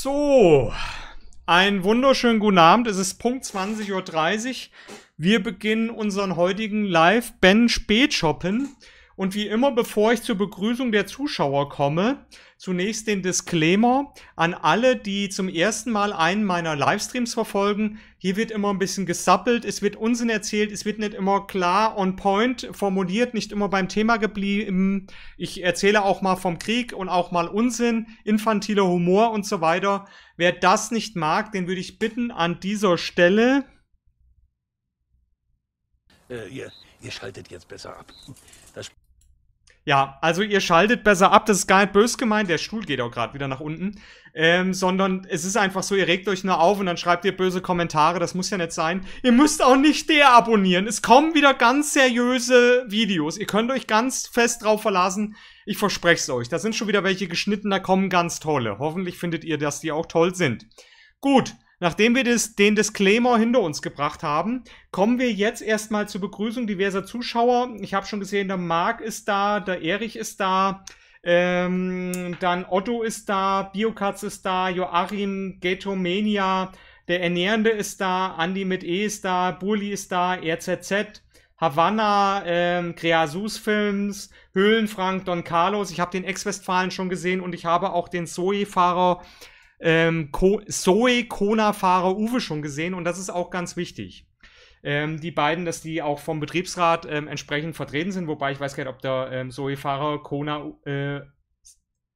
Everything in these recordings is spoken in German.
So, einen wunderschönen guten Abend. Es ist Punkt 20.30 Uhr. Wir beginnen unseren heutigen Live-Ben Spätshoppen. Und wie immer, bevor ich zur Begrüßung der Zuschauer komme, zunächst den Disclaimer an alle, die zum ersten Mal einen meiner Livestreams verfolgen. Hier wird immer ein bisschen gesappelt, es wird Unsinn erzählt, es wird nicht immer klar on point formuliert, nicht immer beim Thema geblieben. Ich erzähle auch mal vom Krieg und auch mal Unsinn, infantiler Humor und so weiter. Wer das nicht mag, den würde ich bitten, an dieser Stelle. Äh, ihr, ihr schaltet jetzt besser ab. Das ja, also ihr schaltet besser ab. Das ist gar nicht bös gemeint. Der Stuhl geht auch gerade wieder nach unten. Ähm, sondern es ist einfach so, ihr regt euch nur auf und dann schreibt ihr böse Kommentare. Das muss ja nicht sein. Ihr müsst auch nicht deabonnieren. Es kommen wieder ganz seriöse Videos. Ihr könnt euch ganz fest drauf verlassen. Ich verspreche es euch. Da sind schon wieder welche geschnitten. Da kommen ganz tolle. Hoffentlich findet ihr, dass die auch toll sind. Gut. Nachdem wir das, den Disclaimer hinter uns gebracht haben, kommen wir jetzt erstmal zur Begrüßung diverser Zuschauer. Ich habe schon gesehen, der Marc ist da, der Erich ist da, ähm, dann Otto ist da, Biokatz ist da, Joachim, Ghetto-Mania, der Ernährende ist da, Andi mit E ist da, Burli ist da, RZZ, Havanna, ähm, Creasus Films, Höhlenfrank, Don Carlos. Ich habe den Ex-Westfalen schon gesehen und ich habe auch den Zoe-Fahrer ähm, Co Zoe Kona-Fahrer Uwe schon gesehen und das ist auch ganz wichtig. Ähm, die beiden, dass die auch vom Betriebsrat ähm, entsprechend vertreten sind, wobei ich weiß gar nicht, ob der ähm, Zoe-Fahrer Kona äh,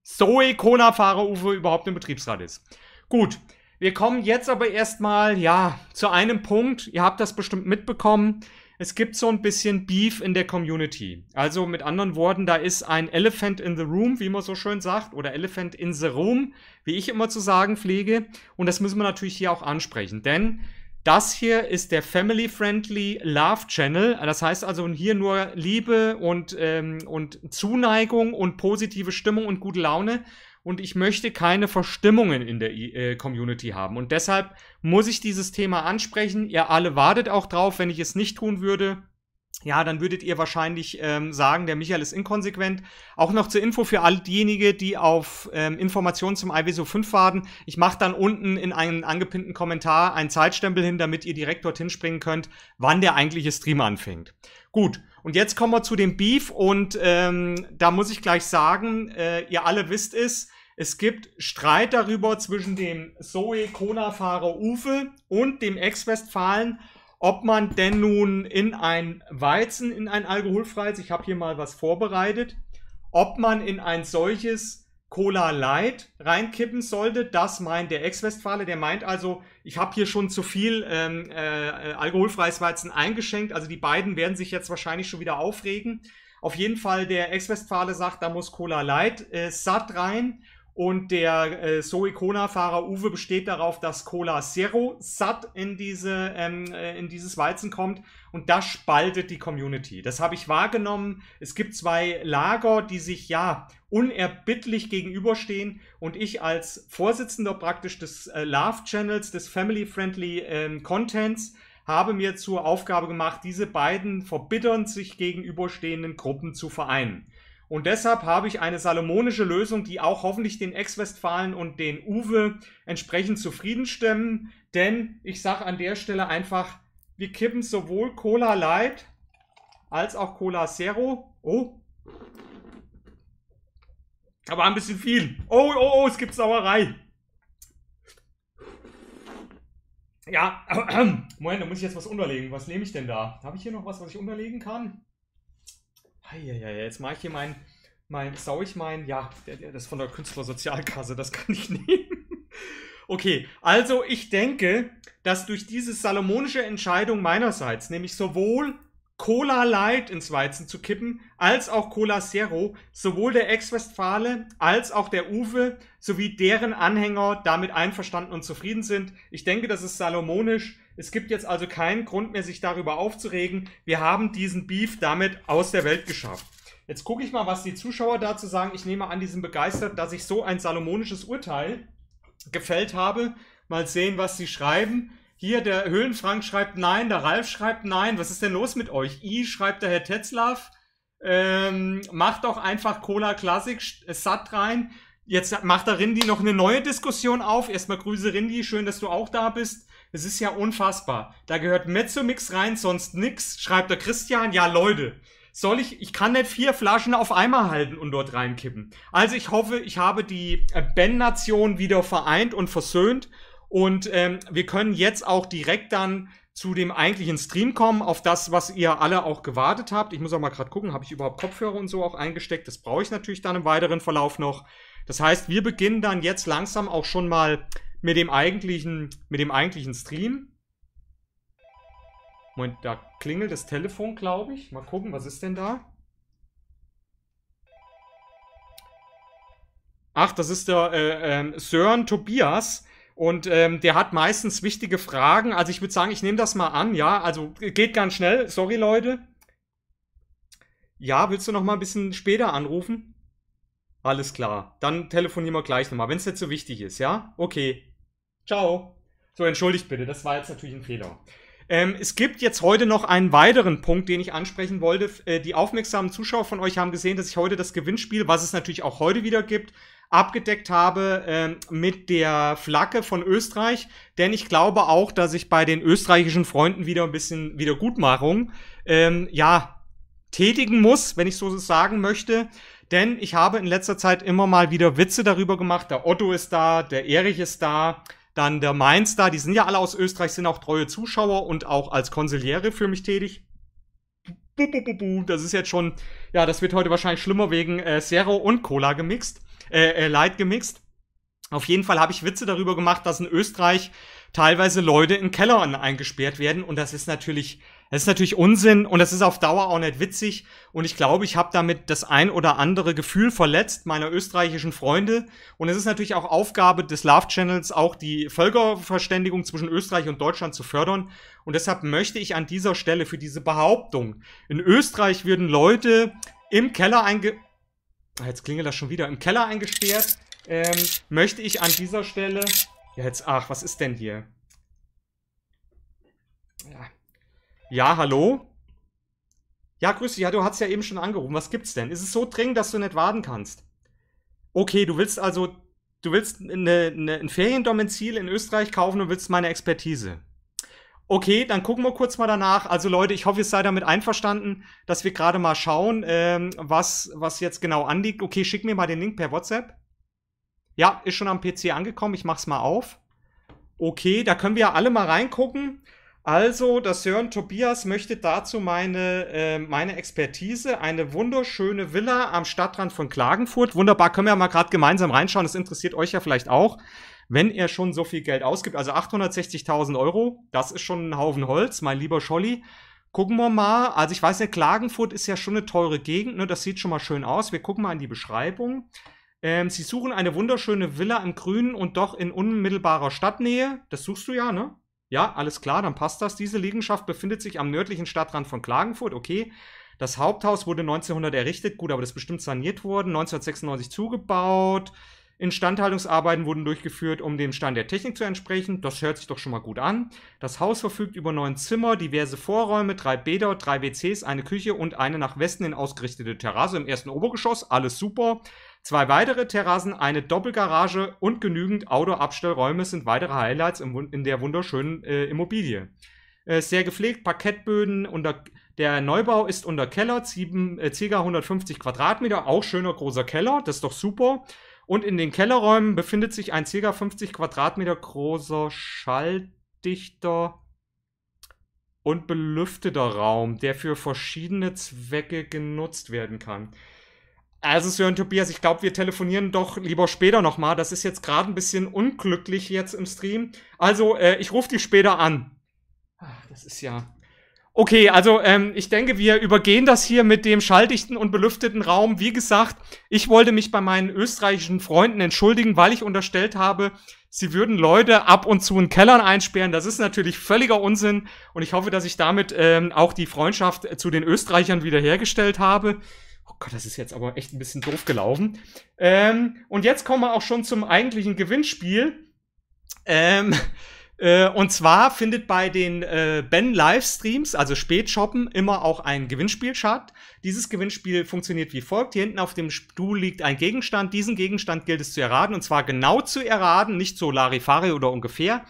Zoe Kona-Fahrer Uwe überhaupt im Betriebsrat ist. Gut, wir kommen jetzt aber erstmal ja zu einem Punkt. Ihr habt das bestimmt mitbekommen es gibt so ein bisschen Beef in der Community. Also mit anderen Worten, da ist ein Elephant in the Room, wie man so schön sagt, oder Elephant in the Room, wie ich immer zu sagen pflege. Und das müssen wir natürlich hier auch ansprechen, denn das hier ist der Family Friendly Love Channel. Das heißt also hier nur Liebe und, ähm, und Zuneigung und positive Stimmung und gute Laune und ich möchte keine Verstimmungen in der äh, Community haben. Und deshalb muss ich dieses Thema ansprechen. Ihr alle wartet auch drauf, wenn ich es nicht tun würde. Ja, dann würdet ihr wahrscheinlich ähm, sagen, der Michael ist inkonsequent. Auch noch zur Info für all diejenigen, die auf ähm, Informationen zum IWSO 5 warten. Ich mache dann unten in einen angepinnten Kommentar einen Zeitstempel hin, damit ihr direkt dorthin springen könnt, wann der eigentliche Stream anfängt. Gut, und jetzt kommen wir zu dem Beef und ähm, da muss ich gleich sagen, äh, ihr alle wisst es, es gibt Streit darüber zwischen dem Zoe Kona-Fahrer Uwe und dem Ex-Westfalen, ob man denn nun in ein Weizen, in ein alkoholfreies, ich habe hier mal was vorbereitet, ob man in ein solches Cola Light reinkippen sollte. Das meint der Ex-Westfale. Der meint also, ich habe hier schon zu viel ähm, äh, alkoholfreies Weizen eingeschenkt. Also die beiden werden sich jetzt wahrscheinlich schon wieder aufregen. Auf jeden Fall, der Ex-Westfale sagt, da muss Cola Light äh, satt rein. Und der äh, Zoe Kona-Fahrer Uwe besteht darauf, dass Cola Zero satt in, diese, ähm, äh, in dieses Weizen kommt. Und das spaltet die Community. Das habe ich wahrgenommen. Es gibt zwei Lager, die sich ja unerbittlich gegenüberstehen. Und ich als Vorsitzender praktisch des äh, Love Channels, des Family Friendly ähm, Contents, habe mir zur Aufgabe gemacht, diese beiden verbitternd sich gegenüberstehenden Gruppen zu vereinen. Und deshalb habe ich eine salomonische Lösung, die auch hoffentlich den Ex-Westfalen und den Uwe entsprechend zufrieden zufriedenstimmen. Denn ich sage an der Stelle einfach, wir kippen sowohl Cola Light als auch Cola Zero. Oh. Aber ein bisschen viel. Oh, oh, oh, es gibt Sauerei. Ja, Moment, da muss ich jetzt was unterlegen. Was nehme ich denn da? Habe ich hier noch was, was ich unterlegen kann? ja, ja, jetzt mache ich hier mein, mein, sau ich mein, ja, das ist von der Künstlersozialkasse, das kann ich nehmen. Okay, also ich denke, dass durch diese salomonische Entscheidung meinerseits, nämlich sowohl Cola Light ins Weizen zu kippen, als auch Cola Zero, sowohl der Ex-Westfale als auch der Uwe sowie deren Anhänger damit einverstanden und zufrieden sind. Ich denke, das ist salomonisch es gibt jetzt also keinen Grund mehr, sich darüber aufzuregen. Wir haben diesen Beef damit aus der Welt geschafft. Jetzt gucke ich mal, was die Zuschauer dazu sagen. Ich nehme an, die sind begeistert, dass ich so ein salomonisches Urteil gefällt habe. Mal sehen, was sie schreiben. Hier, der Höhlenfrank schreibt nein, der Ralf schreibt nein. Was ist denn los mit euch? I schreibt der Herr Tetzlaff. Ähm, macht doch einfach Cola Classic äh, satt rein. Jetzt macht der Rindi noch eine neue Diskussion auf. Erstmal Grüße Rindi, schön, dass du auch da bist. Es ist ja unfassbar. Da gehört Mezzomix rein, sonst nix. Schreibt der Christian, ja Leute, soll ich, ich kann nicht vier Flaschen auf einmal halten und dort reinkippen. Also ich hoffe, ich habe die äh, Ben-Nation wieder vereint und versöhnt. Und ähm, wir können jetzt auch direkt dann zu dem eigentlichen Stream kommen, auf das, was ihr alle auch gewartet habt. Ich muss auch mal gerade gucken, habe ich überhaupt Kopfhörer und so auch eingesteckt. Das brauche ich natürlich dann im weiteren Verlauf noch. Das heißt, wir beginnen dann jetzt langsam auch schon mal mit dem eigentlichen, mit dem eigentlichen Stream. Moment, da klingelt das Telefon, glaube ich. Mal gucken, was ist denn da? Ach, das ist der äh, äh, Sören Tobias. Und ähm, der hat meistens wichtige Fragen. Also ich würde sagen, ich nehme das mal an, ja. Also geht ganz schnell. Sorry, Leute. Ja, willst du noch mal ein bisschen später anrufen? Alles klar. Dann telefonieren wir gleich nochmal, wenn es jetzt so wichtig ist, ja? Okay. Ciao. So, entschuldigt bitte, das war jetzt natürlich ein Fehler. Ähm, es gibt jetzt heute noch einen weiteren Punkt, den ich ansprechen wollte. Äh, die aufmerksamen Zuschauer von euch haben gesehen, dass ich heute das Gewinnspiel, was es natürlich auch heute wieder gibt, abgedeckt habe äh, mit der Flagge von Österreich. Denn ich glaube auch, dass ich bei den österreichischen Freunden wieder ein bisschen Wiedergutmachung ähm, ja, tätigen muss, wenn ich so sagen möchte. Denn ich habe in letzter Zeit immer mal wieder Witze darüber gemacht. Der Otto ist da, der Erich ist da dann der Mainz da, die sind ja alle aus Österreich, sind auch treue Zuschauer und auch als Konsiliere für mich tätig. Das ist jetzt schon, ja, das wird heute wahrscheinlich schlimmer wegen äh, und Cola gemixt, äh, äh, Light gemixt. Auf jeden Fall habe ich Witze darüber gemacht, dass in Österreich teilweise Leute in Kellern eingesperrt werden und das ist natürlich das ist natürlich Unsinn und das ist auf Dauer auch nicht witzig. Und ich glaube, ich habe damit das ein oder andere Gefühl verletzt meiner österreichischen Freunde. Und es ist natürlich auch Aufgabe des Love Channels, auch die Völkerverständigung zwischen Österreich und Deutschland zu fördern. Und deshalb möchte ich an dieser Stelle für diese Behauptung, in Österreich würden Leute im Keller einge... Ah, jetzt klingelt das schon wieder. Im Keller eingesperrt. Ähm, möchte ich an dieser Stelle... Ja, jetzt, ach, was ist denn hier? Ja, ja, hallo? Ja, grüß dich. Ja, du hast ja eben schon angerufen. Was gibt's denn? Ist es so dringend, dass du nicht warten kannst? Okay, du willst also, du willst eine, eine, ein Feriendomizil in Österreich kaufen und willst meine Expertise. Okay, dann gucken wir kurz mal danach. Also Leute, ich hoffe, ihr seid damit einverstanden, dass wir gerade mal schauen, ähm, was, was jetzt genau anliegt. Okay, schick mir mal den Link per WhatsApp. Ja, ist schon am PC angekommen. Ich mach's mal auf. Okay, da können wir ja alle mal reingucken. Also, das Sören Tobias möchte dazu meine, äh, meine Expertise. Eine wunderschöne Villa am Stadtrand von Klagenfurt. Wunderbar, können wir ja mal gerade gemeinsam reinschauen. Das interessiert euch ja vielleicht auch, wenn er schon so viel Geld ausgibt. Also 860.000 Euro, das ist schon ein Haufen Holz, mein lieber Scholli. Gucken wir mal. Also ich weiß ja, Klagenfurt ist ja schon eine teure Gegend. Ne? Das sieht schon mal schön aus. Wir gucken mal in die Beschreibung. Ähm, sie suchen eine wunderschöne Villa im Grünen und doch in unmittelbarer Stadtnähe. Das suchst du ja, ne? Ja, alles klar, dann passt das. Diese Liegenschaft befindet sich am nördlichen Stadtrand von Klagenfurt, okay. Das Haupthaus wurde 1900 errichtet, gut, aber das ist bestimmt saniert worden, 1996 zugebaut. Instandhaltungsarbeiten wurden durchgeführt, um dem Stand der Technik zu entsprechen. Das hört sich doch schon mal gut an. Das Haus verfügt über neun Zimmer, diverse Vorräume, drei Bäder, drei WCs, eine Küche und eine nach Westen hin ausgerichtete Terrasse im ersten Obergeschoss. Alles super. Zwei weitere Terrassen, eine Doppelgarage und genügend Autoabstellräume sind weitere Highlights in der wunderschönen äh, Immobilie. Äh, sehr gepflegt, Parkettböden, unter, der Neubau ist unter Keller, sieben, äh, ca. 150 Quadratmeter, auch schöner großer Keller, das ist doch super. Und in den Kellerräumen befindet sich ein ca. 50 Quadratmeter großer schalldichter und belüfteter Raum, der für verschiedene Zwecke genutzt werden kann. Also Sören Tobias, ich glaube, wir telefonieren doch lieber später nochmal. Das ist jetzt gerade ein bisschen unglücklich jetzt im Stream. Also, äh, ich rufe dich später an. Ach, das ist ja. Okay, also ähm, ich denke, wir übergehen das hier mit dem schalldichten und belüfteten Raum. Wie gesagt, ich wollte mich bei meinen österreichischen Freunden entschuldigen, weil ich unterstellt habe, sie würden Leute ab und zu in Kellern einsperren. Das ist natürlich völliger Unsinn und ich hoffe, dass ich damit ähm, auch die Freundschaft äh, zu den Österreichern wiederhergestellt habe. Gott, das ist jetzt aber echt ein bisschen doof gelaufen. Ähm, und jetzt kommen wir auch schon zum eigentlichen Gewinnspiel. Ähm, äh, und zwar findet bei den äh, Ben Livestreams, also Spätshoppen, immer auch ein Gewinnspiel statt. Dieses Gewinnspiel funktioniert wie folgt. Hier hinten auf dem Stuhl liegt ein Gegenstand. Diesen Gegenstand gilt es zu erraten. Und zwar genau zu erraten, nicht so Larifari oder ungefähr,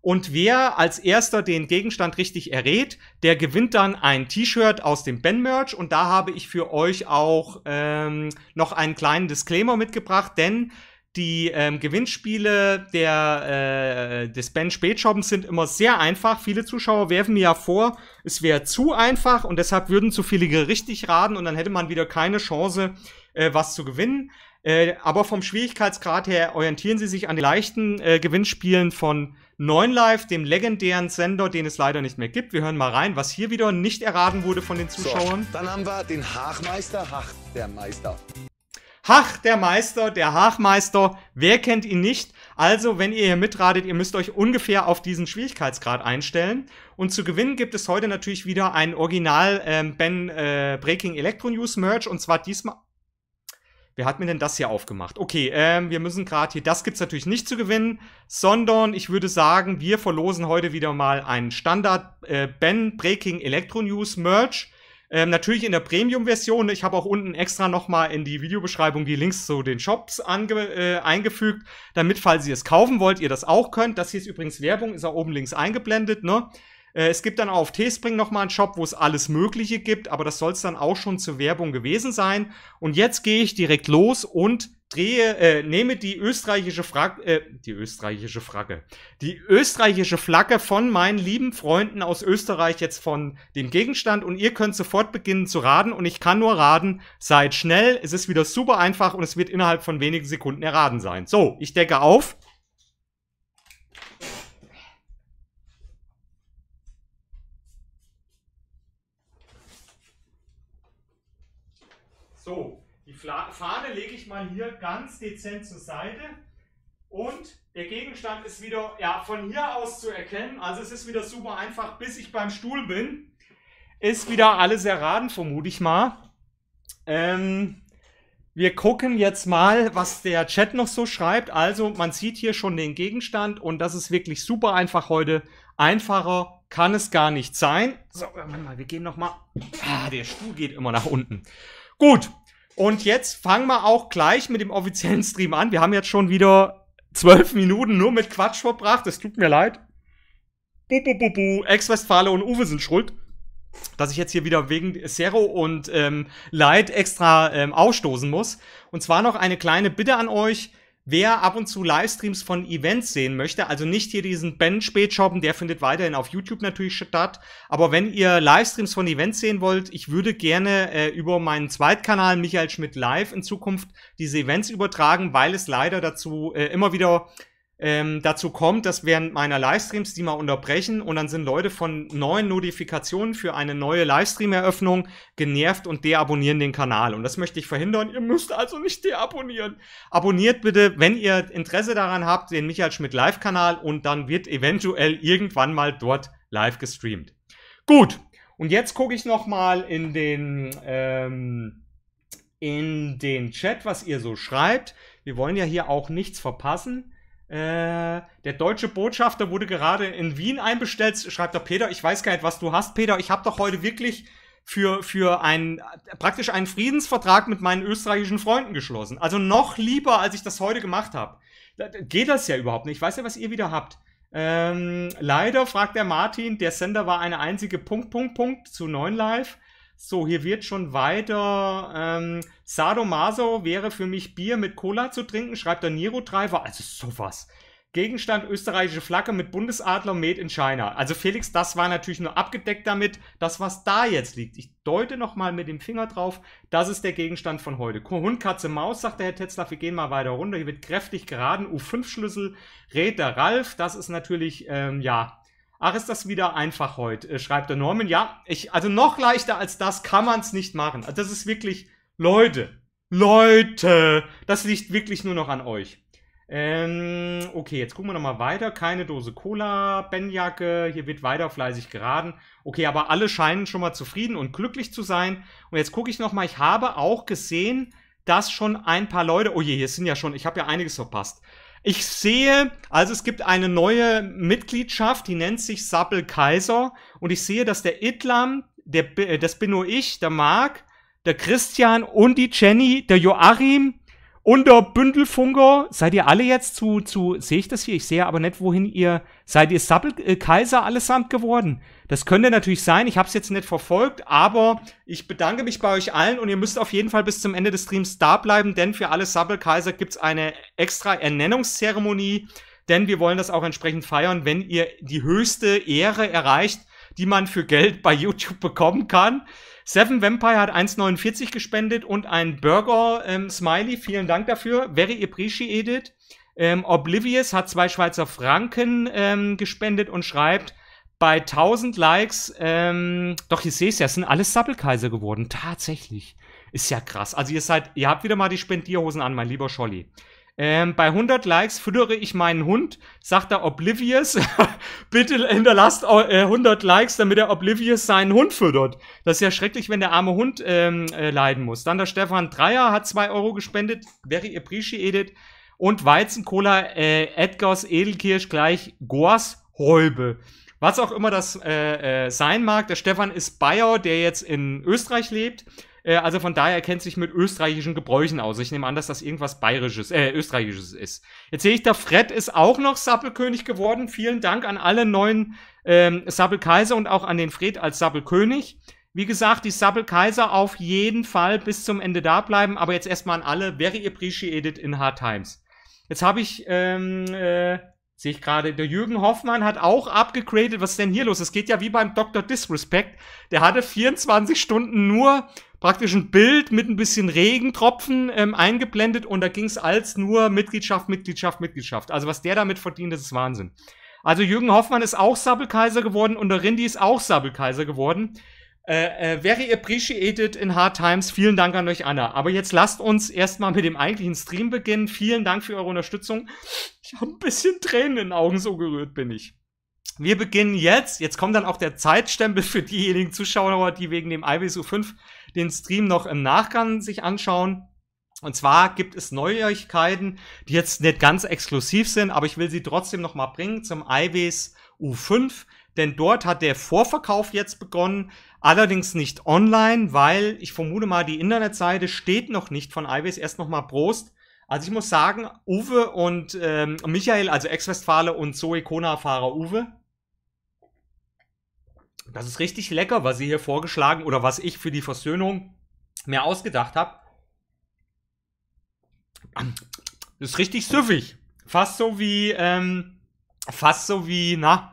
und wer als erster den Gegenstand richtig errät, der gewinnt dann ein T-Shirt aus dem Ben-Merch. Und da habe ich für euch auch ähm, noch einen kleinen Disclaimer mitgebracht, denn die ähm, Gewinnspiele der, äh, des Ben Spätschoppens sind immer sehr einfach. Viele Zuschauer werfen mir ja vor, es wäre zu einfach und deshalb würden zu viele richtig raten und dann hätte man wieder keine Chance, äh, was zu gewinnen. Äh, aber vom Schwierigkeitsgrad her orientieren sie sich an den leichten äh, Gewinnspielen von 9 Live, dem legendären Sender, den es leider nicht mehr gibt. Wir hören mal rein, was hier wieder nicht erraten wurde von den Zuschauern. So, dann haben wir den Hachmeister, Hach der Meister. Hach der Meister, der Hachmeister, wer kennt ihn nicht? Also, wenn ihr hier mitratet, ihr müsst euch ungefähr auf diesen Schwierigkeitsgrad einstellen. Und zu gewinnen gibt es heute natürlich wieder ein Original ähm, Ben äh, Breaking Electro News Merch und zwar diesmal Wer hat mir denn das hier aufgemacht? Okay, ähm, wir müssen gerade hier, das gibt's natürlich nicht zu gewinnen, sondern ich würde sagen, wir verlosen heute wieder mal einen Standard äh, Ben Breaking Electro News Merch. Ähm, natürlich in der Premium-Version. Ich habe auch unten extra nochmal in die Videobeschreibung die Links zu den Shops äh, eingefügt, damit, falls ihr es kaufen wollt, ihr das auch könnt. Das hier ist übrigens Werbung, ist auch oben links eingeblendet, ne? Äh, es gibt dann auf Teespring nochmal einen Shop, wo es alles Mögliche gibt, aber das soll es dann auch schon zur Werbung gewesen sein. Und jetzt gehe ich direkt los und drehe, äh, nehme die österreichische Frage, äh, die österreichische Flagge, die österreichische Flagge von meinen lieben Freunden aus Österreich jetzt von dem Gegenstand und ihr könnt sofort beginnen zu raten und ich kann nur raten, seid schnell, es ist wieder super einfach und es wird innerhalb von wenigen Sekunden erraten sein. So, ich decke auf. So, die Fahne lege ich mal hier ganz dezent zur Seite und der Gegenstand ist wieder ja, von hier aus zu erkennen. Also es ist wieder super einfach, bis ich beim Stuhl bin. Ist wieder alles erraten, vermute ich mal. Ähm, wir gucken jetzt mal, was der Chat noch so schreibt. Also man sieht hier schon den Gegenstand und das ist wirklich super einfach heute. Einfacher kann es gar nicht sein. So, wir gehen nochmal. Ah, der Stuhl geht immer nach unten. Gut. Und jetzt fangen wir auch gleich mit dem offiziellen Stream an. Wir haben jetzt schon wieder zwölf Minuten nur mit Quatsch verbracht. Es tut mir leid. Bu, bu, bu, bu. Ex-Westfale und Uwe sind schuld dass ich jetzt hier wieder wegen Zero und ähm, Light extra ähm, ausstoßen muss. Und zwar noch eine kleine Bitte an euch. Wer ab und zu Livestreams von Events sehen möchte, also nicht hier diesen Ben Spätschoppen, der findet weiterhin auf YouTube natürlich statt. Aber wenn ihr Livestreams von Events sehen wollt, ich würde gerne äh, über meinen Zweitkanal Michael Schmidt Live in Zukunft diese Events übertragen, weil es leider dazu äh, immer wieder ähm, dazu kommt, dass während meiner Livestreams die mal unterbrechen und dann sind Leute von neuen Notifikationen für eine neue Livestream-Eröffnung genervt und deabonnieren den Kanal. Und das möchte ich verhindern. Ihr müsst also nicht deabonnieren. Abonniert bitte, wenn ihr Interesse daran habt, den Michael Schmidt Live-Kanal und dann wird eventuell irgendwann mal dort live gestreamt. Gut. Und jetzt gucke ich noch mal in den ähm, in den Chat, was ihr so schreibt. Wir wollen ja hier auch nichts verpassen. Äh, der deutsche Botschafter wurde gerade in Wien einbestellt, schreibt der Peter. Ich weiß gar nicht, was du hast, Peter. Ich habe doch heute wirklich für, für einen, praktisch einen Friedensvertrag mit meinen österreichischen Freunden geschlossen. Also noch lieber, als ich das heute gemacht habe. Da, geht das ja überhaupt nicht. Ich weiß ja, was ihr wieder habt. Ähm, leider, fragt der Martin, der Sender war eine einzige Punkt, Punkt, Punkt zu 9 Live. So, hier wird schon weiter. Ähm, Sadomaso wäre für mich Bier mit Cola zu trinken, schreibt der Niro Driver. Also sowas. Gegenstand österreichische Flagge mit Bundesadler Made in China. Also Felix, das war natürlich nur abgedeckt damit, das was da jetzt liegt. Ich deute nochmal mit dem Finger drauf, das ist der Gegenstand von heute. Hund, Katze, Maus, sagt der Herr Tetzler, wir gehen mal weiter runter. Hier wird kräftig geraden, U5-Schlüssel, Räder Ralf, das ist natürlich, ähm, ja, Ach, ist das wieder einfach heute, äh, schreibt der Norman. Ja, ich, also noch leichter als das kann man es nicht machen. Also das ist wirklich, Leute, Leute, das liegt wirklich nur noch an euch. Ähm, okay, jetzt gucken wir nochmal weiter. Keine Dose Cola, Benjacke, hier wird weiter fleißig geraden. Okay, aber alle scheinen schon mal zufrieden und glücklich zu sein. Und jetzt gucke ich nochmal, ich habe auch gesehen, dass schon ein paar Leute, oh je, hier sind ja schon, ich habe ja einiges verpasst. Ich sehe, also es gibt eine neue Mitgliedschaft, die nennt sich Sappel Kaiser. Und ich sehe, dass der Itlam, der, äh, das bin nur ich, der Marc, der Christian und die Jenny, der Joachim und der Bündelfunker. Seid ihr alle jetzt zu, zu, sehe ich das hier? Ich sehe aber nicht, wohin ihr, seid ihr Sappel äh, Kaiser allesamt geworden? Das könnte natürlich sein. Ich habe es jetzt nicht verfolgt, aber ich bedanke mich bei euch allen und ihr müsst auf jeden Fall bis zum Ende des Streams da bleiben, denn für alle Sabbelkaiser gibt es eine extra Ernennungszeremonie, denn wir wollen das auch entsprechend feiern, wenn ihr die höchste Ehre erreicht, die man für Geld bei YouTube bekommen kann. Seven Vampire hat 1,49 gespendet und ein Burger ähm, Smiley. Vielen Dank dafür. Very appreciated. Ähm, Oblivious hat zwei Schweizer Franken ähm, gespendet und schreibt, bei 1000 Likes, ähm, doch, ihr sehe es ja, es sind alles Sappelkaiser geworden. Tatsächlich. Ist ja krass. Also ihr seid, ihr habt wieder mal die Spendierhosen an, mein lieber Scholli. Ähm, bei 100 Likes füttere ich meinen Hund, sagt er Oblivious. Bitte hinterlasst äh, 100 Likes, damit er Oblivious seinen Hund füttert. Das ist ja schrecklich, wenn der arme Hund ähm, äh, leiden muss. Dann der Stefan Dreier hat 2 Euro gespendet, very appreciated. Und Weizen, Cola, äh, Edgars Edelkirsch gleich Gors Holbe. Was auch immer das äh, äh, sein mag, der Stefan ist Bayer, der jetzt in Österreich lebt. Äh, also von daher kennt sich mit österreichischen Gebräuchen aus. Ich nehme an, dass das irgendwas bayerisches, äh, österreichisches ist. Jetzt sehe ich der Fred ist auch noch Sappelkönig geworden. Vielen Dank an alle neuen ähm, Sappelkaiser und auch an den Fred als Sappelkönig. Wie gesagt, die Sappelkaiser auf jeden Fall bis zum Ende da bleiben, aber jetzt erstmal an alle. Very appreciated in hard times. Jetzt habe ich ähm, äh, Sehe ich gerade. Der Jürgen Hoffmann hat auch abgegradet. Was ist denn hier los? Es geht ja wie beim Dr. Disrespect. Der hatte 24 Stunden nur praktisch ein Bild mit ein bisschen Regentropfen ähm, eingeblendet und da ging es als nur Mitgliedschaft, Mitgliedschaft, Mitgliedschaft. Also was der damit verdient, das ist Wahnsinn. Also Jürgen Hoffmann ist auch Sabbelkaiser geworden und der Rindy ist auch Sabbelkaiser geworden. Äh, äh, very appreciated in hard times. Vielen Dank an euch, Anna. Aber jetzt lasst uns erstmal mit dem eigentlichen Stream beginnen. Vielen Dank für eure Unterstützung. Ich habe ein bisschen Tränen in den Augen, so gerührt bin ich. Wir beginnen jetzt. Jetzt kommt dann auch der Zeitstempel für diejenigen Zuschauer, die wegen dem IWSU 5 den Stream noch im Nachgang sich anschauen. Und zwar gibt es Neuigkeiten, die jetzt nicht ganz exklusiv sind, aber ich will sie trotzdem noch mal bringen zum IWS U5 denn dort hat der Vorverkauf jetzt begonnen. Allerdings nicht online, weil ich vermute mal, die Internetseite steht noch nicht von iWays. Erst nochmal Prost. Also ich muss sagen, Uwe und ähm, Michael, also Ex-Westfale und Zoe Kona-Fahrer Uwe, das ist richtig lecker, was ihr hier vorgeschlagen oder was ich für die Versöhnung mir ausgedacht habe. Das Ist richtig süffig. Fast so wie, ähm, fast so wie, na,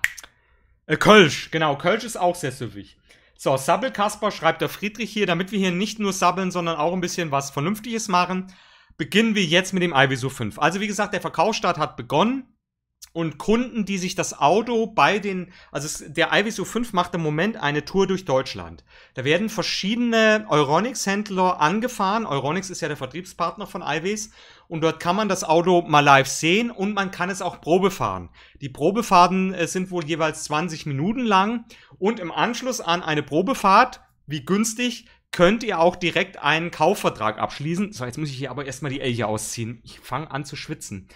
äh, Kölsch, genau. Kölsch ist auch sehr süffig. So, Sabbel Kasper schreibt der Friedrich hier, damit wir hier nicht nur sabbeln, sondern auch ein bisschen was Vernünftiges machen, beginnen wir jetzt mit dem Iviso 5. Also wie gesagt, der Verkaufsstart hat begonnen und Kunden, die sich das Auto bei den, also der Iviso 5 macht im Moment eine Tour durch Deutschland. Da werden verschiedene Euronics-Händler angefahren. Euronics ist ja der Vertriebspartner von Ivis und dort kann man das Auto mal live sehen und man kann es auch probefahren. Die Probefahrten äh, sind wohl jeweils 20 Minuten lang und im Anschluss an eine Probefahrt, wie günstig, könnt ihr auch direkt einen Kaufvertrag abschließen. So, jetzt muss ich hier aber erstmal die Elche ausziehen. Ich fange an zu schwitzen.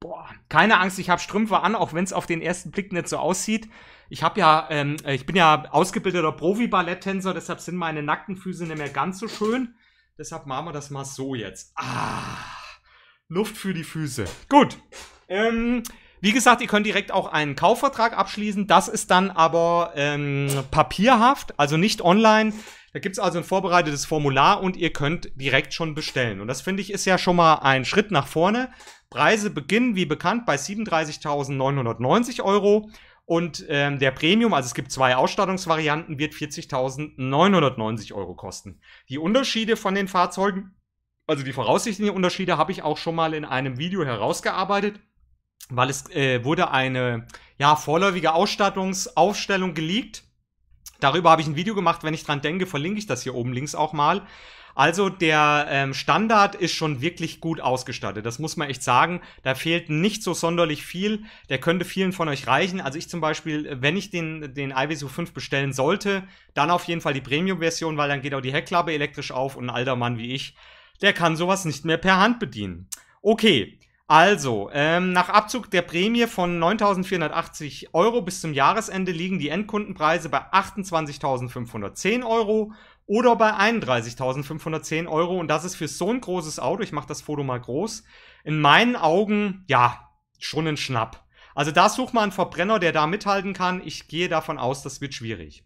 Boah, keine Angst, ich habe Strümpfe an, auch wenn es auf den ersten Blick nicht so aussieht. Ich habe ja, ähm, äh, ich bin ja ausgebildeter Profi-Balletttänzer, deshalb sind meine nackten Füße nicht mehr ganz so schön. Deshalb machen wir das mal so jetzt. Ah. Luft für die Füße. Gut. Ähm, wie gesagt, ihr könnt direkt auch einen Kaufvertrag abschließen. Das ist dann aber ähm, papierhaft, also nicht online. Da gibt es also ein vorbereitetes Formular und ihr könnt direkt schon bestellen. Und das finde ich ist ja schon mal ein Schritt nach vorne. Preise beginnen wie bekannt bei 37.990 Euro und ähm, der Premium, also es gibt zwei Ausstattungsvarianten, wird 40.990 Euro kosten. Die Unterschiede von den Fahrzeugen also die voraussichtlichen Unterschiede habe ich auch schon mal in einem Video herausgearbeitet, weil es äh, wurde eine ja, vorläufige Ausstattungsaufstellung geleakt. Darüber habe ich ein Video gemacht, wenn ich dran denke, verlinke ich das hier oben links auch mal. Also der ähm, Standard ist schon wirklich gut ausgestattet. Das muss man echt sagen. Da fehlt nicht so sonderlich viel. Der könnte vielen von euch reichen. Also ich zum Beispiel, wenn ich den, den IWSU 5 bestellen sollte, dann auf jeden Fall die Premium-Version, weil dann geht auch die Heckklappe elektrisch auf und ein alter Mann wie ich der kann sowas nicht mehr per Hand bedienen. Okay, also, ähm, nach Abzug der Prämie von 9.480 Euro bis zum Jahresende liegen die Endkundenpreise bei 28.510 Euro oder bei 31.510 Euro. Und das ist für so ein großes Auto, ich mache das Foto mal groß, in meinen Augen, ja, schon ein Schnapp. Also da sucht man einen Verbrenner, der da mithalten kann. Ich gehe davon aus, das wird schwierig.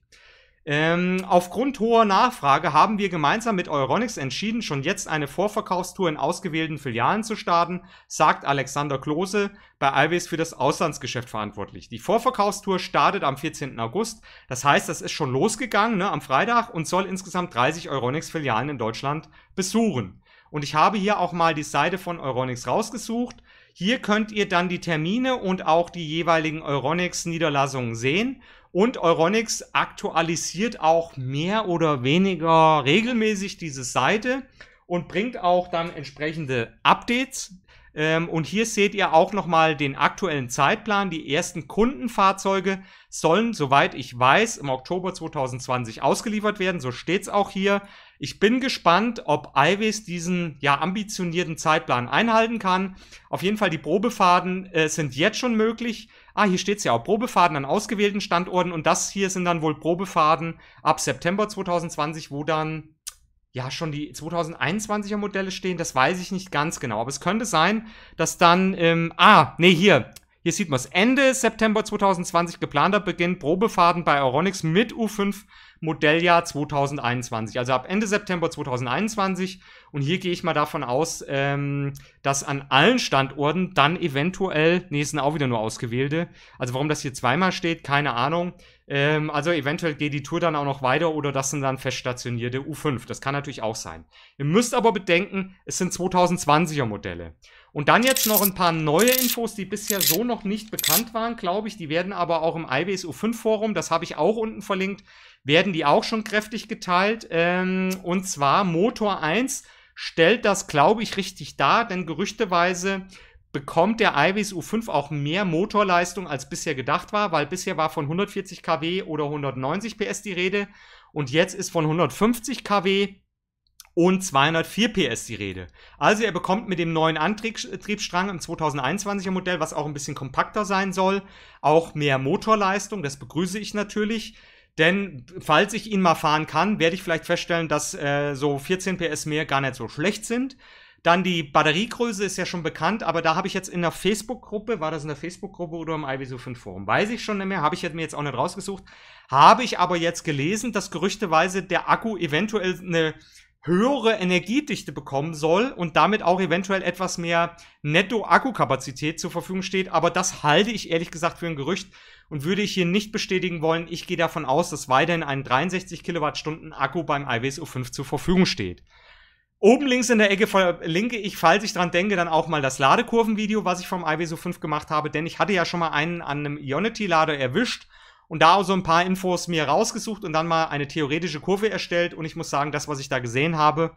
Ähm, aufgrund hoher Nachfrage haben wir gemeinsam mit Euronics entschieden, schon jetzt eine Vorverkaufstour in ausgewählten Filialen zu starten, sagt Alexander Klose, bei Always für das Auslandsgeschäft verantwortlich. Die Vorverkaufstour startet am 14. August, das heißt, das ist schon losgegangen ne, am Freitag und soll insgesamt 30 Euronics-Filialen in Deutschland besuchen. Und ich habe hier auch mal die Seite von Euronics rausgesucht. Hier könnt ihr dann die Termine und auch die jeweiligen Euronics-Niederlassungen sehen und Euronix aktualisiert auch mehr oder weniger regelmäßig diese Seite und bringt auch dann entsprechende Updates. Ähm, und hier seht ihr auch nochmal den aktuellen Zeitplan. Die ersten Kundenfahrzeuge sollen, soweit ich weiß, im Oktober 2020 ausgeliefert werden. So steht es auch hier. Ich bin gespannt, ob Iwis diesen ja ambitionierten Zeitplan einhalten kann. Auf jeden Fall die Probefahrten äh, sind jetzt schon möglich ah, hier steht es ja auch, Probefahrten an ausgewählten Standorten und das hier sind dann wohl Probefahrten ab September 2020, wo dann ja schon die 2021er Modelle stehen, das weiß ich nicht ganz genau, aber es könnte sein, dass dann, ähm, ah, nee, hier, hier sieht man es, Ende September 2020 geplanter Beginn Probefahrten bei Euronics mit U5 Modelljahr 2021, also ab Ende September 2021. Und hier gehe ich mal davon aus, ähm, dass an allen Standorten dann eventuell, nee, es sind auch wieder nur ausgewählte, also warum das hier zweimal steht, keine Ahnung. Ähm, also eventuell geht die Tour dann auch noch weiter oder das sind dann feststationierte U5, das kann natürlich auch sein. Ihr müsst aber bedenken, es sind 2020er Modelle. Und dann jetzt noch ein paar neue Infos, die bisher so noch nicht bekannt waren, glaube ich. Die werden aber auch im IBS U5 Forum, das habe ich auch unten verlinkt, werden die auch schon kräftig geteilt. Ähm, und zwar Motor 1 stellt das, glaube ich, richtig dar, denn gerüchteweise bekommt der IWS U5 auch mehr Motorleistung als bisher gedacht war, weil bisher war von 140 kW oder 190 PS die Rede und jetzt ist von 150 kW und 204 PS die Rede. Also er bekommt mit dem neuen Antriebsstrang im 2021er Modell, was auch ein bisschen kompakter sein soll, auch mehr Motorleistung. Das begrüße ich natürlich. Denn falls ich ihn mal fahren kann, werde ich vielleicht feststellen, dass äh, so 14 PS mehr gar nicht so schlecht sind. Dann die Batteriegröße ist ja schon bekannt, aber da habe ich jetzt in der Facebook-Gruppe, war das in der Facebook-Gruppe oder im IWSU 5 Forum? Weiß ich schon nicht mehr, habe ich mir jetzt auch nicht rausgesucht. Habe ich aber jetzt gelesen, dass gerüchteweise der Akku eventuell eine höhere Energiedichte bekommen soll und damit auch eventuell etwas mehr Netto-Akkukapazität zur Verfügung steht. Aber das halte ich ehrlich gesagt für ein Gerücht und würde ich hier nicht bestätigen wollen. Ich gehe davon aus, dass weiterhin ein 63 Kilowattstunden Akku beim IWSO 5 zur Verfügung steht. Oben links in der Ecke verlinke ich, falls ich dran denke, dann auch mal das Ladekurvenvideo, was ich vom IWSO 5 gemacht habe, denn ich hatte ja schon mal einen an einem Ionity-Lader erwischt und da so ein paar Infos mir rausgesucht und dann mal eine theoretische Kurve erstellt. Und ich muss sagen, das, was ich da gesehen habe,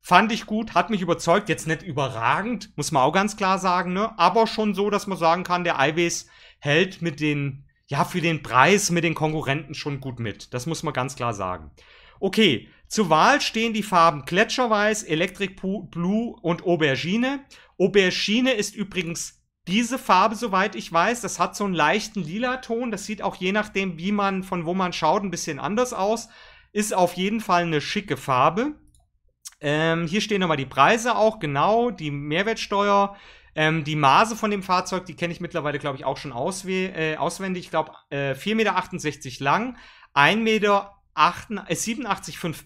fand ich gut, hat mich überzeugt. Jetzt nicht überragend, muss man auch ganz klar sagen, ne? Aber schon so, dass man sagen kann, der Eiwes hält mit den, ja, für den Preis mit den Konkurrenten schon gut mit. Das muss man ganz klar sagen. Okay, zur Wahl stehen die Farben Gletscherweiß, Electric Blue und Aubergine. Aubergine ist übrigens diese Farbe, soweit ich weiß, das hat so einen leichten Lila-Ton. Das sieht auch je nachdem, wie man, von wo man schaut, ein bisschen anders aus. Ist auf jeden Fall eine schicke Farbe. Ähm, hier stehen nochmal die Preise auch, genau, die Mehrwertsteuer. Ähm, die Maße von dem Fahrzeug, die kenne ich mittlerweile, glaube ich, auch schon äh, auswendig. Ich glaube, äh, 4,68 Meter lang, 1,87 Meter äh,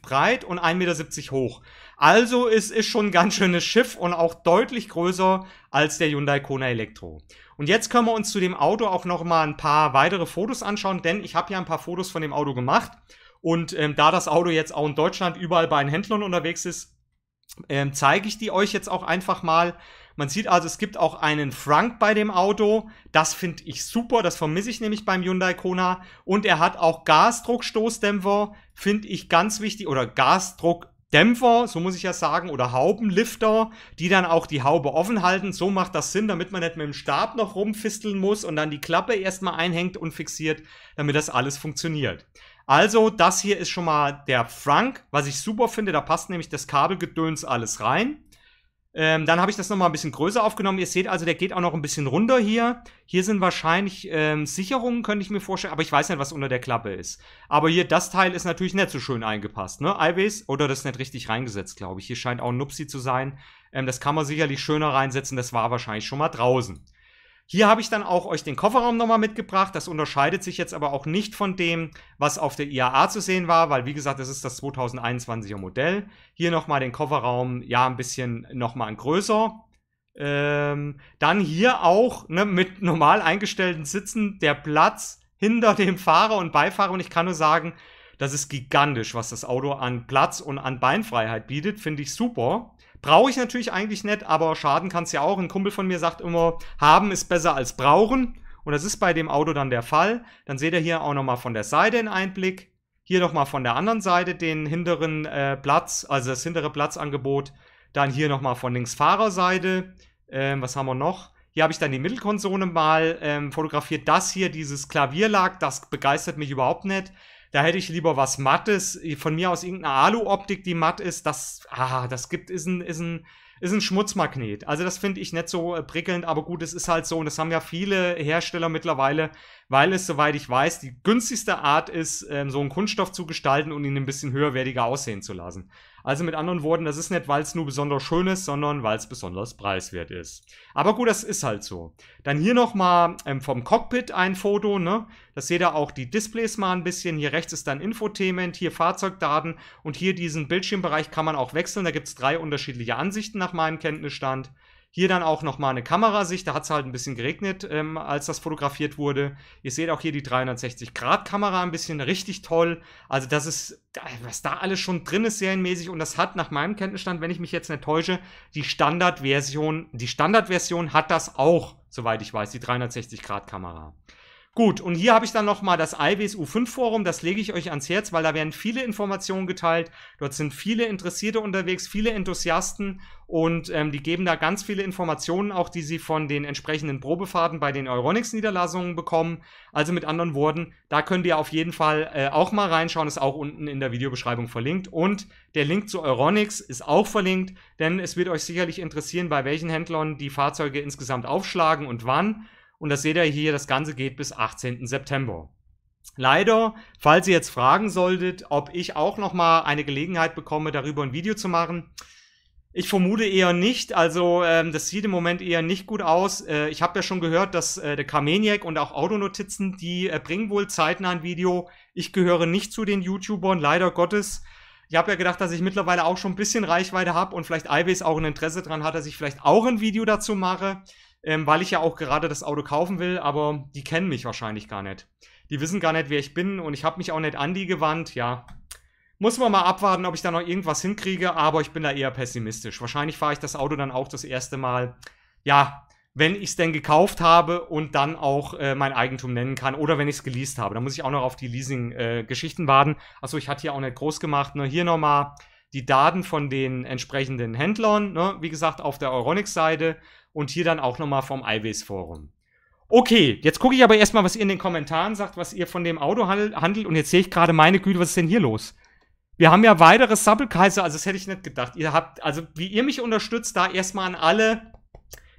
breit und 1,70 Meter hoch. Also es ist schon ein ganz schönes Schiff und auch deutlich größer als der Hyundai Kona Elektro. Und jetzt können wir uns zu dem Auto auch noch mal ein paar weitere Fotos anschauen, denn ich habe ja ein paar Fotos von dem Auto gemacht. Und ähm, da das Auto jetzt auch in Deutschland überall bei den Händlern unterwegs ist, ähm, zeige ich die euch jetzt auch einfach mal. Man sieht also, es gibt auch einen Frank bei dem Auto. Das finde ich super. Das vermisse ich nämlich beim Hyundai Kona. Und er hat auch Gasdruckstoßdämpfer. Finde ich ganz wichtig. Oder Gasdruck Dämpfer, so muss ich ja sagen, oder Haubenlifter, die dann auch die Haube offen halten. So macht das Sinn, damit man nicht mit dem Stab noch rumfisteln muss und dann die Klappe erstmal einhängt und fixiert, damit das alles funktioniert. Also, das hier ist schon mal der Frank, was ich super finde. Da passt nämlich das Kabelgedöns alles rein. Ähm, dann habe ich das nochmal ein bisschen größer aufgenommen. Ihr seht also, der geht auch noch ein bisschen runter hier. Hier sind wahrscheinlich ähm, Sicherungen, könnte ich mir vorstellen. Aber ich weiß nicht, was unter der Klappe ist. Aber hier, das Teil ist natürlich nicht so schön eingepasst, ne? Eiweiß oder das ist nicht richtig reingesetzt, glaube ich. Hier scheint auch ein Nupsi zu sein. Ähm, das kann man sicherlich schöner reinsetzen. Das war wahrscheinlich schon mal draußen. Hier habe ich dann auch euch den Kofferraum nochmal mitgebracht. Das unterscheidet sich jetzt aber auch nicht von dem, was auf der IAA zu sehen war, weil wie gesagt, das ist das 2021er Modell. Hier nochmal den Kofferraum, ja, ein bisschen nochmal ein größer. Ähm, dann hier auch ne, mit normal eingestellten Sitzen der Platz hinter dem Fahrer und Beifahrer. Und ich kann nur sagen, das ist gigantisch, was das Auto an Platz und an Beinfreiheit bietet. Finde ich super. Brauche ich natürlich eigentlich nicht, aber schaden kann es ja auch. Ein Kumpel von mir sagt immer, haben ist besser als brauchen. Und das ist bei dem Auto dann der Fall. Dann seht ihr hier auch nochmal von der Seite einen Einblick. Hier nochmal von der anderen Seite den hinteren äh, Platz, also das hintere Platzangebot. Dann hier nochmal von links Fahrerseite. Ähm, was haben wir noch? Hier habe ich dann die Mittelkonsole mal ähm, fotografiert. Das hier, dieses Klavier lag, das begeistert mich überhaupt nicht. Da hätte ich lieber was Mattes, äh, von mir aus irgendeine Alu-Optik, die matt ist. Das, ah, das gibt, ist ein, ist ein, ist ein Schmutzmagnet. Also das finde ich nicht so äh, prickelnd, aber gut, es ist halt so und das haben ja viele Hersteller mittlerweile, weil es, soweit ich weiß, die günstigste Art ist, ähm, so einen Kunststoff zu gestalten und ihn ein bisschen höherwertiger aussehen zu lassen. Also mit anderen Worten, das ist nicht, weil es nur besonders schön ist, sondern weil es besonders preiswert ist. Aber gut, das ist halt so. Dann hier nochmal ähm, vom Cockpit ein Foto. Ne? Das seht ihr auch die Displays mal ein bisschen. Hier rechts ist dann Infotainment, hier Fahrzeugdaten und hier diesen Bildschirmbereich kann man auch wechseln. Da gibt es drei unterschiedliche Ansichten nach meinem Kenntnisstand. Hier dann auch nochmal eine Kamerasicht. Da hat es halt ein bisschen geregnet, ähm, als das fotografiert wurde. Ihr seht auch hier die 360-Grad-Kamera ein bisschen richtig toll. Also das ist, was da alles schon drin ist serienmäßig. Und das hat nach meinem Kenntnisstand, wenn ich mich jetzt nicht täusche, die Standardversion, die Standardversion hat das auch, soweit ich weiß, die 360-Grad-Kamera. Gut, und hier habe ich dann nochmal das IWSU5-Forum, das lege ich euch ans Herz, weil da werden viele Informationen geteilt. Dort sind viele Interessierte unterwegs, viele Enthusiasten und ähm, die geben da ganz viele Informationen, auch die sie von den entsprechenden Probefahrten bei den Euronics-Niederlassungen bekommen. Also mit anderen Worten, da könnt ihr auf jeden Fall äh, auch mal reinschauen, ist auch unten in der Videobeschreibung verlinkt. Und der Link zu Euronics ist auch verlinkt, denn es wird euch sicherlich interessieren, bei welchen Händlern die Fahrzeuge insgesamt aufschlagen und wann. Und das seht ihr hier, das Ganze geht bis 18. September. Leider, falls ihr jetzt fragen solltet, ob ich auch nochmal eine Gelegenheit bekomme, darüber ein Video zu machen, ich vermute eher nicht. Also ähm, das sieht im Moment eher nicht gut aus. Äh, ich habe ja schon gehört, dass äh, der Carmeniac und auch Autonotizen, die äh, bringen wohl zeitnah ein Video. Ich gehöre nicht zu den YouTubern, leider Gottes. Ich habe ja gedacht, dass ich mittlerweile auch schon ein bisschen Reichweite habe und vielleicht Ives auch ein Interesse daran hat, dass ich vielleicht auch ein Video dazu mache ähm, weil ich ja auch gerade das Auto kaufen will, aber die kennen mich wahrscheinlich gar nicht. Die wissen gar nicht, wer ich bin und ich habe mich auch nicht an die gewandt, ja. Muss man mal abwarten, ob ich da noch irgendwas hinkriege, aber ich bin da eher pessimistisch. Wahrscheinlich fahre ich das Auto dann auch das erste Mal, ja, wenn ich es denn gekauft habe und dann auch äh, mein Eigentum nennen kann oder wenn ich es geleast habe. Da muss ich auch noch auf die Leasing-Geschichten äh, warten. Achso, ich hatte hier auch nicht groß gemacht. nur ne? Hier nochmal die Daten von den entsprechenden Händlern. Ne? Wie gesagt, auf der Euronics-Seite und hier dann auch nochmal vom Iways Forum. Okay, jetzt gucke ich aber erstmal, was ihr in den Kommentaren sagt, was ihr von dem Auto handelt. Und jetzt sehe ich gerade, meine Güte, was ist denn hier los? Wir haben ja weitere Sabbelkaiser, also das hätte ich nicht gedacht. Ihr habt, also wie ihr mich unterstützt, da erstmal an alle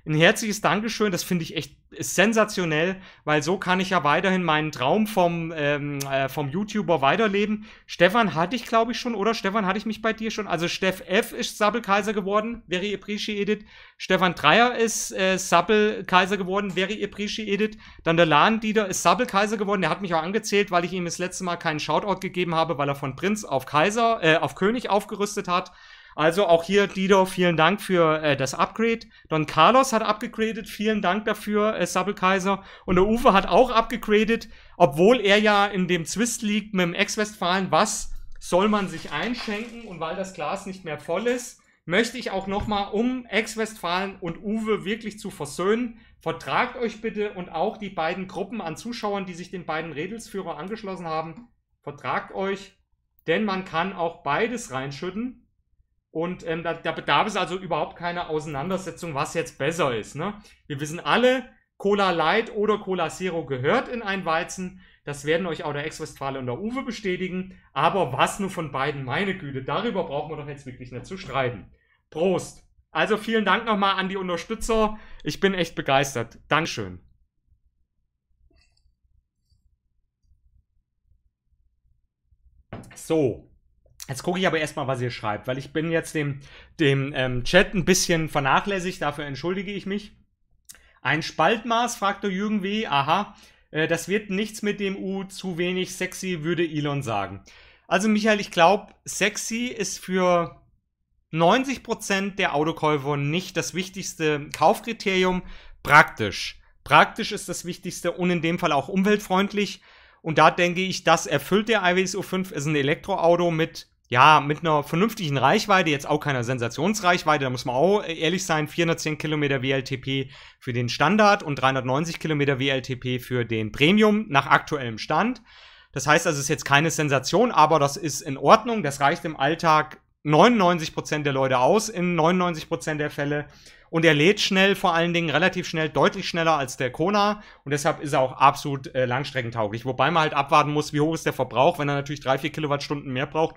ein herzliches Dankeschön. Das finde ich echt sensationell, weil so kann ich ja weiterhin meinen Traum vom, ähm, äh, vom YouTuber weiterleben. Stefan hatte ich, glaube ich, schon, oder? Stefan hatte ich mich bei dir schon. Also Steff F ist Sappelkaiser geworden, very appreciated. Stefan Dreier ist äh, Sappelkaiser geworden, very appreciated. Dann der Lahn Dieter ist Sappelkaiser geworden. Der hat mich auch angezählt, weil ich ihm das letzte Mal keinen Shoutout gegeben habe, weil er von Prinz auf Kaiser, äh, auf König aufgerüstet hat. Also auch hier, Dido, vielen Dank für äh, das Upgrade. Don Carlos hat abgegradet, vielen Dank dafür, äh, Sabbelkaiser. Und der Uwe hat auch abgegradet, obwohl er ja in dem Zwist liegt mit dem Ex-Westfalen, was soll man sich einschenken? Und weil das Glas nicht mehr voll ist, möchte ich auch nochmal, um Ex-Westfalen und Uwe wirklich zu versöhnen, vertragt euch bitte und auch die beiden Gruppen an Zuschauern, die sich den beiden Redelsführer angeschlossen haben, vertragt euch, denn man kann auch beides reinschütten. Und ähm, da, da, bedarf es also überhaupt keine Auseinandersetzung, was jetzt besser ist. Ne? Wir wissen alle, Cola Light oder Cola Zero gehört in ein Weizen. Das werden euch auch der Ex-Westfale und der Uwe bestätigen. Aber was nur von beiden, meine Güte, darüber brauchen wir doch jetzt wirklich nicht zu streiten. Prost! Also vielen Dank nochmal an die Unterstützer. Ich bin echt begeistert. Dankeschön. So, Jetzt gucke ich aber erstmal, was ihr schreibt, weil ich bin jetzt dem, dem ähm, Chat ein bisschen vernachlässigt, dafür entschuldige ich mich. Ein Spaltmaß, fragte Jürgen W. Aha, äh, das wird nichts mit dem U, zu wenig sexy, würde Elon sagen. Also Michael, ich glaube, sexy ist für 90% der Autokäufer nicht das wichtigste Kaufkriterium, praktisch. Praktisch ist das Wichtigste und in dem Fall auch umweltfreundlich. Und da denke ich, das erfüllt der IWSU 5, ist ein Elektroauto mit ja, mit einer vernünftigen Reichweite, jetzt auch keiner Sensationsreichweite, da muss man auch ehrlich sein, 410 Kilometer WLTP für den Standard und 390 Kilometer WLTP für den Premium nach aktuellem Stand. Das heißt, das ist jetzt keine Sensation, aber das ist in Ordnung, das reicht im Alltag 99% Prozent der Leute aus, in 99% Prozent der Fälle. Und er lädt schnell, vor allen Dingen relativ schnell, deutlich schneller als der Kona. Und deshalb ist er auch absolut äh, langstreckentauglich. Wobei man halt abwarten muss, wie hoch ist der Verbrauch. Wenn er natürlich 3, 4 Kilowattstunden mehr braucht,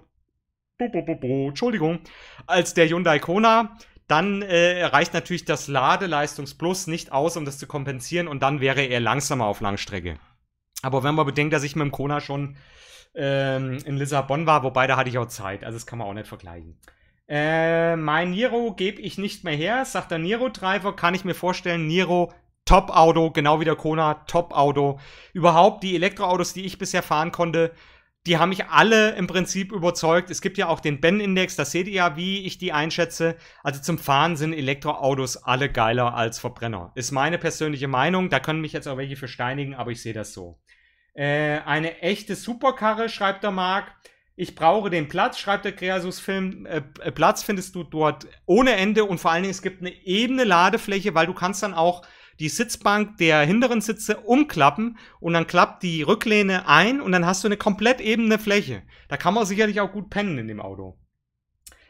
bo, bo, bo, Entschuldigung, als der Hyundai Kona, dann äh, reicht natürlich das Ladeleistungsplus nicht aus, um das zu kompensieren und dann wäre er langsamer auf Langstrecke. Aber wenn man bedenkt, dass ich mit dem Kona schon ähm, in Lissabon war, wobei da hatte ich auch Zeit, also das kann man auch nicht vergleichen. Äh, mein Niro gebe ich nicht mehr her, sagt der Niro-Driver, kann ich mir vorstellen, Niro Top-Auto, genau wie der Kona, Top-Auto. Überhaupt die Elektroautos, die ich bisher fahren konnte, die haben mich alle im Prinzip überzeugt. Es gibt ja auch den Ben-Index, da seht ihr ja, wie ich die einschätze. Also zum Fahren sind Elektroautos alle geiler als Verbrenner. Ist meine persönliche Meinung. Da können mich jetzt auch welche versteinigen, aber ich sehe das so. Äh, eine echte Superkarre, schreibt der Marc. Ich brauche den Platz, schreibt der Kreasus-Film. Äh, äh, Platz findest du dort ohne Ende und vor allen Dingen es gibt eine ebene Ladefläche, weil du kannst dann auch die Sitzbank der hinteren Sitze umklappen und dann klappt die Rücklehne ein und dann hast du eine komplett ebene Fläche. Da kann man sicherlich auch gut pennen in dem Auto.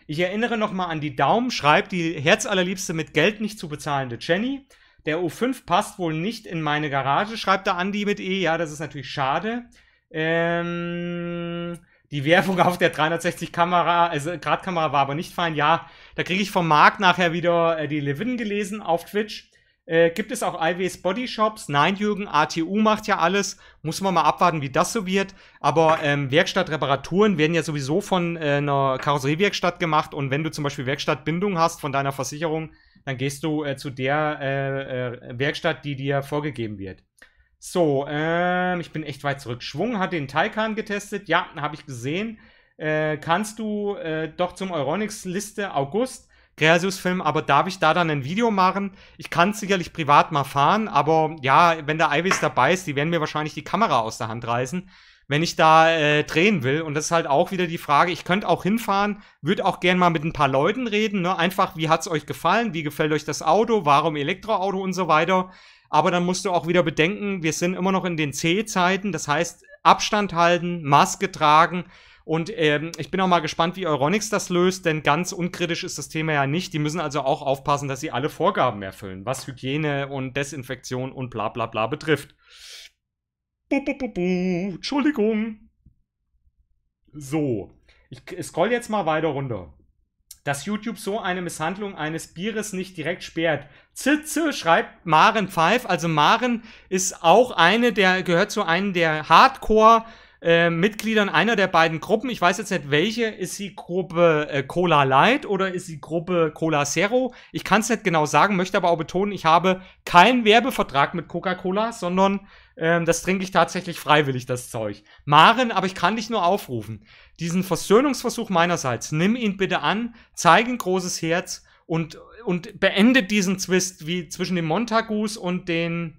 Ich erinnere nochmal an die Daumen, schreibt die herzallerliebste mit Geld nicht zu bezahlende Jenny. Der U5 passt wohl nicht in meine Garage, schreibt der Andi mit E. Ja, das ist natürlich schade. Ähm, die Werbung auf der 360-Kamera, also Gradkamera war aber nicht fein. Ja, da kriege ich vom Markt nachher wieder äh, die Levin gelesen auf Twitch. Äh, gibt es auch IWs Body Shops? Nein, Jürgen, ATU macht ja alles. Muss man mal abwarten, wie das so wird. Aber ähm, Werkstattreparaturen werden ja sowieso von äh, einer Karosseriewerkstatt gemacht. Und wenn du zum Beispiel Werkstattbindung hast von deiner Versicherung, dann gehst du äh, zu der äh, äh Werkstatt, die dir vorgegeben wird. So, ähm, ich bin echt weit zurück. Schwung hat den Taycan getestet. Ja, habe ich gesehen. Äh, kannst du äh, doch zum Euronics-Liste August Creasius-Film, aber darf ich da dann ein Video machen? Ich kann es sicherlich privat mal fahren, aber ja, wenn der Ivis dabei ist, die werden mir wahrscheinlich die Kamera aus der Hand reißen, wenn ich da äh, drehen will. Und das ist halt auch wieder die Frage, ich könnte auch hinfahren, würde auch gern mal mit ein paar Leuten reden, ne? einfach, wie hat's euch gefallen, wie gefällt euch das Auto, warum Elektroauto und so weiter. Aber dann musst du auch wieder bedenken, wir sind immer noch in den C-Zeiten, das heißt Abstand halten, Maske tragen und ähm, ich bin auch mal gespannt, wie Euronix das löst, denn ganz unkritisch ist das Thema ja nicht. Die müssen also auch aufpassen, dass sie alle Vorgaben erfüllen, was Hygiene und Desinfektion und bla bla bla betrifft. Bu, bu, bu, bu. Entschuldigung. So. Ich scroll jetzt mal weiter runter. Dass YouTube so eine Misshandlung eines Bieres nicht direkt sperrt. Zitze schreibt Maren Pfeif. Also Maren ist auch eine der, gehört zu einem der Hardcore- äh, Mitgliedern einer der beiden Gruppen, ich weiß jetzt nicht welche, ist die Gruppe äh, Cola Light oder ist die Gruppe Cola Zero? Ich kann es nicht genau sagen, möchte aber auch betonen, ich habe keinen Werbevertrag mit Coca-Cola, sondern ähm, das trinke ich tatsächlich freiwillig, das Zeug. Maren, aber ich kann dich nur aufrufen. Diesen Versöhnungsversuch meinerseits, nimm ihn bitte an, zeig ein großes Herz und, und beende diesen Zwist wie zwischen den Montagus und den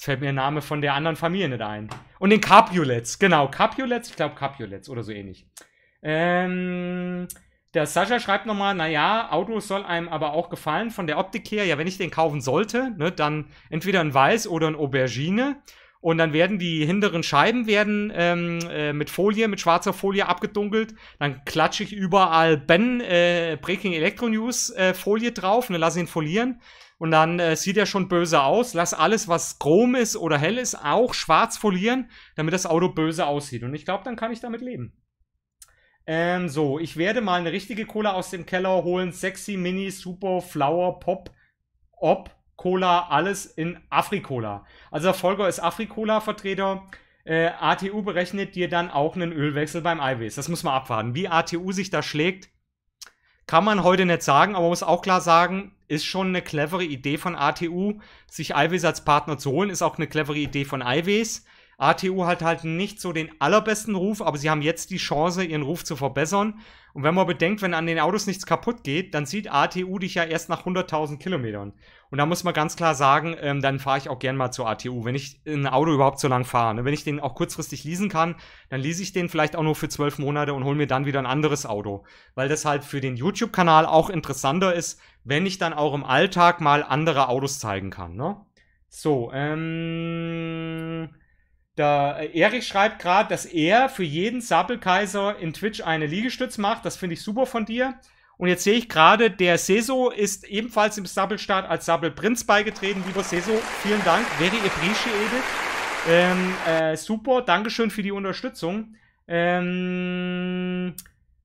Jetzt fällt mir der Name von der anderen Familie nicht ein. Und den Capulets, genau, Capulets, ich glaube Capulets oder so ähnlich. Ähm, der Sascha schreibt nochmal, naja, Auto soll einem aber auch gefallen von der Optik her. Ja, wenn ich den kaufen sollte, ne, dann entweder ein Weiß oder ein Aubergine. Und dann werden die hinteren Scheiben werden ähm, äh, mit Folie, mit schwarzer Folie abgedunkelt. Dann klatsche ich überall Ben äh, Breaking Electro News äh, Folie drauf und dann lasse ihn folieren. Und dann äh, sieht er schon böse aus. Lass alles, was chrom ist oder hell ist, auch schwarz folieren, damit das Auto böse aussieht. Und ich glaube, dann kann ich damit leben. Ähm, so, ich werde mal eine richtige Cola aus dem Keller holen. Sexy, Mini, Super, Flower, Pop, Op, Cola, alles in Afrikola. Also der Folger ist Afrikola-Vertreter. Äh, ATU berechnet dir dann auch einen Ölwechsel beim Eiweiß. Das muss man abwarten. Wie ATU sich da schlägt, kann man heute nicht sagen, aber muss auch klar sagen, ist schon eine clevere Idee von ATU, sich Iwes als Partner zu holen, ist auch eine clevere Idee von Iwes. ATU hat halt nicht so den allerbesten Ruf, aber sie haben jetzt die Chance, ihren Ruf zu verbessern. Und wenn man bedenkt, wenn an den Autos nichts kaputt geht, dann sieht ATU dich ja erst nach 100.000 Kilometern. Und da muss man ganz klar sagen, ähm, dann fahre ich auch gern mal zur ATU, wenn ich ein Auto überhaupt so lang fahre. Ne? Wenn ich den auch kurzfristig leasen kann, dann lease ich den vielleicht auch nur für zwölf Monate und hole mir dann wieder ein anderes Auto. Weil das halt für den YouTube-Kanal auch interessanter ist, wenn ich dann auch im Alltag mal andere Autos zeigen kann. Ne? So, ähm. Da, äh, Erich schreibt gerade, dass er für jeden Sappelkaiser in Twitch eine Liegestütz macht. Das finde ich super von dir. Und jetzt sehe ich gerade, der Seso ist ebenfalls im Sabelstart als Sappelprinz beigetreten. Lieber Seso, vielen Dank. Very appreciated. Ähm, äh, super, Dankeschön für die Unterstützung. Ähm,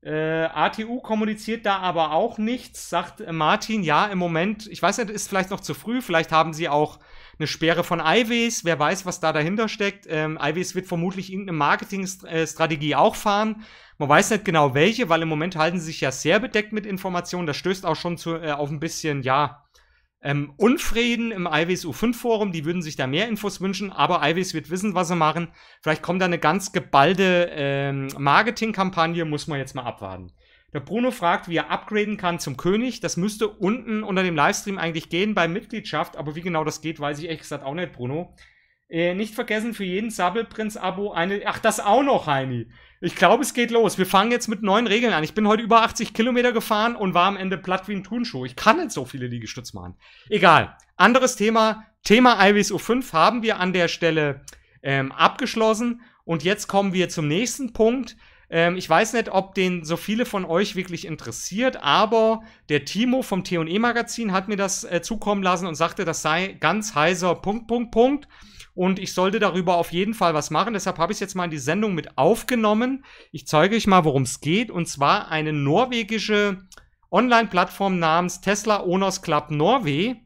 äh, ATU kommuniziert da aber auch nichts, sagt Martin. Ja, im Moment, ich weiß nicht, ist vielleicht noch zu früh. Vielleicht haben sie auch eine Sperre von Ives, wer weiß, was da dahinter steckt. Ähm, Ives wird vermutlich irgendeine Marketingstrategie auch fahren. Man weiß nicht genau welche, weil im Moment halten sie sich ja sehr bedeckt mit Informationen. Das stößt auch schon zu, äh, auf ein bisschen, ja, ähm, Unfrieden im IWS U5-Forum, die würden sich da mehr Infos wünschen, aber IWS wird wissen, was sie machen. Vielleicht kommt da eine ganz geballte ähm, Marketingkampagne, muss man jetzt mal abwarten. Der Bruno fragt, wie er upgraden kann zum König. Das müsste unten unter dem Livestream eigentlich gehen bei Mitgliedschaft, aber wie genau das geht, weiß ich ehrlich gesagt auch nicht, Bruno. Äh, nicht vergessen, für jeden Sabbelprinz-Abo eine. Ach, das auch noch, Heini. Ich glaube, es geht los. Wir fangen jetzt mit neuen Regeln an. Ich bin heute über 80 Kilometer gefahren und war am Ende platt wie ein Turnschuh. Ich kann nicht so viele Liegestütz machen. Egal. Anderes Thema. Thema IWS U5 haben wir an der Stelle ähm, abgeschlossen. Und jetzt kommen wir zum nächsten Punkt. Ähm, ich weiß nicht, ob den so viele von euch wirklich interessiert, aber der Timo vom T&E Magazin hat mir das äh, zukommen lassen und sagte, das sei ganz heiser Punkt, Punkt, Punkt und ich sollte darüber auf jeden Fall was machen. Deshalb habe ich es jetzt mal in die Sendung mit aufgenommen. Ich zeige euch mal, worum es geht. Und zwar eine norwegische Online-Plattform namens Tesla Onos Club Norway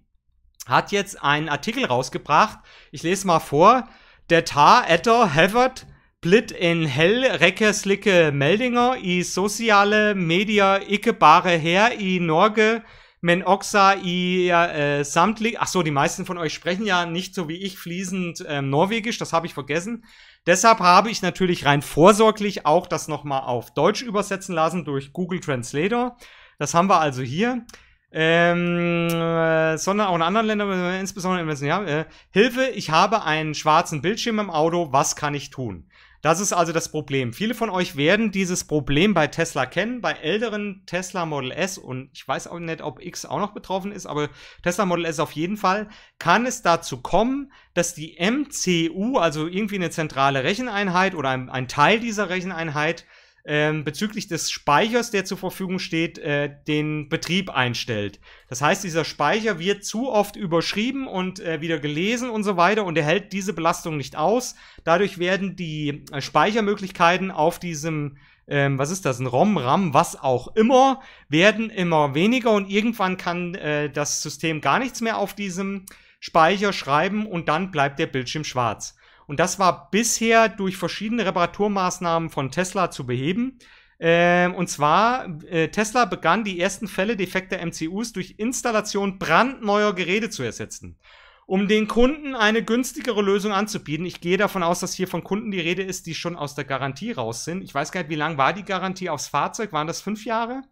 hat jetzt einen Artikel rausgebracht. Ich lese mal vor. Der Tar Etter Hevert Blit in hell rekke meldinger i soziale Media ikke her i Norge Men Oxa i äh, samtlig. Ach so, die meisten von euch sprechen ja nicht so wie ich fließend äh, Norwegisch, das habe ich vergessen. Deshalb habe ich natürlich rein vorsorglich auch das nochmal auf Deutsch übersetzen lassen durch Google Translator. Das haben wir also hier. Ähm, äh, sondern auch in anderen Ländern, äh, insbesondere in ja, äh, Hilfe, ich habe einen schwarzen Bildschirm im Auto, was kann ich tun? Das ist also das Problem. Viele von euch werden dieses Problem bei Tesla kennen, bei älteren Tesla Model S und ich weiß auch nicht, ob X auch noch betroffen ist, aber Tesla Model S auf jeden Fall, kann es dazu kommen, dass die MCU, also irgendwie eine zentrale Recheneinheit oder ein, ein Teil dieser Recheneinheit, ähm, bezüglich des Speichers, der zur Verfügung steht, äh, den Betrieb einstellt. Das heißt, dieser Speicher wird zu oft überschrieben und äh, wieder gelesen und so weiter und er hält diese Belastung nicht aus. Dadurch werden die äh, Speichermöglichkeiten auf diesem ähm, was ist das, ein ROM, RAM, was auch immer, werden immer weniger und irgendwann kann äh, das System gar nichts mehr auf diesem Speicher schreiben und dann bleibt der Bildschirm schwarz. Und das war bisher durch verschiedene Reparaturmaßnahmen von Tesla zu beheben. Ähm, und zwar, äh, Tesla begann die ersten Fälle defekter MCUs durch Installation brandneuer Geräte zu ersetzen. Um den Kunden eine günstigere Lösung anzubieten. Ich gehe davon aus, dass hier von Kunden die Rede ist, die schon aus der Garantie raus sind. Ich weiß gar nicht, wie lang war die Garantie aufs Fahrzeug? Waren das fünf Jahre?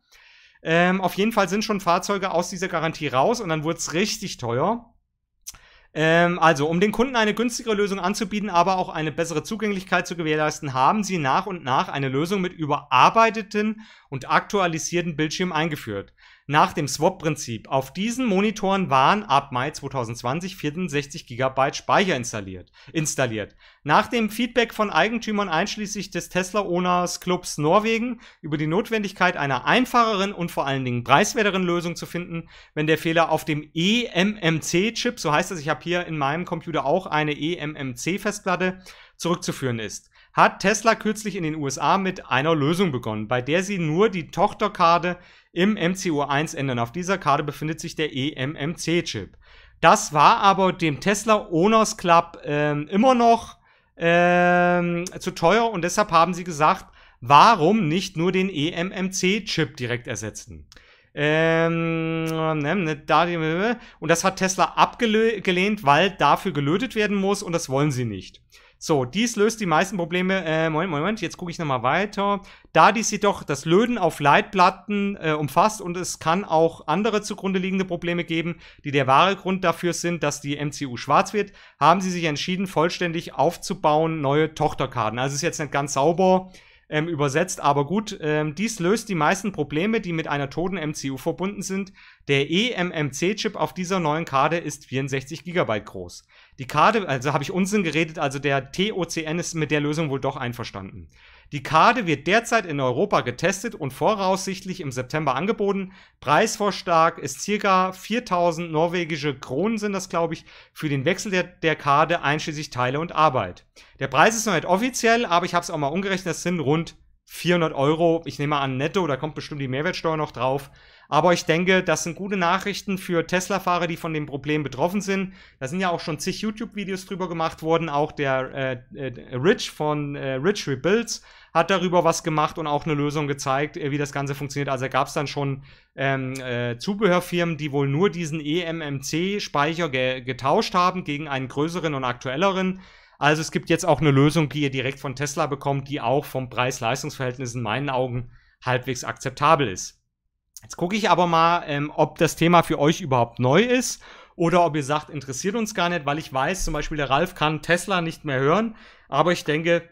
Ähm, auf jeden Fall sind schon Fahrzeuge aus dieser Garantie raus und dann wurde es richtig teuer. Ähm, also, um den Kunden eine günstigere Lösung anzubieten, aber auch eine bessere Zugänglichkeit zu gewährleisten, haben sie nach und nach eine Lösung mit überarbeiteten und aktualisierten Bildschirmen eingeführt nach dem Swap-Prinzip. Auf diesen Monitoren waren ab Mai 2020 64 GB Speicher installiert. installiert. Nach dem Feedback von Eigentümern einschließlich des Tesla-Owners Clubs Norwegen über die Notwendigkeit einer einfacheren und vor allen Dingen preiswerteren Lösung zu finden, wenn der Fehler auf dem EMMC-Chip, so heißt das, ich habe hier in meinem Computer auch eine EMMC-Festplatte, zurückzuführen ist hat Tesla kürzlich in den USA mit einer Lösung begonnen, bei der sie nur die Tochterkarte im MCU1 ändern. Auf dieser Karte befindet sich der eMMC-Chip. Das war aber dem Tesla Owners Club ähm, immer noch ähm, zu teuer und deshalb haben sie gesagt, warum nicht nur den eMMC-Chip direkt ersetzen? Ähm, ne, ne, und das hat Tesla abgelehnt, weil dafür gelötet werden muss und das wollen sie nicht. So, dies löst die meisten Probleme. Äh, Moment, Moment, jetzt gucke ich nochmal weiter. Da dies jedoch das Löten auf Leitplatten äh, umfasst und es kann auch andere zugrunde liegende Probleme geben, die der wahre Grund dafür sind, dass die MCU schwarz wird, haben sie sich entschieden, vollständig aufzubauen neue Tochterkarten. Also ist jetzt nicht ganz sauber ähm, übersetzt, aber gut. Ähm, dies löst die meisten Probleme, die mit einer toten MCU verbunden sind. Der EMMC-Chip auf dieser neuen Karte ist 64 GB groß. Die Karte, also habe ich Unsinn geredet, also der TOCN ist mit der Lösung wohl doch einverstanden. Die Karte wird derzeit in Europa getestet und voraussichtlich im September angeboten. Preisvorschlag ist circa 4000 norwegische Kronen sind das, glaube ich, für den Wechsel der, der Karte einschließlich Teile und Arbeit. Der Preis ist noch nicht offiziell, aber ich habe es auch mal umgerechnet, das sind rund 400 Euro, ich nehme an, netto, da kommt bestimmt die Mehrwertsteuer noch drauf. Aber ich denke, das sind gute Nachrichten für Tesla-Fahrer, die von dem Problem betroffen sind. Da sind ja auch schon zig YouTube-Videos drüber gemacht worden. Auch der äh, äh, Rich von äh, Rich Rebuilds hat darüber was gemacht und auch eine Lösung gezeigt, äh, wie das Ganze funktioniert. Also gab es dann schon ähm, äh, Zubehörfirmen, die wohl nur diesen EMMC-Speicher ge getauscht haben gegen einen größeren und aktuelleren. Also es gibt jetzt auch eine Lösung, die ihr direkt von Tesla bekommt, die auch vom Preis-Leistungs-Verhältnis in meinen Augen halbwegs akzeptabel ist. Jetzt gucke ich aber mal, ähm, ob das Thema für euch überhaupt neu ist oder ob ihr sagt, interessiert uns gar nicht, weil ich weiß, zum Beispiel der Ralf kann Tesla nicht mehr hören, aber ich denke,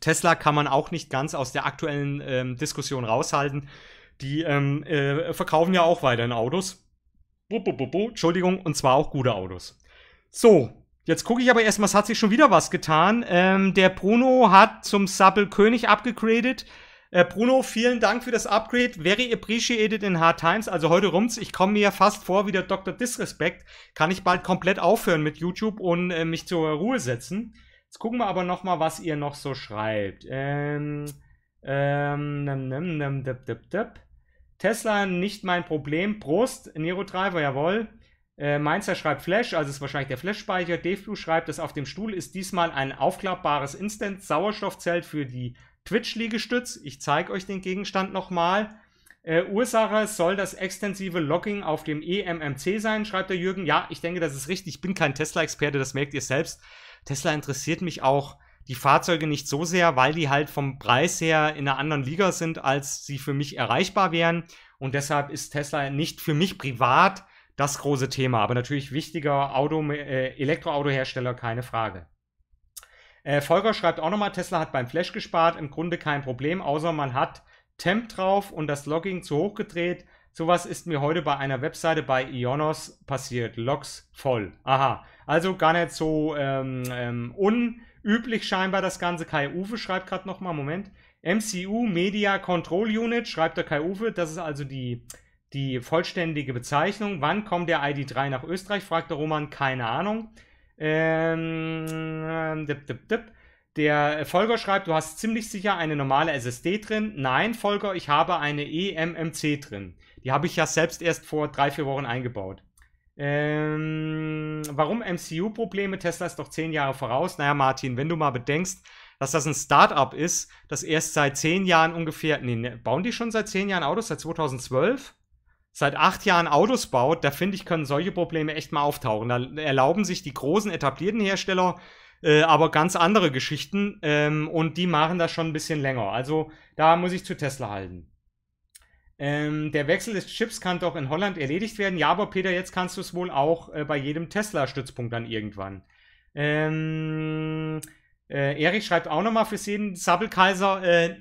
Tesla kann man auch nicht ganz aus der aktuellen ähm, Diskussion raushalten. Die ähm, äh, verkaufen ja auch weiterhin Autos. Bu, bu, bu, Entschuldigung, und zwar auch gute Autos. So, Jetzt gucke ich aber erstmal, es hat sich schon wieder was getan. Ähm, der Bruno hat zum Sabbel König abgegradet. Äh, Bruno, vielen Dank für das Upgrade. Very appreciated in hard times. Also heute rums. Ich komme mir fast vor wie der Dr. Disrespect. Kann ich bald komplett aufhören mit YouTube und äh, mich zur Ruhe setzen. Jetzt gucken wir aber noch mal, was ihr noch so schreibt. Ähm, ähm, nem, nem, nem, dip, dip, dip. Tesla nicht mein Problem. Prost, Nero Driver, jawohl. Äh, Mainzer schreibt Flash, also ist wahrscheinlich der Flash-Speicher. Deflu schreibt, dass auf dem Stuhl ist diesmal ein aufklappbares Instant-Sauerstoffzelt für die Twitch-Liegestütz. Ich zeige euch den Gegenstand nochmal. Äh, Ursache soll das extensive Logging auf dem EMMC sein, schreibt der Jürgen. Ja, ich denke, das ist richtig. Ich bin kein Tesla-Experte, das merkt ihr selbst. Tesla interessiert mich auch die Fahrzeuge nicht so sehr, weil die halt vom Preis her in einer anderen Liga sind, als sie für mich erreichbar wären. Und deshalb ist Tesla nicht für mich privat das große Thema. Aber natürlich wichtiger Auto, äh, Elektroautohersteller, keine Frage. Äh, Volker schreibt auch nochmal, Tesla hat beim Flash gespart, im Grunde kein Problem, außer man hat Temp drauf und das Logging zu hoch gedreht. Sowas ist mir heute bei einer Webseite bei Ionos passiert. Logs voll. Aha. Also gar nicht so ähm, ähm, unüblich scheinbar das Ganze. Kai Uwe schreibt gerade nochmal, Moment. MCU Media Control Unit schreibt der Kai Uwe. Das ist also die die vollständige Bezeichnung. Wann kommt der ID3 nach Österreich? fragte Roman. Keine Ahnung. Ähm, ähm, dip, dip, dip. Der Folger schreibt, du hast ziemlich sicher eine normale SSD drin. Nein, Folger, ich habe eine EMMC drin. Die habe ich ja selbst erst vor drei, vier Wochen eingebaut. Ähm, warum MCU-Probleme? Tesla ist doch zehn Jahre voraus. Naja, Martin, wenn du mal bedenkst, dass das ein Startup ist, das erst seit zehn Jahren ungefähr, nee, ne, bauen die schon seit zehn Jahren Autos, seit 2012? seit acht Jahren Autos baut, da finde ich, können solche Probleme echt mal auftauchen. Da erlauben sich die großen etablierten Hersteller äh, aber ganz andere Geschichten ähm, und die machen das schon ein bisschen länger. Also da muss ich zu Tesla halten. Ähm, der Wechsel des Chips kann doch in Holland erledigt werden. Ja, aber Peter, jetzt kannst du es wohl auch äh, bei jedem Tesla-Stützpunkt dann irgendwann. Ähm, äh, Erik schreibt auch nochmal für jeden Sabbelkaiser, äh,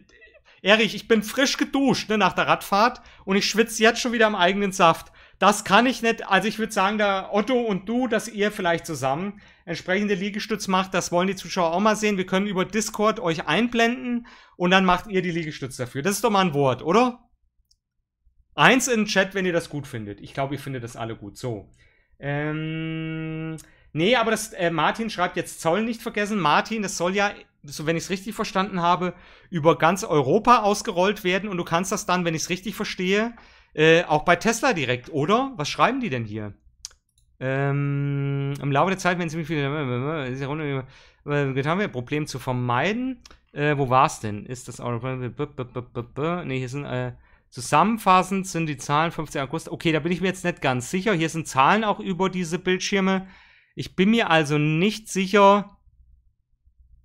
Erich, ich bin frisch geduscht ne, nach der Radfahrt und ich schwitze jetzt schon wieder am eigenen Saft. Das kann ich nicht. Also ich würde sagen, da Otto und du, dass ihr vielleicht zusammen entsprechende Liegestütz macht, das wollen die Zuschauer auch mal sehen. Wir können über Discord euch einblenden und dann macht ihr die Liegestütz dafür. Das ist doch mal ein Wort, oder? Eins in den Chat, wenn ihr das gut findet. Ich glaube, ihr findet das alle gut. So. Ähm, nee, aber das, äh, Martin schreibt jetzt Zoll nicht vergessen. Martin, das soll ja so wenn ich es richtig verstanden habe, über ganz Europa ausgerollt werden und du kannst das dann, wenn ich es richtig verstehe, äh, auch bei Tesla direkt, oder? Was schreiben die denn hier? Ähm, Im Laufe der Zeit, wenn sie mich wieder ja runter, äh, getan wird, Problem zu vermeiden. Äh, wo war's denn? Ist das auch. Ne, hier sind. Äh, zusammenfassend sind die Zahlen 15. August. Okay, da bin ich mir jetzt nicht ganz sicher. Hier sind Zahlen auch über diese Bildschirme. Ich bin mir also nicht sicher,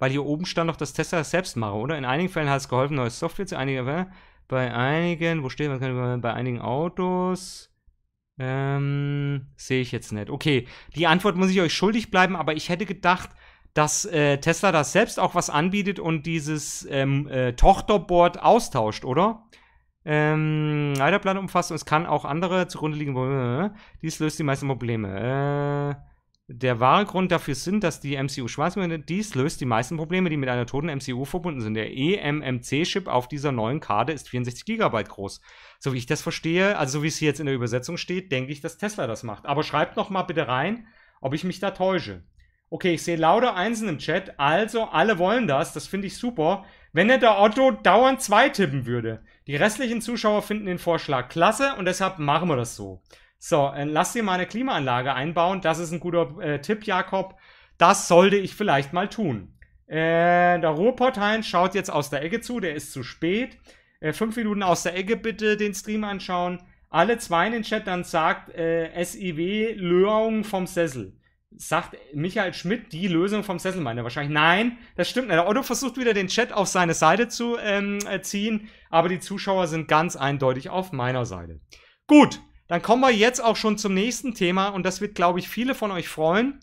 weil hier oben stand noch, dass Tesla das selbst mache, oder? In einigen Fällen hat es geholfen, neue Software zu einigen. Bei einigen, wo steht, man, bei einigen Autos. Ähm, sehe ich jetzt nicht. Okay, die Antwort muss ich euch schuldig bleiben, aber ich hätte gedacht, dass äh, Tesla das selbst auch was anbietet und dieses ähm, äh, Tochterboard austauscht, oder? Ähm, Leiterplan umfasst und es kann auch andere zugrunde liegen. Äh, äh, äh, dies löst die meisten Probleme. Äh, der wahre Grund dafür sind, dass die MCU schwarz wird. Dies löst die meisten Probleme, die mit einer toten MCU verbunden sind. Der eMMC-Chip auf dieser neuen Karte ist 64 GB groß. So wie ich das verstehe, also so wie es hier jetzt in der Übersetzung steht, denke ich, dass Tesla das macht. Aber schreibt noch mal bitte rein, ob ich mich da täusche. Okay, ich sehe lauter Einsen im Chat, also alle wollen das, das finde ich super. Wenn er der Otto dauernd zwei tippen würde. Die restlichen Zuschauer finden den Vorschlag klasse und deshalb machen wir das so. So, äh, lass dir mal eine Klimaanlage einbauen. Das ist ein guter äh, Tipp, Jakob. Das sollte ich vielleicht mal tun. Äh, der Ruhrporthein schaut jetzt aus der Ecke zu, der ist zu spät. Äh, fünf Minuten aus der Ecke bitte den Stream anschauen. Alle zwei in den Chat, dann sagt äh, SIW Löung vom Sessel. Sagt Michael Schmidt die Lösung vom Sessel, meint er wahrscheinlich. Nein, das stimmt nicht. Der Otto versucht wieder den Chat auf seine Seite zu ähm, äh, ziehen, aber die Zuschauer sind ganz eindeutig auf meiner Seite. Gut, dann kommen wir jetzt auch schon zum nächsten Thema und das wird, glaube ich, viele von euch freuen.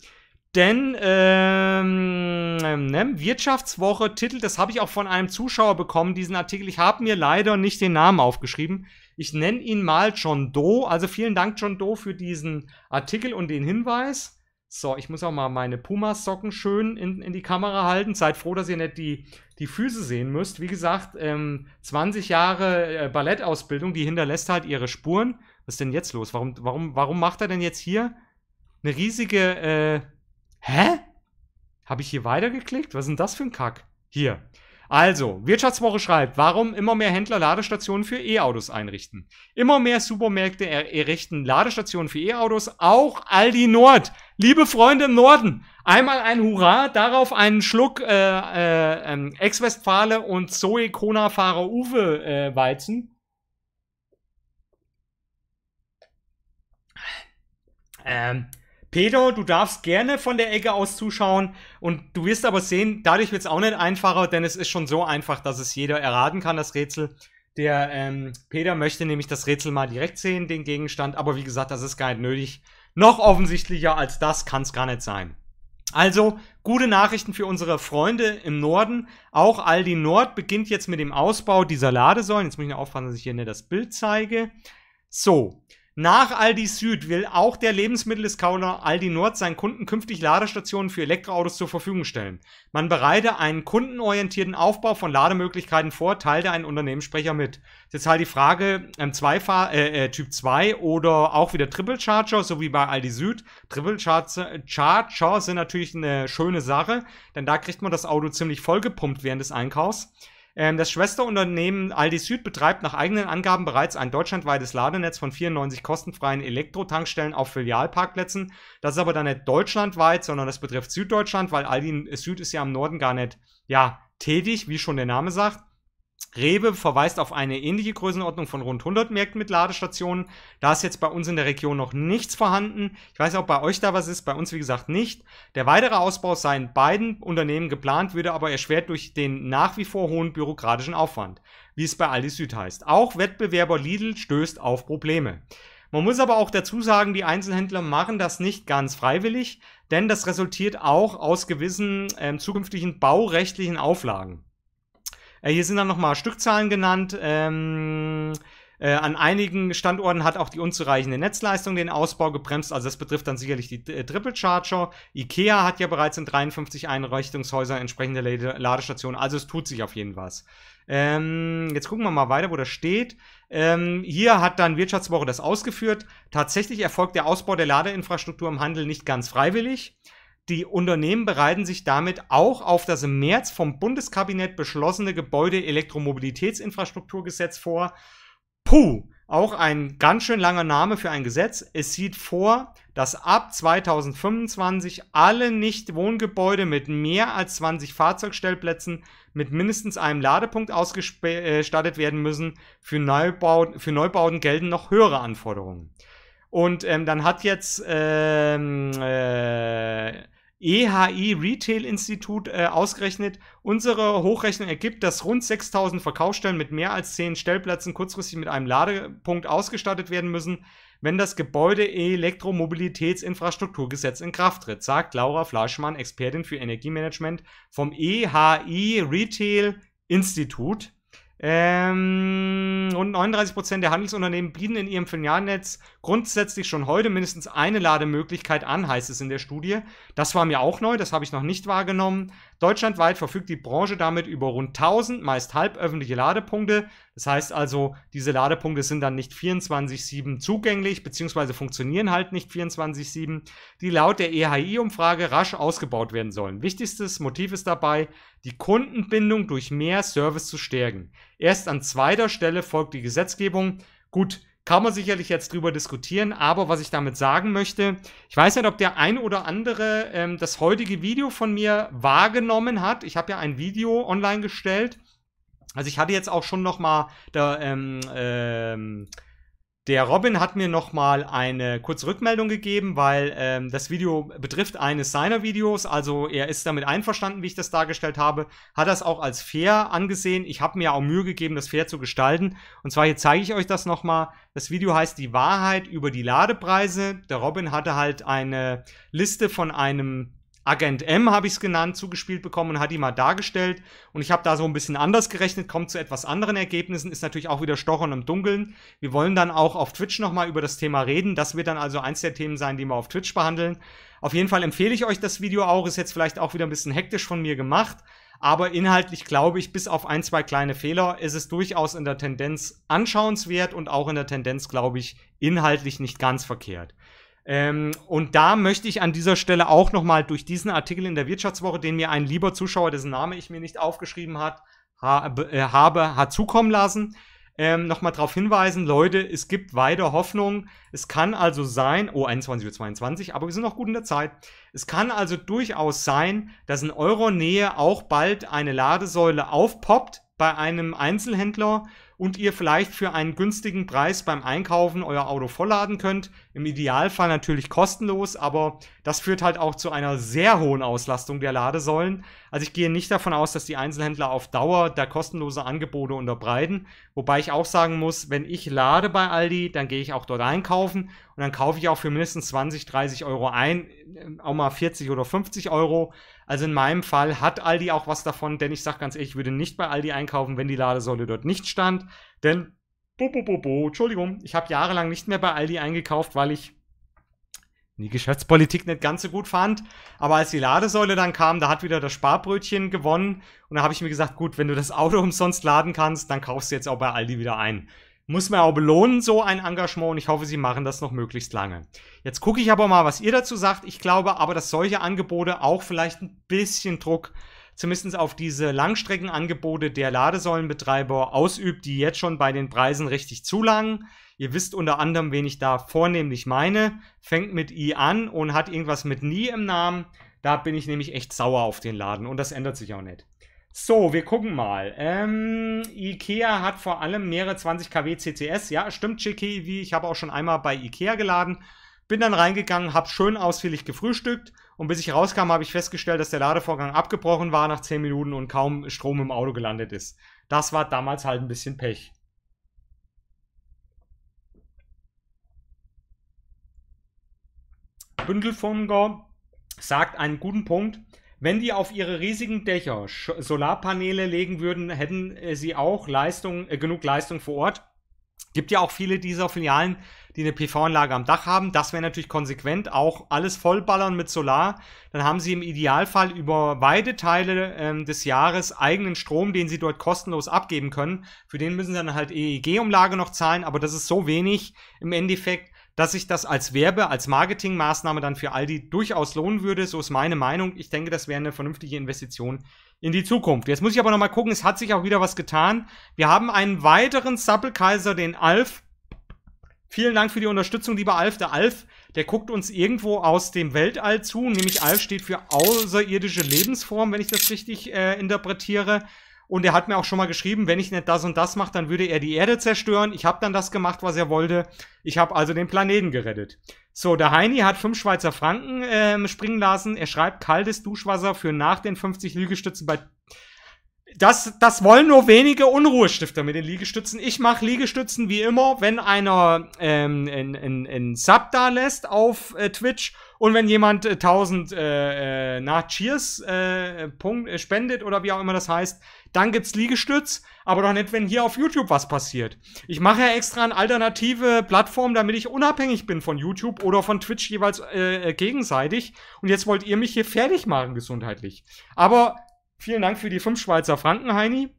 Denn ähm, ähm, ne, Wirtschaftswoche, Titel, das habe ich auch von einem Zuschauer bekommen, diesen Artikel. Ich habe mir leider nicht den Namen aufgeschrieben. Ich nenne ihn mal John Doe. Also vielen Dank, John Doe, für diesen Artikel und den Hinweis. So, ich muss auch mal meine Pumas-Socken schön in, in, die Kamera halten. Seid froh, dass ihr nicht die, die Füße sehen müsst. Wie gesagt, ähm, 20 Jahre äh, Ballettausbildung, die hinterlässt halt ihre Spuren. Was ist denn jetzt los? Warum, warum, warum macht er denn jetzt hier eine riesige, äh, hä? Habe ich hier weitergeklickt? Was ist denn das für ein Kack? Hier. Also, Wirtschaftswoche schreibt, warum immer mehr Händler Ladestationen für E-Autos einrichten. Immer mehr Supermärkte errichten Ladestationen für E-Autos, auch Aldi Nord. Liebe Freunde im Norden, einmal ein Hurra, darauf einen Schluck äh, äh, ähm, Ex-Westfale und Zoe Kona-Fahrer Uwe äh, Weizen. Ähm, Pedro, du darfst gerne von der Ecke aus zuschauen und du wirst aber sehen, dadurch wird es auch nicht einfacher, denn es ist schon so einfach, dass es jeder erraten kann, das Rätsel. Der ähm, Peter möchte nämlich das Rätsel mal direkt sehen, den Gegenstand, aber wie gesagt, das ist gar nicht nötig. Noch offensichtlicher als das kann es gar nicht sein. Also, gute Nachrichten für unsere Freunde im Norden. Auch Aldi Nord beginnt jetzt mit dem Ausbau dieser Ladesäulen. Jetzt muss ich nur aufpassen, dass ich hier nicht das Bild zeige. So, nach Aldi Süd will auch der Lebensmitteldiscounter Aldi Nord seinen Kunden künftig Ladestationen für Elektroautos zur Verfügung stellen. Man bereite einen kundenorientierten Aufbau von Lademöglichkeiten vor, teilte ein Unternehmenssprecher mit. Jetzt halt die Frage, ähm, zwei Fahr äh, äh, Typ 2 oder auch wieder Triple Charger, so wie bei Aldi Süd. Triple Charger, Charger sind natürlich eine schöne Sache, denn da kriegt man das Auto ziemlich vollgepumpt während des Einkaufs. Ähm, das Schwesterunternehmen Aldi Süd betreibt nach eigenen Angaben bereits ein deutschlandweites Ladenetz von 94 kostenfreien Elektrotankstellen auf Filialparkplätzen. Das ist aber dann nicht deutschlandweit, sondern das betrifft Süddeutschland, weil Aldi Süd ist ja im Norden gar nicht, ja, tätig, wie schon der Name sagt. Rewe verweist auf eine ähnliche Größenordnung von rund 100 Märkten mit Ladestationen. Da ist jetzt bei uns in der Region noch nichts vorhanden. Ich weiß auch, bei euch da was ist, bei uns wie gesagt nicht. Der weitere Ausbau sei in beiden Unternehmen geplant, würde aber erschwert durch den nach wie vor hohen bürokratischen Aufwand, wie es bei Aldi Süd heißt. Auch Wettbewerber Lidl stößt auf Probleme. Man muss aber auch dazu sagen, die Einzelhändler machen das nicht ganz freiwillig, denn das resultiert auch aus gewissen äh, zukünftigen baurechtlichen Auflagen. Äh, hier sind dann nochmal Stückzahlen genannt. Ähm, äh, an einigen Standorten hat auch die unzureichende Netzleistung den Ausbau gebremst. Also das betrifft dann sicherlich die äh, Triple Charger. IKEA hat ja bereits in 53 Einrichtungshäusern entsprechende Ladestationen. Also es tut sich auf jeden was. Ähm, jetzt gucken wir mal weiter, wo das steht. Ähm, hier hat dann Wirtschaftswoche das ausgeführt. Tatsächlich erfolgt der Ausbau der Ladeinfrastruktur im Handel nicht ganz freiwillig. Die Unternehmen bereiten sich damit auch auf das im März vom Bundeskabinett beschlossene Gebäude-Elektromobilitätsinfrastrukturgesetz vor. Puh, auch ein ganz schön langer Name für ein Gesetz. Es sieht vor, dass ab 2025 alle Nicht-Wohngebäude mit mehr als 20 Fahrzeugstellplätzen mit mindestens einem Ladepunkt ausgestattet werden müssen. Für, Neubauten, für Neubauten gelten noch höhere Anforderungen. Und ähm, dann hat jetzt ähm, äh, EHI Retail Institut äh, ausgerechnet. Unsere Hochrechnung ergibt, dass rund 6000 Verkaufsstellen mit mehr als 10 Stellplätzen kurzfristig mit einem Ladepunkt ausgestattet werden müssen, wenn das Gebäude-Elektromobilitätsinfrastrukturgesetz in Kraft tritt, sagt Laura Fleischmann, Expertin für Energiemanagement vom EHI Retail Institut. Ähm, rund 39% der Handelsunternehmen bieten in ihrem Filialnetz grundsätzlich schon heute mindestens eine Lademöglichkeit an, heißt es in der Studie. Das war mir auch neu, das habe ich noch nicht wahrgenommen. Deutschlandweit verfügt die Branche damit über rund 1000, meist halböffentliche Ladepunkte. Das heißt also, diese Ladepunkte sind dann nicht 24-7 zugänglich, beziehungsweise funktionieren halt nicht 24-7, die laut der EHI-Umfrage rasch ausgebaut werden sollen. Wichtigstes Motiv ist dabei, die Kundenbindung durch mehr Service zu stärken. Erst an zweiter Stelle folgt die Gesetzgebung. Gut, kann man sicherlich jetzt drüber diskutieren, aber was ich damit sagen möchte, ich weiß nicht, ob der ein oder andere ähm, das heutige Video von mir wahrgenommen hat. Ich habe ja ein Video online gestellt. Also ich hatte jetzt auch schon noch mal da, ähm, ähm, der Robin hat mir nochmal eine kurze Rückmeldung gegeben, weil ähm, das Video betrifft eines seiner Videos. Also er ist damit einverstanden, wie ich das dargestellt habe. Hat das auch als fair angesehen. Ich habe mir auch Mühe gegeben, das fair zu gestalten. Und zwar hier zeige ich euch das nochmal. Das Video heißt Die Wahrheit über die Ladepreise. Der Robin hatte halt eine Liste von einem Agent M habe ich es genannt, zugespielt bekommen und hat die mal dargestellt. Und ich habe da so ein bisschen anders gerechnet, kommt zu etwas anderen Ergebnissen, ist natürlich auch wieder Stochern im Dunkeln. Wir wollen dann auch auf Twitch nochmal über das Thema reden. Das wird dann also eins der Themen sein, die wir auf Twitch behandeln. Auf jeden Fall empfehle ich euch das Video auch, ist jetzt vielleicht auch wieder ein bisschen hektisch von mir gemacht. Aber inhaltlich glaube ich, bis auf ein, zwei kleine Fehler, ist es durchaus in der Tendenz anschauenswert und auch in der Tendenz, glaube ich, inhaltlich nicht ganz verkehrt. Ähm, und da möchte ich an dieser Stelle auch nochmal durch diesen Artikel in der Wirtschaftswoche, den mir ein lieber Zuschauer, dessen Name ich mir nicht aufgeschrieben hat, habe, äh, habe hat zukommen lassen, ähm, nochmal darauf hinweisen, Leute, es gibt weiter Hoffnung. Es kann also sein, oh, 21.22 Uhr, aber wir sind noch gut in der Zeit. Es kann also durchaus sein, dass in eurer Nähe auch bald eine Ladesäule aufpoppt bei einem Einzelhändler und ihr vielleicht für einen günstigen Preis beim Einkaufen euer Auto vollladen könnt. Im Idealfall natürlich kostenlos, aber das führt halt auch zu einer sehr hohen Auslastung der Ladesäulen. Also ich gehe nicht davon aus, dass die Einzelhändler auf Dauer da kostenlose Angebote unterbreiten. Wobei ich auch sagen muss, wenn ich lade bei Aldi, dann gehe ich auch dort einkaufen und dann kaufe ich auch für mindestens 20, 30 Euro ein, äh, auch mal 40 oder 50 Euro. Also in meinem Fall hat Aldi auch was davon, denn ich sage ganz ehrlich, ich würde nicht bei Aldi einkaufen, wenn die Ladesäule dort nicht stand. Denn, bo, bo, bo, bo, Entschuldigung, ich habe jahrelang nicht mehr bei Aldi eingekauft, weil ich die Geschäftspolitik nicht ganz so gut fand. Aber als die Ladesäule dann kam, da hat wieder das Sparbrötchen gewonnen. Und da habe ich mir gesagt, gut, wenn du das Auto umsonst laden kannst, dann kaufst du jetzt auch bei Aldi wieder ein muss man auch belohnen, so ein Engagement. Und ich hoffe, Sie machen das noch möglichst lange. Jetzt gucke ich aber mal, was ihr dazu sagt. Ich glaube aber, dass solche Angebote auch vielleicht ein bisschen Druck zumindest auf diese Langstreckenangebote der Ladesäulenbetreiber ausübt, die jetzt schon bei den Preisen richtig zulangen. Ihr wisst unter anderem, wen ich da vornehmlich meine. Fängt mit I an und hat irgendwas mit Nie im Namen. Da bin ich nämlich echt sauer auf den Laden und das ändert sich auch nicht. So, wir gucken mal. Ähm, IKEA hat vor allem mehrere 20 kW CCS. Ja, stimmt, Chicky, ich habe auch schon einmal bei IKEA geladen. Bin dann reingegangen, habe schön ausführlich gefrühstückt und bis ich rauskam, habe ich festgestellt, dass der Ladevorgang abgebrochen war nach 10 Minuten und kaum Strom im Auto gelandet ist. Das war damals halt ein bisschen Pech. Bündelfunker sagt einen guten Punkt. Wenn die auf ihre riesigen Dächer Solarpaneele legen würden, hätten äh, sie auch Leistung, äh, genug Leistung vor Ort. Gibt ja auch viele dieser Filialen, die eine PV-Anlage am Dach haben. Das wäre natürlich konsequent. Auch alles vollballern mit Solar. Dann haben sie im Idealfall über weite Teile äh, des Jahres eigenen Strom, den sie dort kostenlos abgeben können. Für den müssen sie dann halt EEG-Umlage noch zahlen, aber das ist so wenig im Endeffekt, dass sich das als Werbe, als Marketingmaßnahme dann für Aldi durchaus lohnen würde. So ist meine Meinung. Ich denke, das wäre eine vernünftige Investition in die Zukunft. Jetzt muss ich aber nochmal gucken, es hat sich auch wieder was getan. Wir haben einen weiteren Suppelkaiser, den Alf. Vielen Dank für die Unterstützung, lieber Alf. Der Alf, der guckt uns irgendwo aus dem Weltall zu. Nämlich Alf steht für außerirdische Lebensform, wenn ich das richtig äh, interpretiere. Und er hat mir auch schon mal geschrieben, wenn ich nicht das und das mache, dann würde er die Erde zerstören. Ich habe dann das gemacht, was er wollte. Ich habe also den Planeten gerettet. So, der Heini hat fünf Schweizer Franken äh, springen lassen. Er schreibt kaltes Duschwasser für nach den 50 Liegestützen bei. Das, das wollen nur wenige Unruhestifter mit den Liegestützen. Ich mache Liegestützen wie immer, wenn einer ähm, ein, ein, Sub da lässt auf äh, Twitch und wenn jemand äh, 1000 äh, äh, nach Cheers äh, Punkt, äh, spendet oder wie auch immer das heißt, dann gibt's Liegestütz, aber doch nicht, wenn hier auf YouTube was passiert. Ich mache ja extra eine alternative Plattform, damit ich unabhängig bin von YouTube oder von Twitch jeweils äh, äh gegenseitig. Und jetzt wollt ihr mich hier fertig machen gesundheitlich. Aber vielen Dank für die 5 Schweizer Franken, Heini.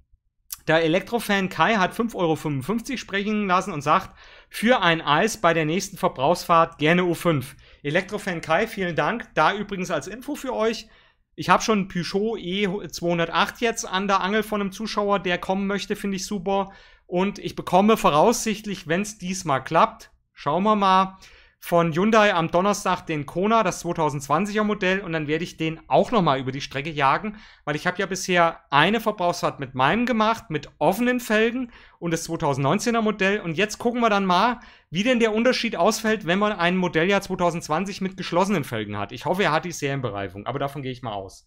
Der Elektrofan Kai hat 5,55 Euro sprechen lassen und sagt, für ein Eis bei der nächsten Verbrauchsfahrt gerne U5. Elektrofan Kai, vielen Dank. Da übrigens als Info für euch. Ich habe schon Peugeot E208 jetzt an der Angel von einem Zuschauer, der kommen möchte, finde ich super. Und ich bekomme voraussichtlich, wenn es diesmal klappt, schauen wir mal, von Hyundai am Donnerstag den Kona, das 2020er Modell, und dann werde ich den auch nochmal über die Strecke jagen, weil ich habe ja bisher eine Verbrauchsfahrt mit meinem gemacht, mit offenen Felgen und das 2019er Modell. Und jetzt gucken wir dann mal, wie denn der Unterschied ausfällt, wenn man ein Modelljahr 2020 mit geschlossenen Felgen hat. Ich hoffe, er hat die Serienbereifung, aber davon gehe ich mal aus.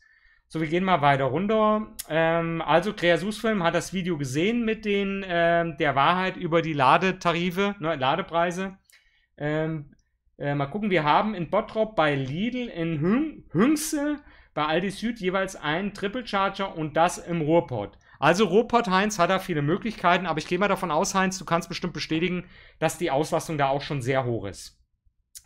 So, wir gehen mal weiter runter. Ähm, also, Kreasusfilm hat das Video gesehen mit den, ähm, der Wahrheit über die Ladetarife, ne, Ladepreise. Ähm, äh, mal gucken, wir haben in Bottrop bei Lidl, in Hün Hünxe bei Aldi Süd jeweils einen Triple Charger und das im Ruhrpott. Also Ruhrpott, Heinz, hat da viele Möglichkeiten, aber ich gehe mal davon aus, Heinz, du kannst bestimmt bestätigen, dass die Auslastung da auch schon sehr hoch ist.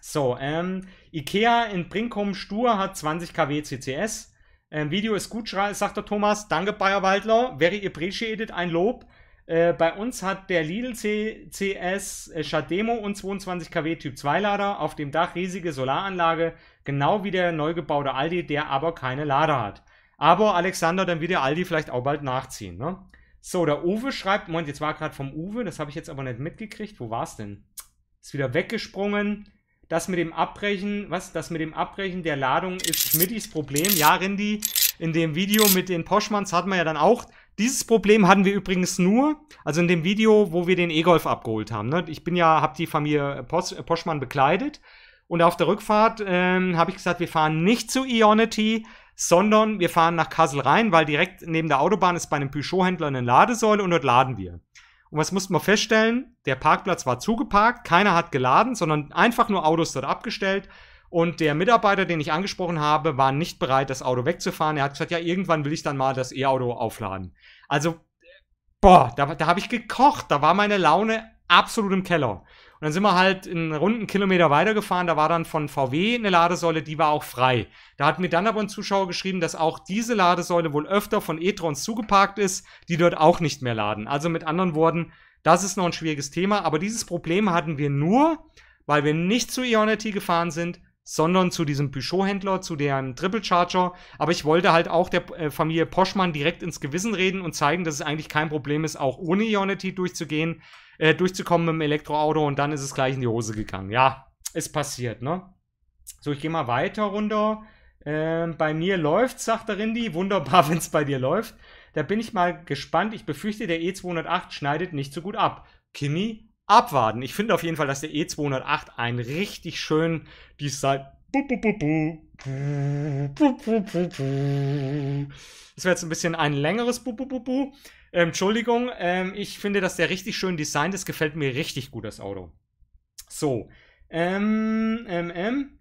So, ähm, Ikea in Brinkholm Stur hat 20 kW CCS. Ähm, Video ist gut, sagt der Thomas. Danke, Bayer Waldler. Very appreciated, ein Lob. Äh, bei uns hat der Lidl CS äh, Shademo und 22 kW Typ 2 Lader auf dem Dach riesige Solaranlage, genau wie der neu gebaute Aldi, der aber keine Lader hat. Aber Alexander, dann wird der Aldi vielleicht auch bald nachziehen, ne? So, der Uwe schreibt, Moment, jetzt war gerade vom Uwe, das habe ich jetzt aber nicht mitgekriegt. Wo war's denn? Ist wieder weggesprungen. Das mit dem Abbrechen, was? Das mit dem Abbrechen der Ladung ist Schmidtis Problem. Ja, Rindy, in dem Video mit den Poschmanns hat man ja dann auch dieses Problem hatten wir übrigens nur, also in dem Video, wo wir den E-Golf abgeholt haben. Ne? Ich bin ja, hab die Familie Posch, äh, Poschmann bekleidet und auf der Rückfahrt ähm, habe ich gesagt, wir fahren nicht zu Ionity, sondern wir fahren nach Kassel rein, weil direkt neben der Autobahn ist bei einem Peugeot-Händler eine Ladesäule und dort laden wir. Und was mussten wir feststellen? Der Parkplatz war zugeparkt, keiner hat geladen, sondern einfach nur Autos dort abgestellt. Und der Mitarbeiter, den ich angesprochen habe, war nicht bereit, das Auto wegzufahren. Er hat gesagt, ja, irgendwann will ich dann mal das E-Auto aufladen. Also, boah, da, da habe ich gekocht. Da war meine Laune absolut im Keller. Und dann sind wir halt einen runden Kilometer weitergefahren. Da war dann von VW eine Ladesäule, die war auch frei. Da hat mir dann aber ein Zuschauer geschrieben, dass auch diese Ladesäule wohl öfter von E-Trons zugeparkt ist, die dort auch nicht mehr laden. Also mit anderen Worten, das ist noch ein schwieriges Thema. Aber dieses Problem hatten wir nur, weil wir nicht zu Ionity gefahren sind, sondern zu diesem Peugeot-Händler, zu deren Triple Charger. Aber ich wollte halt auch der äh, Familie Poschmann direkt ins Gewissen reden und zeigen, dass es eigentlich kein Problem ist, auch ohne Ionity durchzugehen, äh, durchzukommen mit dem Elektroauto und dann ist es gleich in die Hose gegangen. Ja, ist passiert, ne? So, ich gehe mal weiter runter. Ähm, bei mir läuft, sagt der Rindy. Wunderbar, wenn es bei dir läuft. Da bin ich mal gespannt. Ich befürchte, der E208 schneidet nicht so gut ab. Kimi, abwarten. Ich finde auf jeden Fall, dass der E208 ein richtig schön Design. Das wäre jetzt ein bisschen ein längeres Bu. Ähm, Entschuldigung, ähm, ich finde, dass der richtig schön designt ist. Gefällt mir richtig gut, das Auto. So. Ähm, ähm, ähm.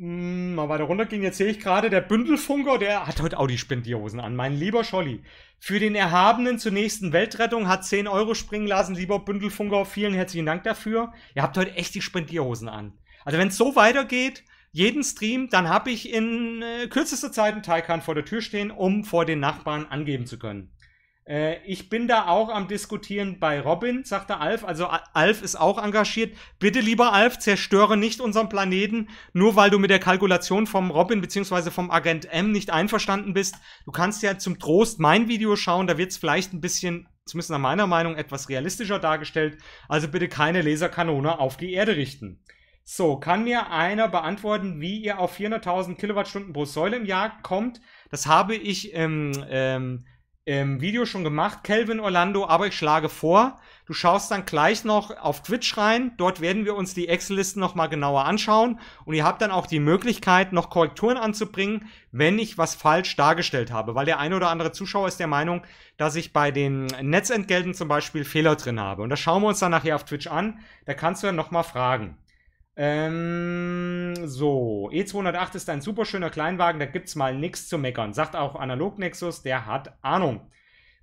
Hm, mal weiter runter gehen. Jetzt sehe ich gerade, der Bündelfunker, der hat heute Audi-Spendierhosen an. Mein lieber Scholli. Für den Erhabenen zur nächsten Weltrettung hat 10 Euro springen lassen. Lieber Bündelfunker, vielen herzlichen Dank dafür. Ihr habt heute echt die Sprintierhosen an. Also wenn es so weitergeht, jeden Stream, dann habe ich in äh, kürzester Zeit einen Taikan vor der Tür stehen, um vor den Nachbarn angeben zu können. Äh, ich bin da auch am Diskutieren bei Robin, sagte Alf. Also Alf ist auch engagiert. Bitte, lieber Alf, zerstöre nicht unseren Planeten, nur weil du mit der Kalkulation vom Robin bzw. vom Agent M nicht einverstanden bist. Du kannst ja zum Trost mein Video schauen, da wird es vielleicht ein bisschen zumindest nach meiner Meinung, etwas realistischer dargestellt. Also bitte keine Laserkanone auf die Erde richten. So, kann mir einer beantworten, wie ihr auf 400.000 Kilowattstunden pro Säule im Jahr kommt? Das habe ich im ähm, ähm im ähm, Video schon gemacht, Kelvin Orlando, aber ich schlage vor, du schaust dann gleich noch auf Twitch rein. Dort werden wir uns die Excel-Listen nochmal genauer anschauen und ihr habt dann auch die Möglichkeit, noch Korrekturen anzubringen, wenn ich was falsch dargestellt habe, weil der eine oder andere Zuschauer ist der Meinung, dass ich bei den Netzentgelten zum Beispiel Fehler drin habe. Und das schauen wir uns dann nachher auf Twitch an. Da kannst du dann nochmal fragen. Ähm, so, E208 ist ein super schöner Kleinwagen, da gibt's mal nichts zu meckern. Sagt auch Analog Nexus, der hat Ahnung.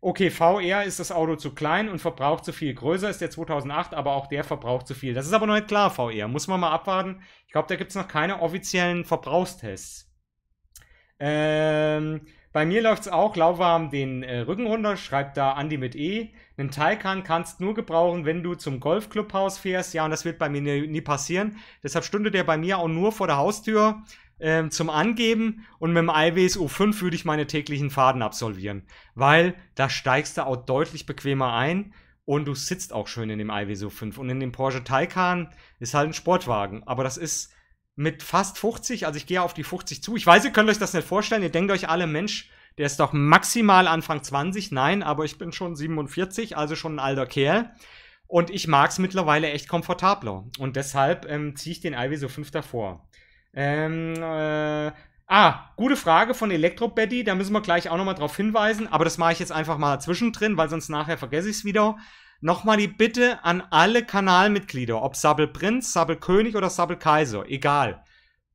Okay, VR ist das Auto zu klein und verbraucht zu viel. Größer ist der 2008, aber auch der verbraucht zu viel. Das ist aber noch nicht klar, VR. Muss man mal abwarten. Ich glaube, da gibt's noch keine offiziellen Verbrauchstests. Ähm, bei mir läuft's auch lauwarm den äh, Rücken runter, schreibt da Andi mit E. Einen Taycan kannst nur gebrauchen, wenn du zum Golfclubhaus fährst. Ja, und das wird bei mir nie, nie passieren. Deshalb stünde der bei mir auch nur vor der Haustür ähm, zum Angeben. Und mit dem IWS U5 würde ich meine täglichen Faden absolvieren. Weil da steigst du auch deutlich bequemer ein. Und du sitzt auch schön in dem IWS U5. Und in dem Porsche Taycan ist halt ein Sportwagen. Aber das ist mit fast 50, also ich gehe auf die 50 zu. Ich weiß, ihr könnt euch das nicht vorstellen. Ihr denkt euch alle, Mensch, der ist doch maximal Anfang 20. Nein, aber ich bin schon 47, also schon ein alter Kerl. Und ich mag es mittlerweile echt komfortabler. Und deshalb ähm, ziehe ich den IWSO 5 davor. Ähm, äh, ah, gute Frage von Elektrobetty. Da müssen wir gleich auch nochmal drauf hinweisen. Aber das mache ich jetzt einfach mal zwischendrin, weil sonst nachher vergesse ich es wieder. Nochmal die Bitte an alle Kanalmitglieder, ob Sabbel Prinz, Sabbel König oder Sabbel Kaiser, egal.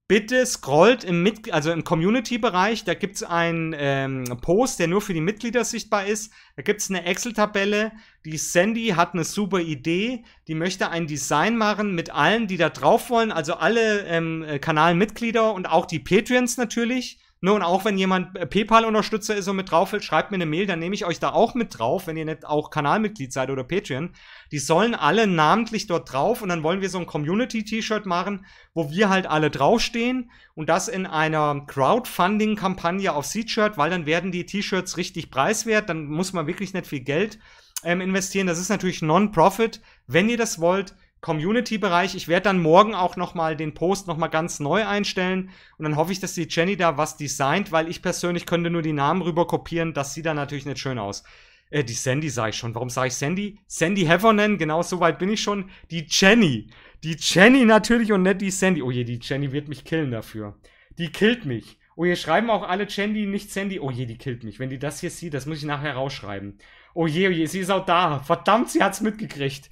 Bitte scrollt im, Mit also im Community-Bereich, da gibt es einen ähm, Post, der nur für die Mitglieder sichtbar ist. Da gibt es eine Excel-Tabelle. Die Sandy hat eine super Idee. Die möchte ein Design machen mit allen, die da drauf wollen, also alle ähm, Kanalmitglieder und auch die Patreons natürlich. Ne, und auch wenn jemand äh, PayPal-Unterstützer ist und mit drauf will, schreibt mir eine Mail, dann nehme ich euch da auch mit drauf, wenn ihr nicht auch Kanalmitglied seid oder Patreon. Die sollen alle namentlich dort drauf und dann wollen wir so ein Community-T-Shirt machen, wo wir halt alle draufstehen und das in einer Crowdfunding-Kampagne auf Seedshirt, weil dann werden die T-Shirts richtig preiswert, dann muss man wirklich nicht viel Geld ähm, investieren. Das ist natürlich Non-Profit. Wenn ihr das wollt, Community-Bereich. Ich werde dann morgen auch nochmal den Post nochmal ganz neu einstellen und dann hoffe ich, dass die Jenny da was designt, weil ich persönlich könnte nur die Namen rüber kopieren. Das sieht dann natürlich nicht schön aus. Äh, die Sandy sage ich schon. Warum sage ich Sandy? Sandy Heffernan, genau so weit bin ich schon. Die Jenny. Die Jenny natürlich und nicht die Sandy. Oh je, die Jenny wird mich killen dafür. Die killt mich. Oh je, schreiben auch alle Jenny, nicht Sandy. Oh je, die killt mich. Wenn die das hier sieht, das muss ich nachher rausschreiben. Oh je, oh je, sie ist auch da. Verdammt, sie hat's mitgekriegt.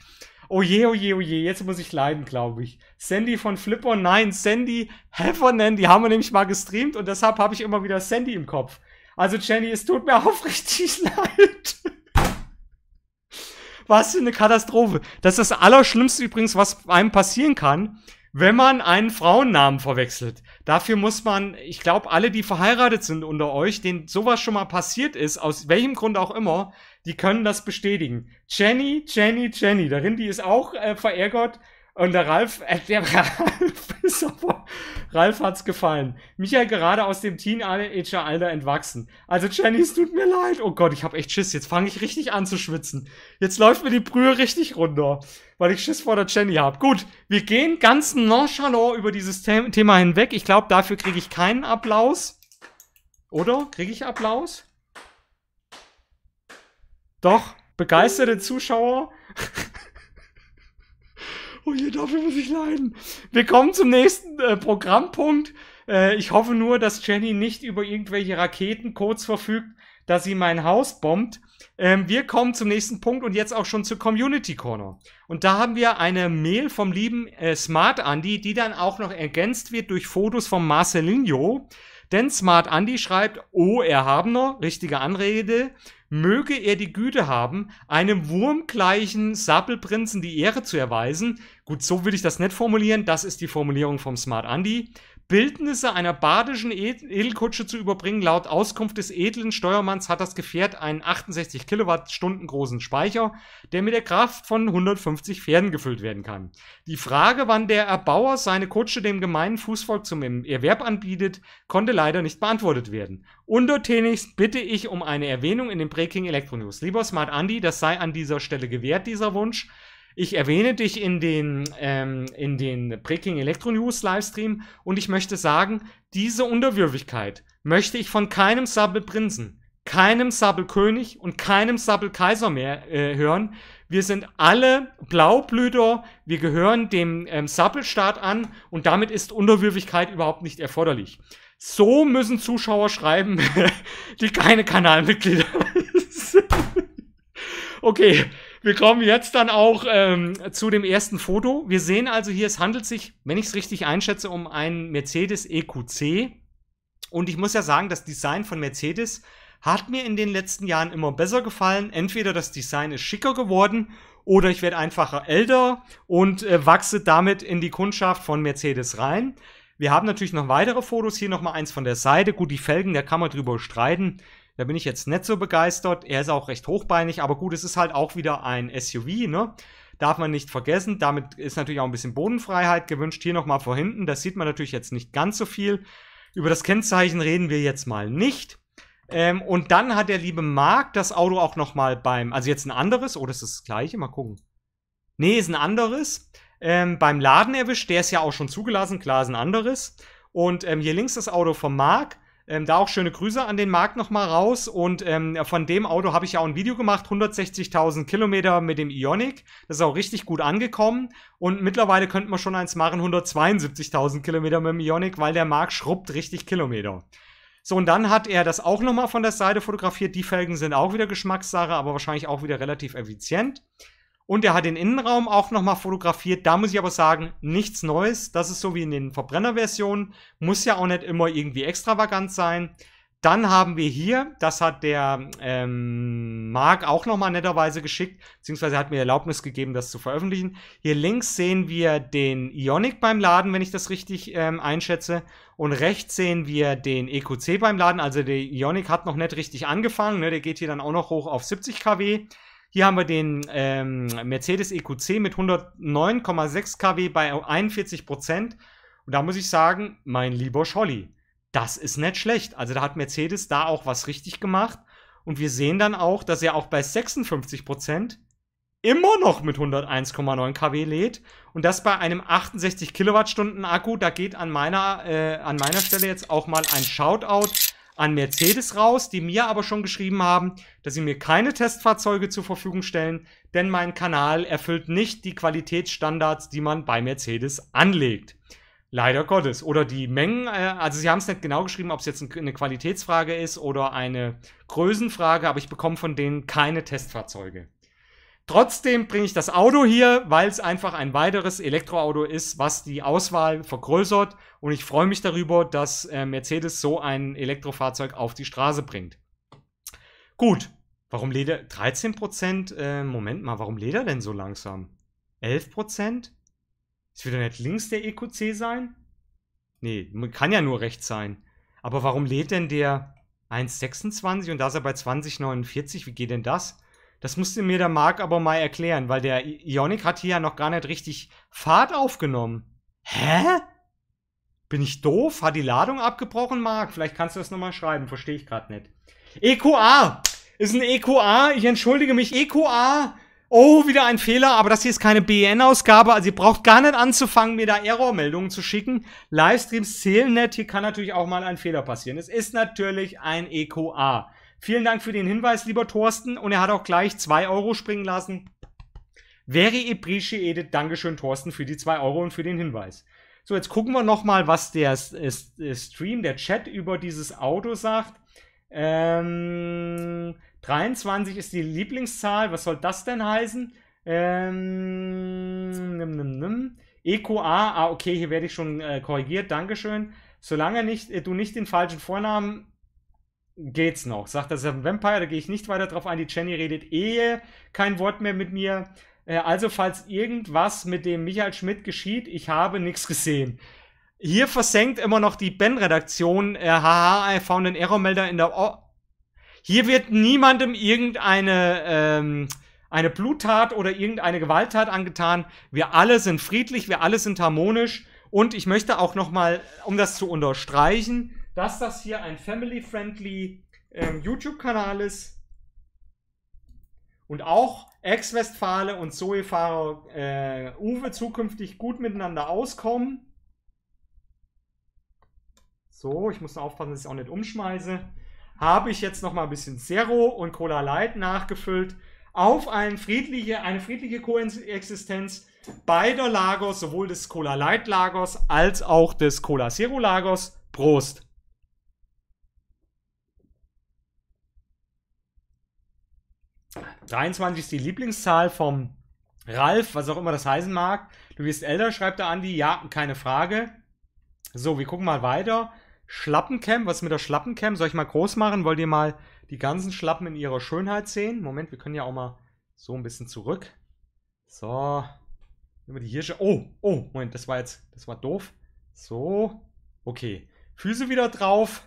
Oh je, oh je, oh je, jetzt muss ich leiden, glaube ich. Sandy von Flipper, nein, Sandy Heffernan, die haben wir nämlich mal gestreamt und deshalb habe ich immer wieder Sandy im Kopf. Also Jenny, es tut mir aufrichtig leid. was für eine Katastrophe. Das ist das Allerschlimmste übrigens, was einem passieren kann, wenn man einen Frauennamen verwechselt. Dafür muss man, ich glaube, alle, die verheiratet sind unter euch, denen sowas schon mal passiert ist, aus welchem Grund auch immer, die können das bestätigen. Jenny, Jenny, Jenny, darin, die ist auch äh, verärgert und der Ralf, äh, der Ralf ist aber, Ralf hat's gefallen. Michael gerade aus dem Teenager-Alter entwachsen. Also Jenny, es tut mir leid. Oh Gott, ich hab echt Schiss. Jetzt fange ich richtig an zu schwitzen. Jetzt läuft mir die Brühe richtig runter, weil ich Schiss vor der Jenny hab. Gut, wir gehen ganz nonchalant über dieses The Thema hinweg. Ich glaube, dafür kriege ich keinen Applaus. Oder? Kriege ich Applaus? Doch, begeisterte Zuschauer. oh je, dafür muss ich leiden. Wir kommen zum nächsten äh, Programmpunkt. Äh, ich hoffe nur, dass Jenny nicht über irgendwelche Raketencodes verfügt, dass sie mein Haus bombt. Ähm, wir kommen zum nächsten Punkt und jetzt auch schon zur Community Corner. Und da haben wir eine Mail vom lieben äh, Smart Andy, die dann auch noch ergänzt wird durch Fotos von Marcelinho. Denn Smart Andy schreibt, oh, Erhabener, richtige Anrede möge er die Güte haben, einem wurmgleichen Sapelprinzen die Ehre zu erweisen. Gut, so will ich das nicht formulieren, das ist die Formulierung vom Smart Andy. Bildnisse einer badischen Edelkutsche zu überbringen. Laut Auskunft des edlen Steuermanns hat das Gefährt einen 68 Kilowattstunden großen Speicher, der mit der Kraft von 150 Pferden gefüllt werden kann. Die Frage, wann der Erbauer seine Kutsche dem gemeinen Fußvolk zum Erwerb anbietet, konnte leider nicht beantwortet werden. Untertänigst bitte ich um eine Erwähnung in den Breaking Electro News. Lieber Smart Andy, das sei an dieser Stelle gewährt, dieser Wunsch. Ich erwähne dich in den, ähm, in den Breaking Electro News Livestream und ich möchte sagen, diese Unterwürfigkeit möchte ich von keinem Sabbelprinzen, keinem Sabbelkönig und keinem Sabbelkaiser mehr äh, hören. Wir sind alle Blaublüter, wir gehören dem ähm, Sabbelstaat an und damit ist Unterwürfigkeit überhaupt nicht erforderlich. So müssen Zuschauer schreiben, die keine Kanalmitglieder sind. okay, wir kommen jetzt dann auch ähm, zu dem ersten Foto. Wir sehen also hier, es handelt sich, wenn ich es richtig einschätze, um einen Mercedes EQC. Und ich muss ja sagen, das Design von Mercedes hat mir in den letzten Jahren immer besser gefallen. Entweder das Design ist schicker geworden oder ich werde einfacher älter und äh, wachse damit in die Kundschaft von Mercedes rein. Wir haben natürlich noch weitere Fotos, hier nochmal eins von der Seite. Gut, die Felgen, da kann man drüber streiten. Da bin ich jetzt nicht so begeistert. Er ist auch recht hochbeinig, aber gut, es ist halt auch wieder ein SUV, ne? Darf man nicht vergessen. Damit ist natürlich auch ein bisschen Bodenfreiheit gewünscht. Hier nochmal vor hinten, das sieht man natürlich jetzt nicht ganz so viel. Über das Kennzeichen reden wir jetzt mal nicht. Ähm, und dann hat der liebe Marc das Auto auch nochmal beim, also jetzt ein anderes, oder oh, ist das, gleiche? Mal gucken. Nee, ist ein anderes. Ähm, beim Laden erwischt, der ist ja auch schon zugelassen, klar ist ein anderes. Und ähm, hier links das Auto von Marc ähm, da auch schöne Grüße an den Markt nochmal raus. Und ähm, von dem Auto habe ich ja auch ein Video gemacht, 160.000 Kilometer mit dem Ionic. Das ist auch richtig gut angekommen. Und mittlerweile könnte man schon eins machen, 172.000 Kilometer mit dem Ionic, weil der Markt schrubbt richtig Kilometer. So, und dann hat er das auch nochmal von der Seite fotografiert. Die Felgen sind auch wieder Geschmackssache, aber wahrscheinlich auch wieder relativ effizient. Und er hat den Innenraum auch nochmal fotografiert. Da muss ich aber sagen, nichts Neues. Das ist so wie in den Verbrennerversionen. Muss ja auch nicht immer irgendwie extravagant sein. Dann haben wir hier, das hat der ähm, Marc auch nochmal netterweise geschickt, beziehungsweise hat mir Erlaubnis gegeben, das zu veröffentlichen. Hier links sehen wir den Ionic beim Laden, wenn ich das richtig ähm, einschätze. Und rechts sehen wir den EQC beim Laden. Also der Ionic hat noch nicht richtig angefangen. Ne? Der geht hier dann auch noch hoch auf 70 kW. Hier haben wir den ähm, Mercedes EQC mit 109,6 kW bei 41 Prozent. Und da muss ich sagen, mein lieber Scholli, das ist nicht schlecht. Also da hat Mercedes da auch was richtig gemacht. Und wir sehen dann auch, dass er auch bei 56 Prozent immer noch mit 101,9 kW lädt. Und das bei einem 68 Kilowattstunden Akku. Da geht an meiner, äh, an meiner Stelle jetzt auch mal ein Shoutout an Mercedes raus, die mir aber schon geschrieben haben, dass sie mir keine Testfahrzeuge zur Verfügung stellen, denn mein Kanal erfüllt nicht die Qualitätsstandards, die man bei Mercedes anlegt. Leider Gottes. Oder die Mengen, äh, also sie haben es nicht genau geschrieben, ob es jetzt eine Qualitätsfrage ist oder eine Größenfrage, aber ich bekomme von denen keine Testfahrzeuge. Trotzdem bringe ich das Auto hier, weil es einfach ein weiteres Elektroauto ist, was die Auswahl vergrößert. Und ich freue mich darüber, dass äh, Mercedes so ein Elektrofahrzeug auf die Straße bringt. Gut, warum lädt er 13%? Äh, Moment mal, warum lädt er denn so langsam? 11%? Es wird doch nicht links der EQC sein? Nee, kann ja nur rechts sein. Aber warum lädt denn der 1,26 und da ist er bei 20,49? Wie geht denn das? Das musste mir der Marc aber mal erklären, weil der Ionic hat hier ja noch gar nicht richtig Fahrt aufgenommen. Hä? Bin ich doof? Hat die Ladung abgebrochen, Marc? Vielleicht kannst du das nochmal schreiben, verstehe ich gerade nicht. EQA! Ist ein EQA, ich entschuldige mich, EQA! Oh, wieder ein Fehler, aber das hier ist keine BN-Ausgabe, also ihr braucht gar nicht anzufangen, mir da Errormeldungen zu schicken. Livestreams zählen nicht, hier kann natürlich auch mal ein Fehler passieren. Es ist natürlich ein EQA. Vielen Dank für den Hinweis, lieber Thorsten. Und er hat auch gleich 2 Euro springen lassen. Very appreciated. Dankeschön, Thorsten, für die 2 Euro und für den Hinweis. So, jetzt gucken wir nochmal, was der Stream, der Chat über dieses Auto sagt. Ähm, 23 ist die Lieblingszahl. Was soll das denn heißen? Ähm, nimm, nimm, nimm. EQA. Ah, okay, hier werde ich schon äh, korrigiert. Dankeschön. Solange nicht, äh, du nicht den falschen Vornamen geht's noch. Sagt, das ist ein Vampire, da gehe ich nicht weiter drauf ein. Die Jenny redet eh kein Wort mehr mit mir. Äh, also, falls irgendwas mit dem Michael Schmidt geschieht, ich habe nichts gesehen. Hier versenkt immer noch die Ben-Redaktion. Äh, haha, I found an Error-Melder in der. O Hier wird niemandem irgendeine ähm, eine Bluttat oder irgendeine Gewalttat angetan. Wir alle sind friedlich, wir alle sind harmonisch. Und ich möchte auch nochmal, um das zu unterstreichen, dass das hier ein family-friendly ähm, YouTube-Kanal ist. Und auch Ex-Westfale und Zoe-Fahrer äh, Uwe zukünftig gut miteinander auskommen. So, ich muss aufpassen, dass ich es auch nicht umschmeiße. Habe ich jetzt nochmal ein bisschen Zero und Cola Light nachgefüllt auf ein friedliche, eine friedliche Koexistenz beider Lagers, sowohl des Cola Light Lagers als auch des Cola Zero Lagers. Prost! 23 ist die Lieblingszahl vom Ralf, was auch immer das heißen mag. Du wirst älter, schreibt der Andi. Ja, keine Frage. So, wir gucken mal weiter. Schlappencam, was ist mit der Schlappencam? Soll ich mal groß machen? Wollt ihr mal die ganzen Schlappen in ihrer Schönheit sehen? Moment, wir können ja auch mal so ein bisschen zurück. So. Über die Hirsche. Oh, oh, Moment, das war jetzt, das war doof. So. Okay. Füße wieder drauf.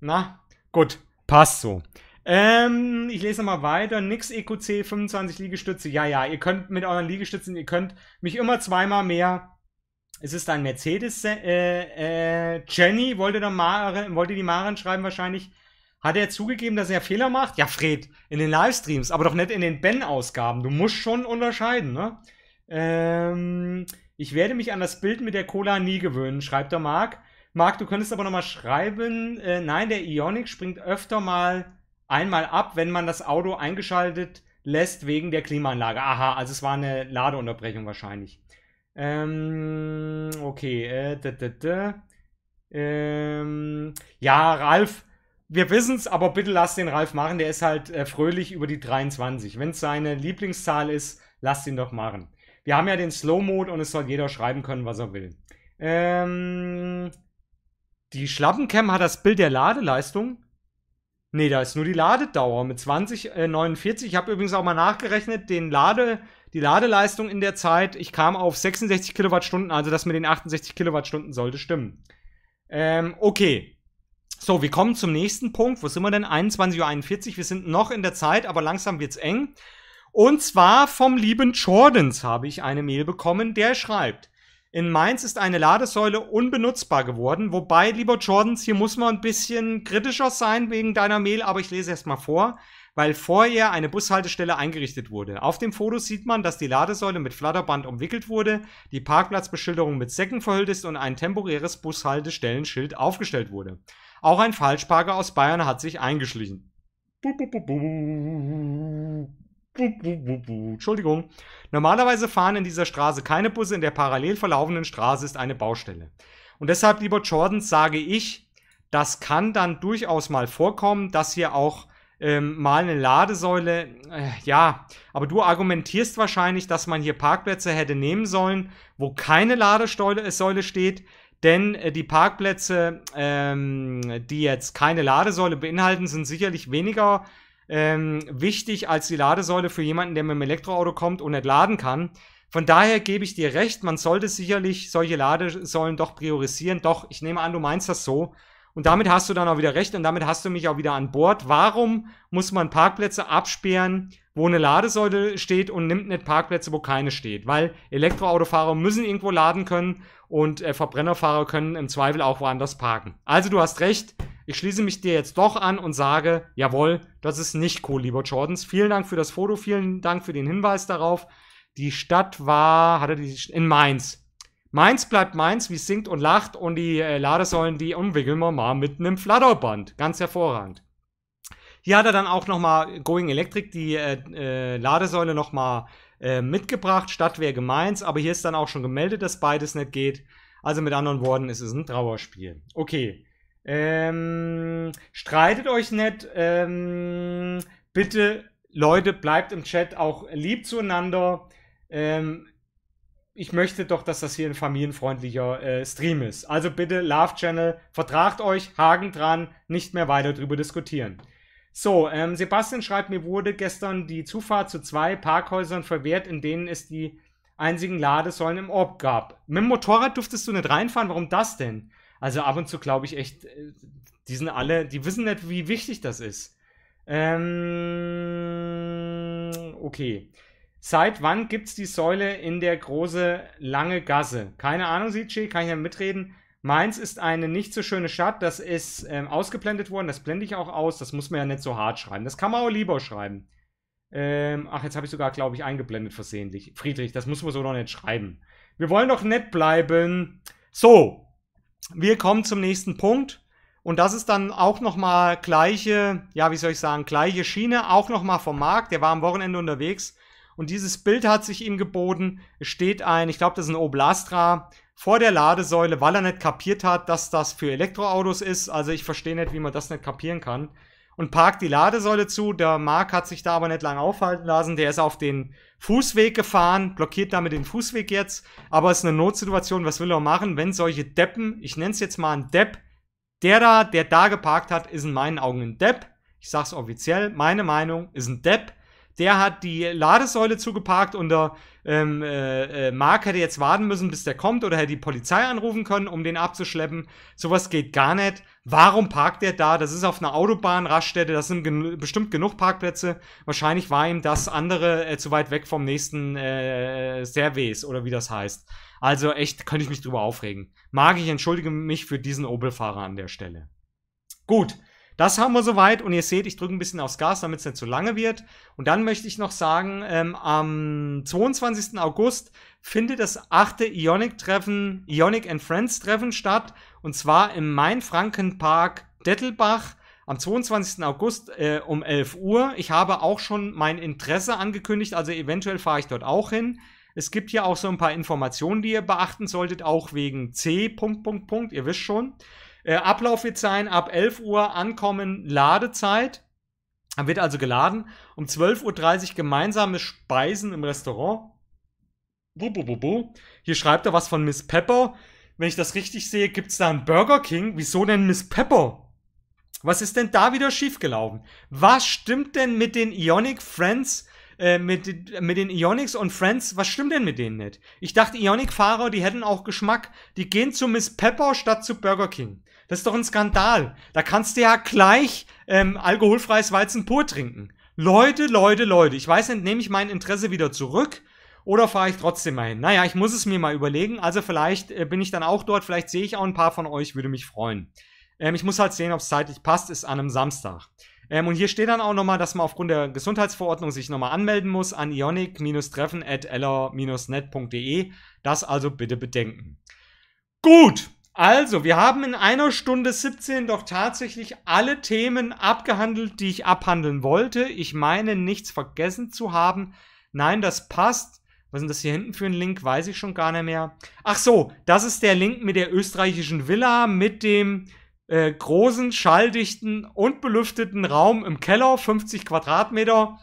Na, gut, passt so. Ähm, ich lese nochmal weiter. Nix EQC 25 Liegestütze. Ja, ja, ihr könnt mit euren Liegestützen, ihr könnt mich immer zweimal mehr. Es ist ein Mercedes. Äh, äh, Jenny wollte, dann Maren, wollte die Maren schreiben wahrscheinlich. Hat er zugegeben, dass er Fehler macht? Ja, Fred, in den Livestreams, aber doch nicht in den Ben-Ausgaben. Du musst schon unterscheiden, ne? Ähm, ich werde mich an das Bild mit der Cola nie gewöhnen, schreibt der Marc. Marc, du könntest aber nochmal schreiben, äh, nein, der Ionic springt öfter mal einmal ab, wenn man das Auto eingeschaltet lässt wegen der Klimaanlage. Aha, also es war eine Ladeunterbrechung wahrscheinlich. Ähm, okay. Äh, da, da, da. Ähm, ja, Ralf, wir wissen's, aber bitte lass den Ralf machen. Der ist halt äh, fröhlich über die 23. Wenn's seine Lieblingszahl ist, lass ihn doch machen. Wir haben ja den Slow-Mode und es soll jeder schreiben können, was er will. Ähm, die Schlappencam hat das Bild der Ladeleistung. Nee, da ist nur die Ladedauer mit 20, äh, 49. Ich habe übrigens auch mal nachgerechnet, den Lade, die Ladeleistung in der Zeit, ich kam auf 66 Kilowattstunden, also das mit den 68 Kilowattstunden sollte stimmen. Ähm, okay. So, wir kommen zum nächsten Punkt. Wo sind wir denn? 21.41 Uhr. Wir sind noch in der Zeit, aber langsam wird's eng. Und zwar vom lieben Jordans habe ich eine Mail bekommen, der schreibt. In Mainz ist eine Ladesäule unbenutzbar geworden, wobei, lieber Jordans, hier muss man ein bisschen kritischer sein wegen deiner Mail, aber ich lese erst mal vor, weil vorher eine Bushaltestelle eingerichtet wurde. Auf dem Foto sieht man, dass die Ladesäule mit Flatterband umwickelt wurde, die Parkplatzbeschilderung mit Säcken verhüllt ist und ein temporäres Bushaltestellenschild aufgestellt wurde. Auch ein Falschparker aus Bayern hat sich eingeschlichen. Entschuldigung. Normalerweise fahren in dieser Straße keine Busse, in der parallel verlaufenden Straße ist eine Baustelle. Und deshalb, lieber Jordan, sage ich, das kann dann durchaus mal vorkommen, dass hier auch ähm, mal eine Ladesäule, äh, ja, aber du argumentierst wahrscheinlich, dass man hier Parkplätze hätte nehmen sollen, wo keine Ladesäule äh, steht, denn äh, die Parkplätze, ähm, die jetzt keine Ladesäule beinhalten, sind sicherlich weniger ähm, wichtig als die Ladesäule für jemanden, der mit dem Elektroauto kommt und nicht laden kann. Von daher gebe ich dir recht, man sollte sicherlich solche Ladesäulen doch priorisieren. Doch, ich nehme an, du meinst das so. Und damit hast du dann auch wieder recht und damit hast du mich auch wieder an Bord. Warum muss man Parkplätze absperren, wo eine Ladesäule steht und nimmt nicht Parkplätze, wo keine steht? Weil Elektroautofahrer müssen irgendwo laden können und äh, Verbrennerfahrer können im Zweifel auch woanders parken. Also du hast recht, ich schließe mich dir jetzt doch an und sage, jawohl, das ist nicht cool, lieber Jordans. Vielen Dank für das Foto, vielen Dank für den Hinweis darauf. Die Stadt war, hatte die, in Mainz. Mainz bleibt Mainz, wie es singt und lacht und die äh, Ladesäulen, die umwickeln wir mal mit einem Flatterband. Ganz hervorragend. Hier hat er dann auch nochmal Going Electric, die äh, äh, Ladesäule nochmal äh, mitgebracht. Stadtwerke Mainz, aber hier ist dann auch schon gemeldet, dass beides nicht geht. Also mit anderen Worten, es ist ein Trauerspiel. Okay. Ähm, streitet euch nicht. Ähm, bitte, Leute, bleibt im Chat auch lieb zueinander. Ähm, ich möchte doch, dass das hier ein familienfreundlicher äh, Stream ist. Also bitte, Love Channel, vertragt euch, Haken dran, nicht mehr weiter drüber diskutieren. So, ähm, Sebastian schreibt, mir wurde gestern die Zufahrt zu zwei Parkhäusern verwehrt, in denen es die einzigen Ladesäulen im Ort gab. Mit dem Motorrad durftest du nicht reinfahren, warum das denn? Also ab und zu glaube ich echt, äh, die sind alle, die wissen nicht, wie wichtig das ist. Ähm, okay. Seit wann gibt es die Säule in der große lange Gasse? Keine Ahnung, Sitchi, kann ich ja mitreden. Mainz ist eine nicht so schöne Stadt, das ist ähm, ausgeblendet worden, das blende ich auch aus, das muss man ja nicht so hart schreiben. Das kann man auch lieber schreiben. Ähm, ach, jetzt habe ich sogar, glaube ich, eingeblendet versehentlich. Friedrich, das muss man so noch nicht schreiben. Wir wollen doch nett bleiben. So, wir kommen zum nächsten Punkt. Und das ist dann auch nochmal gleiche, ja, wie soll ich sagen, gleiche Schiene, auch nochmal vom Markt. Der war am Wochenende unterwegs. Und dieses Bild hat sich ihm geboten. Es steht ein, ich glaube, das ist ein Oblastra vor der Ladesäule, weil er nicht kapiert hat, dass das für Elektroautos ist. Also ich verstehe nicht, wie man das nicht kapieren kann. Und parkt die Ladesäule zu. Der Mark hat sich da aber nicht lange aufhalten lassen. Der ist auf den Fußweg gefahren, blockiert damit den Fußweg jetzt, aber es ist eine Notsituation, was will er machen, wenn solche Deppen, ich nenne es jetzt mal ein Depp, der da, der da geparkt hat, ist in meinen Augen ein Depp, ich sag's offiziell, meine Meinung ist ein Depp, der hat die Ladesäule zugeparkt und der ähm, äh, äh, Mark hätte jetzt warten müssen, bis der kommt oder hätte die Polizei anrufen können, um den abzuschleppen. Sowas geht gar nicht. Warum parkt der da? Das ist auf einer Autobahnraststätte, das sind gen bestimmt genug Parkplätze. Wahrscheinlich war ihm das andere äh, zu weit weg vom nächsten äh, Servais oder wie das heißt. Also echt, könnte ich mich drüber aufregen. Mag ich entschuldige mich für diesen Opel-Fahrer an der Stelle. Gut, das haben wir soweit und ihr seht, ich drücke ein bisschen aufs Gas, damit es nicht zu lange wird. Und dann möchte ich noch sagen, ähm, am 22. August findet das achte Ionic-Treffen, Ionic and Friends-Treffen statt und zwar im Mainfrankenpark Dettelbach am 22. August äh, um 11 Uhr. Ich habe auch schon mein Interesse angekündigt, also eventuell fahre ich dort auch hin. Es gibt hier auch so ein paar Informationen, die ihr beachten solltet, auch wegen C. Punkt, Punkt, Punkt, ihr wisst schon. Äh, Ablauf wird sein, ab 11 Uhr ankommen, Ladezeit. Dann Wird also geladen. Um 12.30 Uhr gemeinsame Speisen im Restaurant. Bu, bu, bu, bu. Hier schreibt er was von Miss Pepper. Wenn ich das richtig sehe, gibt es da einen Burger King. Wieso denn Miss Pepper? Was ist denn da wieder schiefgelaufen? Was stimmt denn mit den Ionic Friends äh, mit, mit den Ionics und Friends, was stimmt denn mit denen nicht? Ich dachte, Ionic-Fahrer, die hätten auch Geschmack. Die gehen zu Miss Pepper statt zu Burger King. Das ist doch ein Skandal. Da kannst du ja gleich ähm, alkoholfreies Weizen pur trinken. Leute, Leute, Leute, ich weiß nicht, nehme ich mein Interesse wieder zurück oder fahre ich trotzdem mal hin? Naja, ich muss es mir mal überlegen. Also vielleicht äh, bin ich dann auch dort, vielleicht sehe ich auch ein paar von euch, würde mich freuen. Ähm, ich muss halt sehen, ob es zeitlich passt, ist an einem Samstag. Ähm, und hier steht dann auch nochmal, dass man aufgrund der Gesundheitsverordnung sich nochmal anmelden muss an ionic-treffen netde Das also bitte bedenken. Gut, also wir haben in einer Stunde 17 doch tatsächlich alle Themen abgehandelt, die ich abhandeln wollte. Ich meine, nichts vergessen zu haben. Nein, das passt. Was ist das hier hinten für ein Link? Weiß ich schon gar nicht mehr. Ach so, das ist der Link mit der österreichischen Villa, mit dem äh, großen, schalldichten und belüfteten Raum im Keller, 50 Quadratmeter,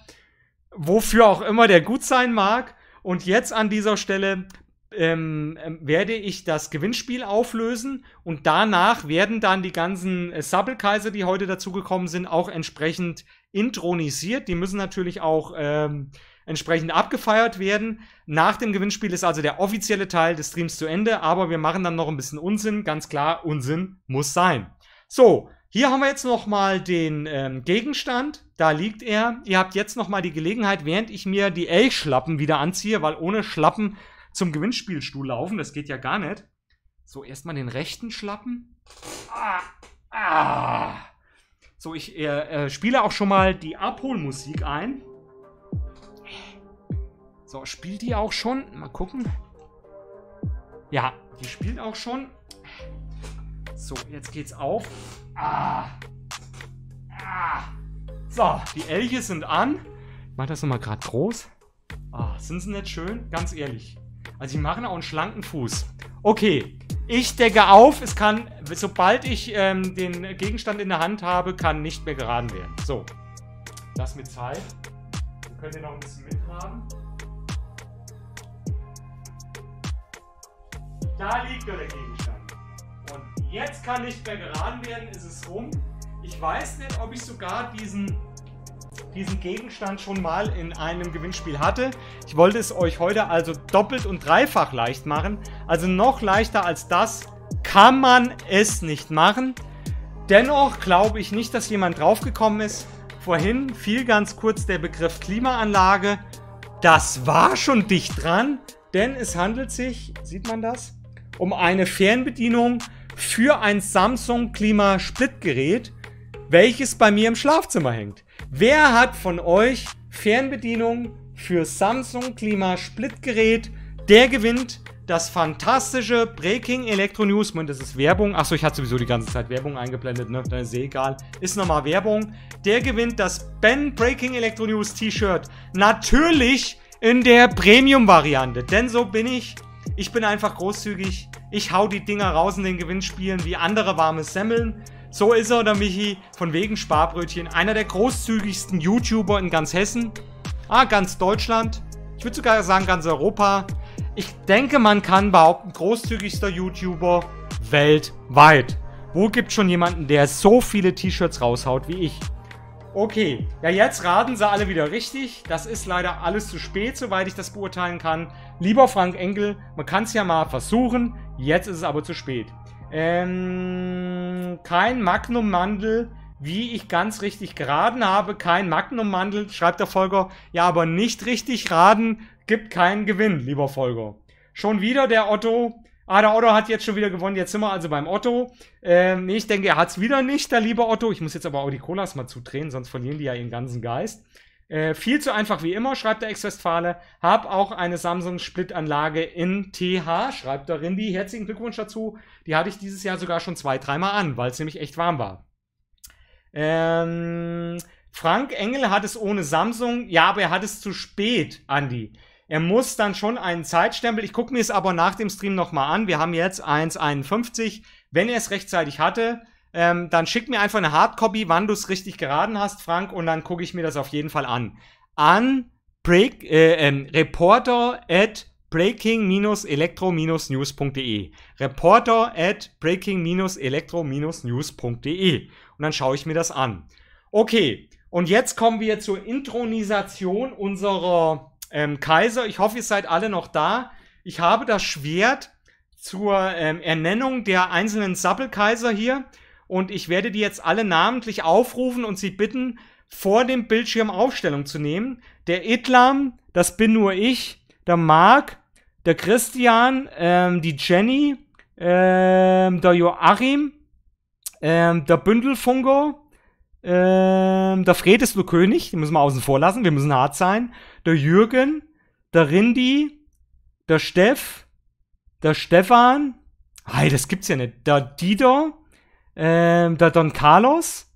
wofür auch immer der gut sein mag. Und jetzt an dieser Stelle ähm, ähm werde ich das Gewinnspiel auflösen und danach werden dann die ganzen äh, Subble-Kaiser, die heute dazugekommen sind, auch entsprechend intronisiert. Die müssen natürlich auch ähm, entsprechend abgefeiert werden. Nach dem Gewinnspiel ist also der offizielle Teil des Streams zu Ende, aber wir machen dann noch ein bisschen Unsinn. Ganz klar, Unsinn muss sein. So, hier haben wir jetzt nochmal den ähm, Gegenstand. Da liegt er. Ihr habt jetzt nochmal die Gelegenheit, während ich mir die Elchschlappen wieder anziehe, weil ohne Schlappen zum Gewinnspielstuhl laufen, das geht ja gar nicht. So, erstmal den rechten Schlappen. Ah, ah. So, ich äh, äh, spiele auch schon mal die Abholmusik ein. So, spielt die auch schon? Mal gucken. Ja, die spielt auch schon. So, jetzt geht's auf. Ah. Ah. So, die Elche sind an. Ich mach das nochmal gerade groß. Ah, sind sie nicht schön? Ganz ehrlich. Also, die machen auch einen schlanken Fuß. Okay, ich decke auf. Es kann, sobald ich ähm, den Gegenstand in der Hand habe, kann nicht mehr geraden werden. So, das mit Zeit. Wir könnt hier noch ein bisschen mittragen. Da liegt der Gegenstand. Und jetzt kann nicht mehr geraten werden, ist es rum. Ich weiß nicht, ob ich sogar diesen, diesen Gegenstand schon mal in einem Gewinnspiel hatte. Ich wollte es euch heute also doppelt und dreifach leicht machen. Also noch leichter als das kann man es nicht machen. Dennoch glaube ich nicht, dass jemand draufgekommen ist. Vorhin fiel ganz kurz der Begriff Klimaanlage. Das war schon dicht dran, denn es handelt sich, sieht man das? um eine Fernbedienung für ein Samsung Klima Splitgerät, welches bei mir im Schlafzimmer hängt. Wer hat von euch Fernbedienung für Samsung Klima Splitgerät? Der gewinnt das fantastische Breaking Electro News. Moment, das ist Werbung. Achso, ich hatte sowieso die ganze Zeit Werbung eingeblendet, ne? Dann ist eh egal. Ist nochmal Werbung. Der gewinnt das Ben Breaking Electro News T-Shirt. Natürlich in der Premium-Variante. Denn so bin ich. Ich bin einfach großzügig. Ich hau die Dinger raus in den Gewinnspielen wie andere warme Semmeln. So ist er, der Michi, von wegen Sparbrötchen. Einer der großzügigsten YouTuber in ganz Hessen. Ah, ganz Deutschland. Ich würde sogar sagen, ganz Europa. Ich denke, man kann behaupten, großzügigster YouTuber weltweit. Wo gibt es schon jemanden, der so viele T-Shirts raushaut wie ich? Okay, ja jetzt raten sie alle wieder richtig. Das ist leider alles zu spät, soweit ich das beurteilen kann. Lieber Frank Engel, man kann es ja mal versuchen, jetzt ist es aber zu spät. Ähm, kein Magnum-Mandel, wie ich ganz richtig geraten habe, kein Magnum-Mandel, schreibt der Folger. Ja, aber nicht richtig raten gibt keinen Gewinn, lieber Folger. Schon wieder der Otto, Ah, der Otto hat jetzt schon wieder gewonnen. Jetzt sind wir also beim Otto. Ähm, nee, ich denke, er hat es wieder nicht, der liebe Otto. Ich muss jetzt aber auch die Colas mal zudrehen, sonst verlieren die ja ihren ganzen Geist. Äh, viel zu einfach wie immer, schreibt der Ex-Westfale. Hab auch eine Samsung-Split-Anlage in TH, schreibt der Rindy. Herzlichen Glückwunsch dazu. Die hatte ich dieses Jahr sogar schon zwei, dreimal an, weil es nämlich echt warm war. Ähm, Frank Engel hat es ohne Samsung. Ja, aber er hat es zu spät, Andy. Er muss dann schon einen Zeitstempel. Ich gucke mir es aber nach dem Stream nochmal an. Wir haben jetzt 1,51. Wenn er es rechtzeitig hatte, ähm, dann schick mir einfach eine Hardcopy, wann du es richtig geraten hast, Frank, und dann gucke ich mir das auf jeden Fall an. An break, äh, äh, reporter at breaking-elektro-news.de. Reporter at breaking-elektro-news.de. Und dann schaue ich mir das an. Okay, und jetzt kommen wir zur Intronisation unserer ähm, Kaiser, ich hoffe, ihr seid alle noch da. Ich habe das Schwert zur ähm, Ernennung der einzelnen Sappelkaiser hier und ich werde die jetzt alle namentlich aufrufen und sie bitten, vor dem Bildschirm Aufstellung zu nehmen. Der Itlam, das bin nur ich, der Marc, der Christian, ähm, die Jenny, ähm, der Joachim, ähm, der Bündelfungo, ähm, der Fred ist nur König, den müssen wir außen vor lassen, wir müssen hart sein. Der Jürgen, der Rindi, der Steff, der Stefan, hey, das gibt's ja nicht. Der Dido, ähm, der Don Carlos,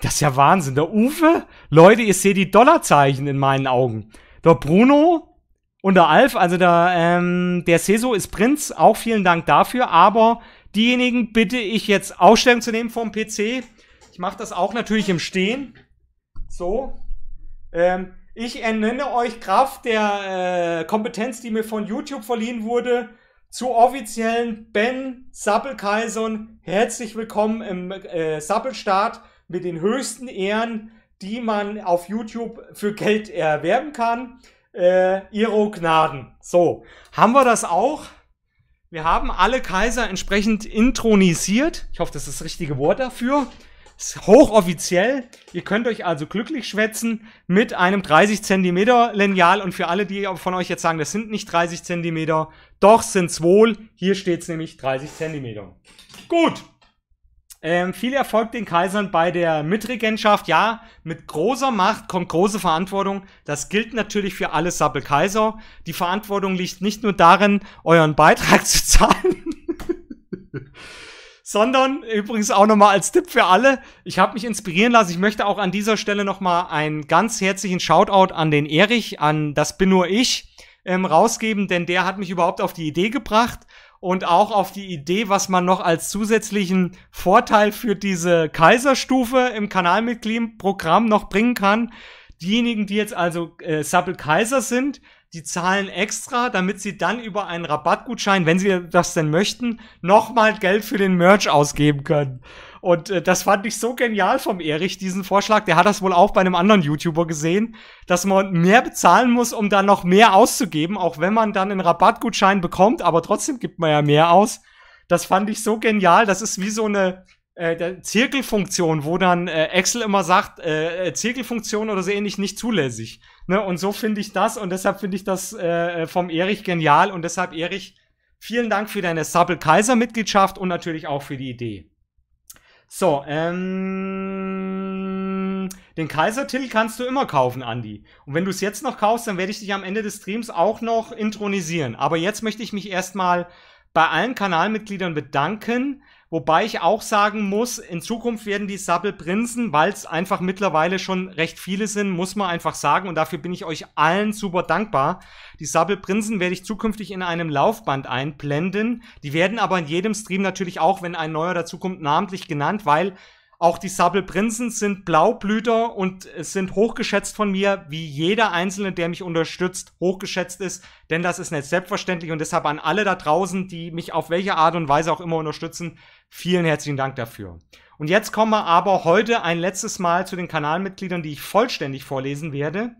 das ist ja Wahnsinn. Der Uwe, Leute, ihr seht die Dollarzeichen in meinen Augen. Der Bruno und der Alf, also der, ähm, der Seso ist Prinz, auch vielen Dank dafür, aber diejenigen bitte ich jetzt Ausstellung zu nehmen vom PC mache das auch natürlich im Stehen. So. Ähm, ich ernenne euch Kraft der äh, Kompetenz, die mir von YouTube verliehen wurde, zu offiziellen Ben Sappelkaisern. Herzlich willkommen im äh, Sappelstaat mit den höchsten Ehren, die man auf YouTube für Geld erwerben kann. Äh, Ihre Gnaden. So, haben wir das auch? Wir haben alle Kaiser entsprechend intronisiert. Ich hoffe, das ist das richtige Wort dafür hochoffiziell. Ihr könnt euch also glücklich schwätzen mit einem 30 Zentimeter Lineal. Und für alle, die von euch jetzt sagen, das sind nicht 30 Zentimeter, doch sind's wohl. Hier steht's nämlich 30 Zentimeter. Gut. Ähm, viel Erfolg den Kaisern bei der Mitregentschaft. Ja, mit großer Macht kommt große Verantwortung. Das gilt natürlich für alle Sappelkaiser. Die Verantwortung liegt nicht nur darin, euren Beitrag zu zahlen sondern übrigens auch nochmal als Tipp für alle, ich habe mich inspirieren lassen. Ich möchte auch an dieser Stelle nochmal einen ganz herzlichen Shoutout an den Erich, an Das bin nur ich, ähm, rausgeben, denn der hat mich überhaupt auf die Idee gebracht und auch auf die Idee, was man noch als zusätzlichen Vorteil für diese Kaiserstufe im Kanalmitgliedprogramm noch bringen kann. Diejenigen, die jetzt also äh, Supple Kaiser sind, die zahlen extra, damit sie dann über einen Rabattgutschein, wenn sie das denn möchten, nochmal Geld für den Merch ausgeben können. Und äh, das fand ich so genial vom Erich, diesen Vorschlag. Der hat das wohl auch bei einem anderen YouTuber gesehen, dass man mehr bezahlen muss, um dann noch mehr auszugeben, auch wenn man dann einen Rabattgutschein bekommt, aber trotzdem gibt man ja mehr aus. Das fand ich so genial. Das ist wie so eine äh, Zirkelfunktion, wo dann äh, Excel immer sagt, äh, äh Zirkelfunktion oder so ähnlich nicht zulässig. Ne? Und so finde ich das und deshalb finde ich das äh, äh, vom Erich genial und deshalb, Erich, vielen Dank für deine Sabbel-Kaiser-Mitgliedschaft und natürlich auch für die Idee. So, ähm, den Kaisertitel kannst du immer kaufen, Andi. Und wenn du es jetzt noch kaufst, dann werde ich dich am Ende des Streams auch noch intronisieren. Aber jetzt möchte ich mich erstmal bei allen Kanalmitgliedern bedanken, Wobei ich auch sagen muss, in Zukunft werden die Sabbelprinzen, weil es einfach mittlerweile schon recht viele sind, muss man einfach sagen, und dafür bin ich euch allen super dankbar. Die prinzen werde ich zukünftig in einem Laufband einblenden. Die werden aber in jedem Stream natürlich auch, wenn ein neuer dazukommt, namentlich genannt, weil auch die prinzen sind Blaublüter und sind hochgeschätzt von mir, wie jeder Einzelne, der mich unterstützt, hochgeschätzt ist. Denn das ist nicht selbstverständlich und deshalb an alle da draußen, die mich auf welche Art und Weise auch immer unterstützen, Vielen herzlichen Dank dafür. Und jetzt kommen wir aber heute ein letztes Mal zu den Kanalmitgliedern, die ich vollständig vorlesen werde.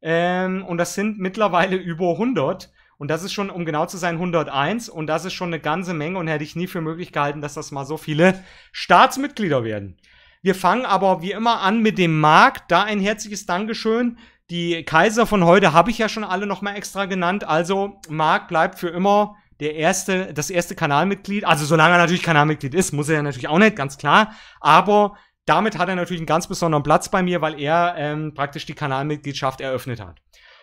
Ähm, und das sind mittlerweile über 100. Und das ist schon, um genau zu sein, 101. Und das ist schon eine ganze Menge und hätte ich nie für möglich gehalten, dass das mal so viele Staatsmitglieder werden. Wir fangen aber wie immer an mit dem Markt. Da ein herzliches Dankeschön. Die Kaiser von heute habe ich ja schon alle nochmal extra genannt. Also, Markt bleibt für immer der erste, das erste Kanalmitglied, also solange er natürlich Kanalmitglied ist, muss er ja natürlich auch nicht, ganz klar, aber damit hat er natürlich einen ganz besonderen Platz bei mir, weil er ähm, praktisch die Kanalmitgliedschaft eröffnet hat.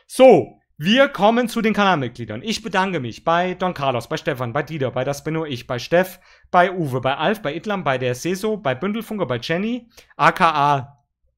So, wir kommen zu den Kanalmitgliedern. Ich bedanke mich bei Don Carlos, bei Stefan, bei Dieter, bei Das bin nur ich, bei Steff, bei Uwe, bei Alf, bei Itlam, bei der Seso, bei Bündelfunker, bei Jenny, aka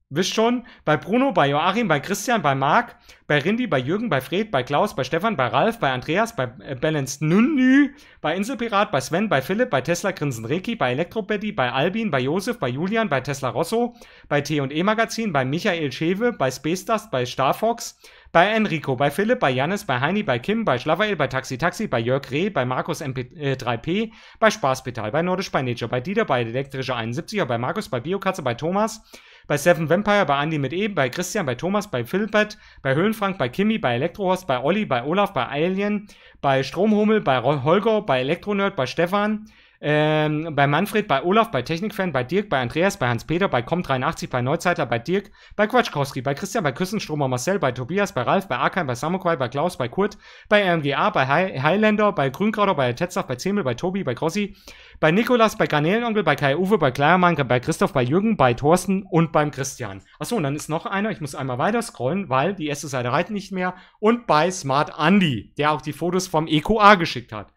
wisst schon, bei Bruno, bei Joachim, bei Christian, bei Marc, bei Rindy, bei Jürgen, bei Fred, bei Klaus, bei Stefan, bei Ralf, bei Andreas, bei äh, Balanced Nunny, bei Inselpirat, bei Sven, bei Philipp, bei Tesla Grinsen Reki, bei Elektrobetty, bei Albin, bei Josef, bei Julian, bei Tesla Rosso, bei T&E Magazin, bei Michael Schewe, bei Space Dust, bei Starfox, bei Enrico, bei Philipp, bei Janis, bei Heini, bei Kim, bei Schlavael, bei Taxi Taxi, bei Jörg Reh, bei Markus MP3P, äh, bei Spaßpedal, bei Nordisch, bei Nature, bei Dieter, bei Elektrische 71er, bei Markus, bei Biokatze, bei Thomas, bei Seven Vampire, bei Andy mit E, bei Christian, bei Thomas, bei Philbert, bei Höhenfrank, bei Kimi, bei Elektrohorst, bei Olli, bei Olaf, bei Alien, bei Stromhummel, bei Holger, bei Elektronerd, bei Stefan, ähm, bei Manfred, bei Olaf, bei Technikfan, bei Dirk, bei Andreas, bei Hans-Peter, bei Com83, bei Neuzeiter, bei Dirk, bei Quatschkowski, bei Christian, bei Küssenstromer Marcel, bei Tobias, bei Ralf, bei Arkheim, bei Samukai, bei Klaus, bei Kurt, bei RMGA, bei Highlander, bei Grünkrauter, bei Tetzach, bei Zemel, bei Tobi, bei Grossi, bei Nikolas, bei Garnelenonkel, bei Kai-Uwe, bei Kleiermann, bei Christoph, bei Jürgen, bei Thorsten und beim Christian. Achso, und dann ist noch einer. Ich muss einmal weiter scrollen, weil die erste Seite reicht nicht mehr. Und bei Smart Andy, der auch die Fotos vom EQA geschickt hat.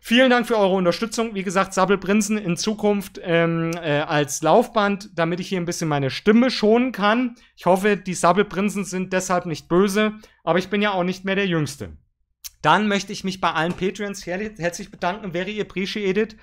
Vielen Dank für eure Unterstützung. Wie gesagt, Sabbelprinzen in Zukunft ähm, äh, als Laufband, damit ich hier ein bisschen meine Stimme schonen kann. Ich hoffe, die Sabbelprinzen sind deshalb nicht böse, aber ich bin ja auch nicht mehr der Jüngste. Dann möchte ich mich bei allen Patreons herzlich bedanken. Very appreciated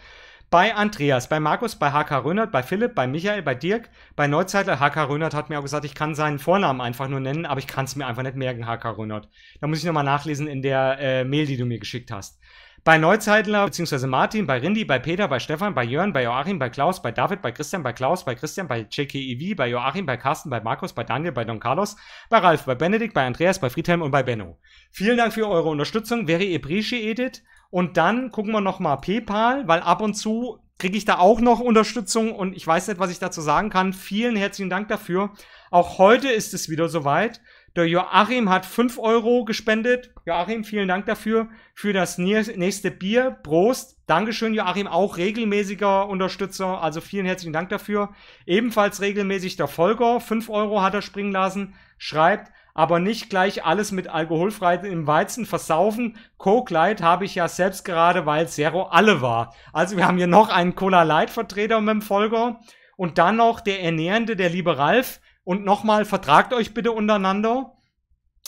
bei Andreas, bei Markus, bei HK Rönert, bei Philipp, bei Michael, bei Dirk, bei Neuzeitler. HK Rönert hat mir auch gesagt, ich kann seinen Vornamen einfach nur nennen, aber ich kann es mir einfach nicht merken, HK Rönert. Da muss ich nochmal nachlesen in der äh, Mail, die du mir geschickt hast. Bei Neuzeitler, beziehungsweise Martin, bei Rindi, bei Peter, bei Stefan, bei Jörn, bei Joachim, bei Klaus, bei David, bei Christian, bei Klaus, bei Christian, bei JKEV, bei Joachim, bei Carsten, bei Markus, bei Daniel, bei Don Carlos, bei Ralf, bei Benedikt, bei Andreas, bei Friedhelm und bei Benno. Vielen Dank für eure Unterstützung. Very appreciated. Und dann gucken wir noch mal PayPal, weil ab und zu kriege ich da auch noch Unterstützung und ich weiß nicht, was ich dazu sagen kann. Vielen herzlichen Dank dafür. Auch heute ist es wieder soweit. Der Joachim hat 5 Euro gespendet. Joachim, vielen Dank dafür. Für das nächste Bier. Prost. Dankeschön, Joachim, auch regelmäßiger Unterstützer. Also vielen herzlichen Dank dafür. Ebenfalls regelmäßig der Volker. 5 Euro hat er springen lassen. Schreibt, aber nicht gleich alles mit alkoholfrei im Weizen versaufen. Coke Light habe ich ja selbst gerade, weil Zero alle war. Also wir haben hier noch einen Cola Light Vertreter mit dem Folger und dann noch der Ernährende, der liebe Ralf. Und nochmal, vertragt euch bitte untereinander.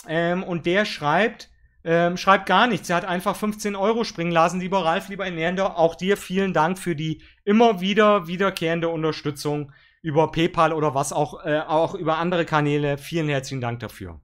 Ähm, und der schreibt, ähm, schreibt gar nichts. Er hat einfach 15 Euro springen lassen. Lieber Ralf, lieber Ernährender, auch dir vielen Dank für die immer wieder wiederkehrende Unterstützung über PayPal oder was auch, äh, auch über andere Kanäle. Vielen herzlichen Dank dafür.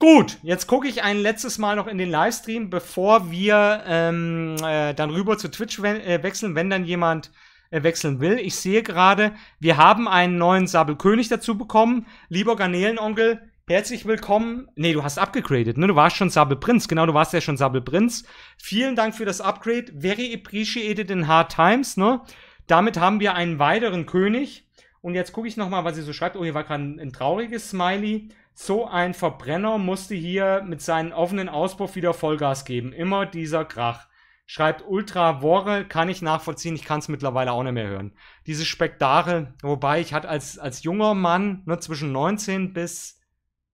Gut, jetzt gucke ich ein letztes Mal noch in den Livestream, bevor wir ähm, äh, dann rüber zu Twitch we äh, wechseln, wenn dann jemand äh, wechseln will. Ich sehe gerade, wir haben einen neuen Sabelkönig dazu bekommen. Lieber Garnelenonkel, herzlich willkommen. Nee, du hast abgegradet, ne? Du warst schon Sabelprinz. Genau, du warst ja schon Sabelprinz. Vielen Dank für das Upgrade. Very appreciated in hard times, ne? Damit haben wir einen weiteren König. Und jetzt gucke ich nochmal, was sie so schreibt. Oh, hier war gerade ein, trauriges Smiley. So ein Verbrenner musste hier mit seinem offenen Auspuff wieder Vollgas geben. Immer dieser Krach. Schreibt Ultra Wore, kann ich nachvollziehen, ich kann es mittlerweile auch nicht mehr hören. Diese Spektakel, wobei ich hatte als, als junger Mann, ne, zwischen 19 bis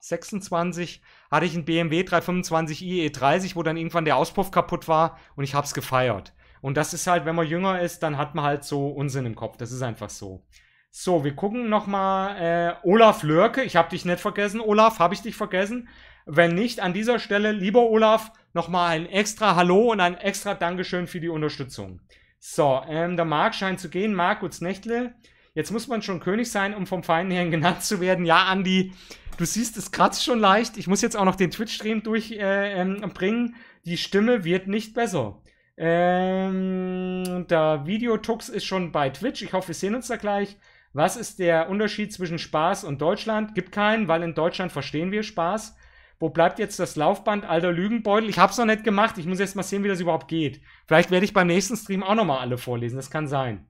26, hatte ich einen BMW 325 IE30, wo dann irgendwann der Auspuff kaputt war und ich hab's gefeiert. Und das ist halt, wenn man jünger ist, dann hat man halt so Unsinn im Kopf. Das ist einfach so. So, wir gucken nochmal. Äh, Olaf Lörke, ich habe dich nicht vergessen. Olaf, habe ich dich vergessen? Wenn nicht, an dieser Stelle, lieber Olaf, nochmal ein extra Hallo und ein extra Dankeschön für die Unterstützung. So, ähm, der Marc scheint zu gehen. Marc Nächtle. Jetzt muss man schon König sein, um vom feinen her genannt zu werden. Ja, Andi, du siehst, es kratzt schon leicht. Ich muss jetzt auch noch den Twitch-Stream durchbringen. Äh, ähm, die Stimme wird nicht besser. Ähm, der Videotux ist schon bei Twitch. Ich hoffe, wir sehen uns da gleich. Was ist der Unterschied zwischen Spaß und Deutschland? Gibt keinen, weil in Deutschland verstehen wir Spaß. Wo bleibt jetzt das Laufband, alter Lügenbeutel? Ich habe es noch nicht gemacht. Ich muss jetzt mal sehen, wie das überhaupt geht. Vielleicht werde ich beim nächsten Stream auch nochmal alle vorlesen. Das kann sein.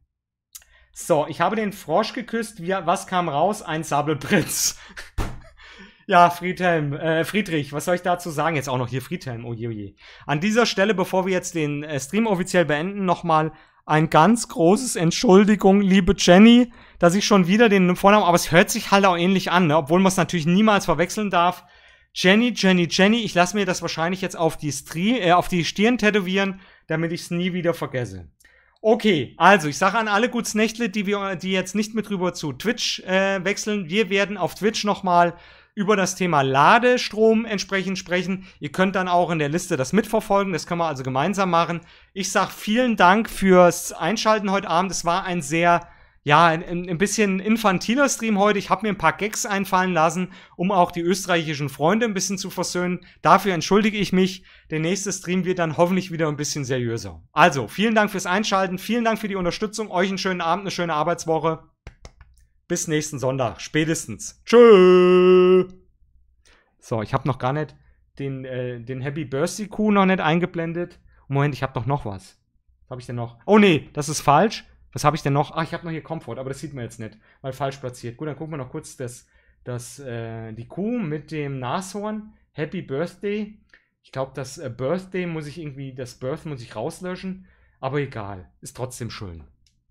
So, ich habe den Frosch geküsst. Wie, was kam raus? Ein Sabelprinz. Ja, Friedhelm, äh, Friedrich, was soll ich dazu sagen? Jetzt auch noch hier Friedhelm, oje, oh oje. Oh An dieser Stelle, bevor wir jetzt den äh, Stream offiziell beenden, nochmal ein ganz großes Entschuldigung, liebe Jenny, dass ich schon wieder den Vornamen, aber es hört sich halt auch ähnlich an, ne? obwohl man es natürlich niemals verwechseln darf. Jenny, Jenny, Jenny, ich lasse mir das wahrscheinlich jetzt auf die, Stri äh, auf die Stirn tätowieren, damit ich es nie wieder vergesse. Okay, also ich sage an alle Gutsnächtle, die wir, die jetzt nicht mit rüber zu Twitch äh, wechseln, wir werden auf Twitch nochmal über das Thema Ladestrom entsprechend sprechen. Ihr könnt dann auch in der Liste das mitverfolgen. Das können wir also gemeinsam machen. Ich sage vielen Dank fürs Einschalten heute Abend. Es war ein sehr ja, ein, ein, bisschen infantiler Stream heute. Ich habe mir ein paar Gags einfallen lassen, um auch die österreichischen Freunde ein bisschen zu versöhnen. Dafür entschuldige ich mich. Der nächste Stream wird dann hoffentlich wieder ein bisschen seriöser. Also, vielen Dank fürs Einschalten, vielen Dank für die Unterstützung. Euch einen schönen Abend, eine schöne Arbeitswoche. Bis nächsten Sonntag, spätestens. Tschö. So, ich habe noch gar nicht den, äh, den Happy Birthday Kuh noch nicht eingeblendet. Moment, ich habe doch noch was. Was habe ich denn noch? Oh nee, das ist falsch. Was habe ich denn noch? Ah, ich habe noch hier Comfort, aber das sieht man jetzt nicht, weil falsch platziert. Gut, dann gucken wir noch kurz das, das, äh, die Kuh mit dem Nashorn. Happy Birthday. Ich glaube, das äh, Birthday muss ich irgendwie, das Birth muss ich rauslöschen. Aber egal, ist trotzdem schön.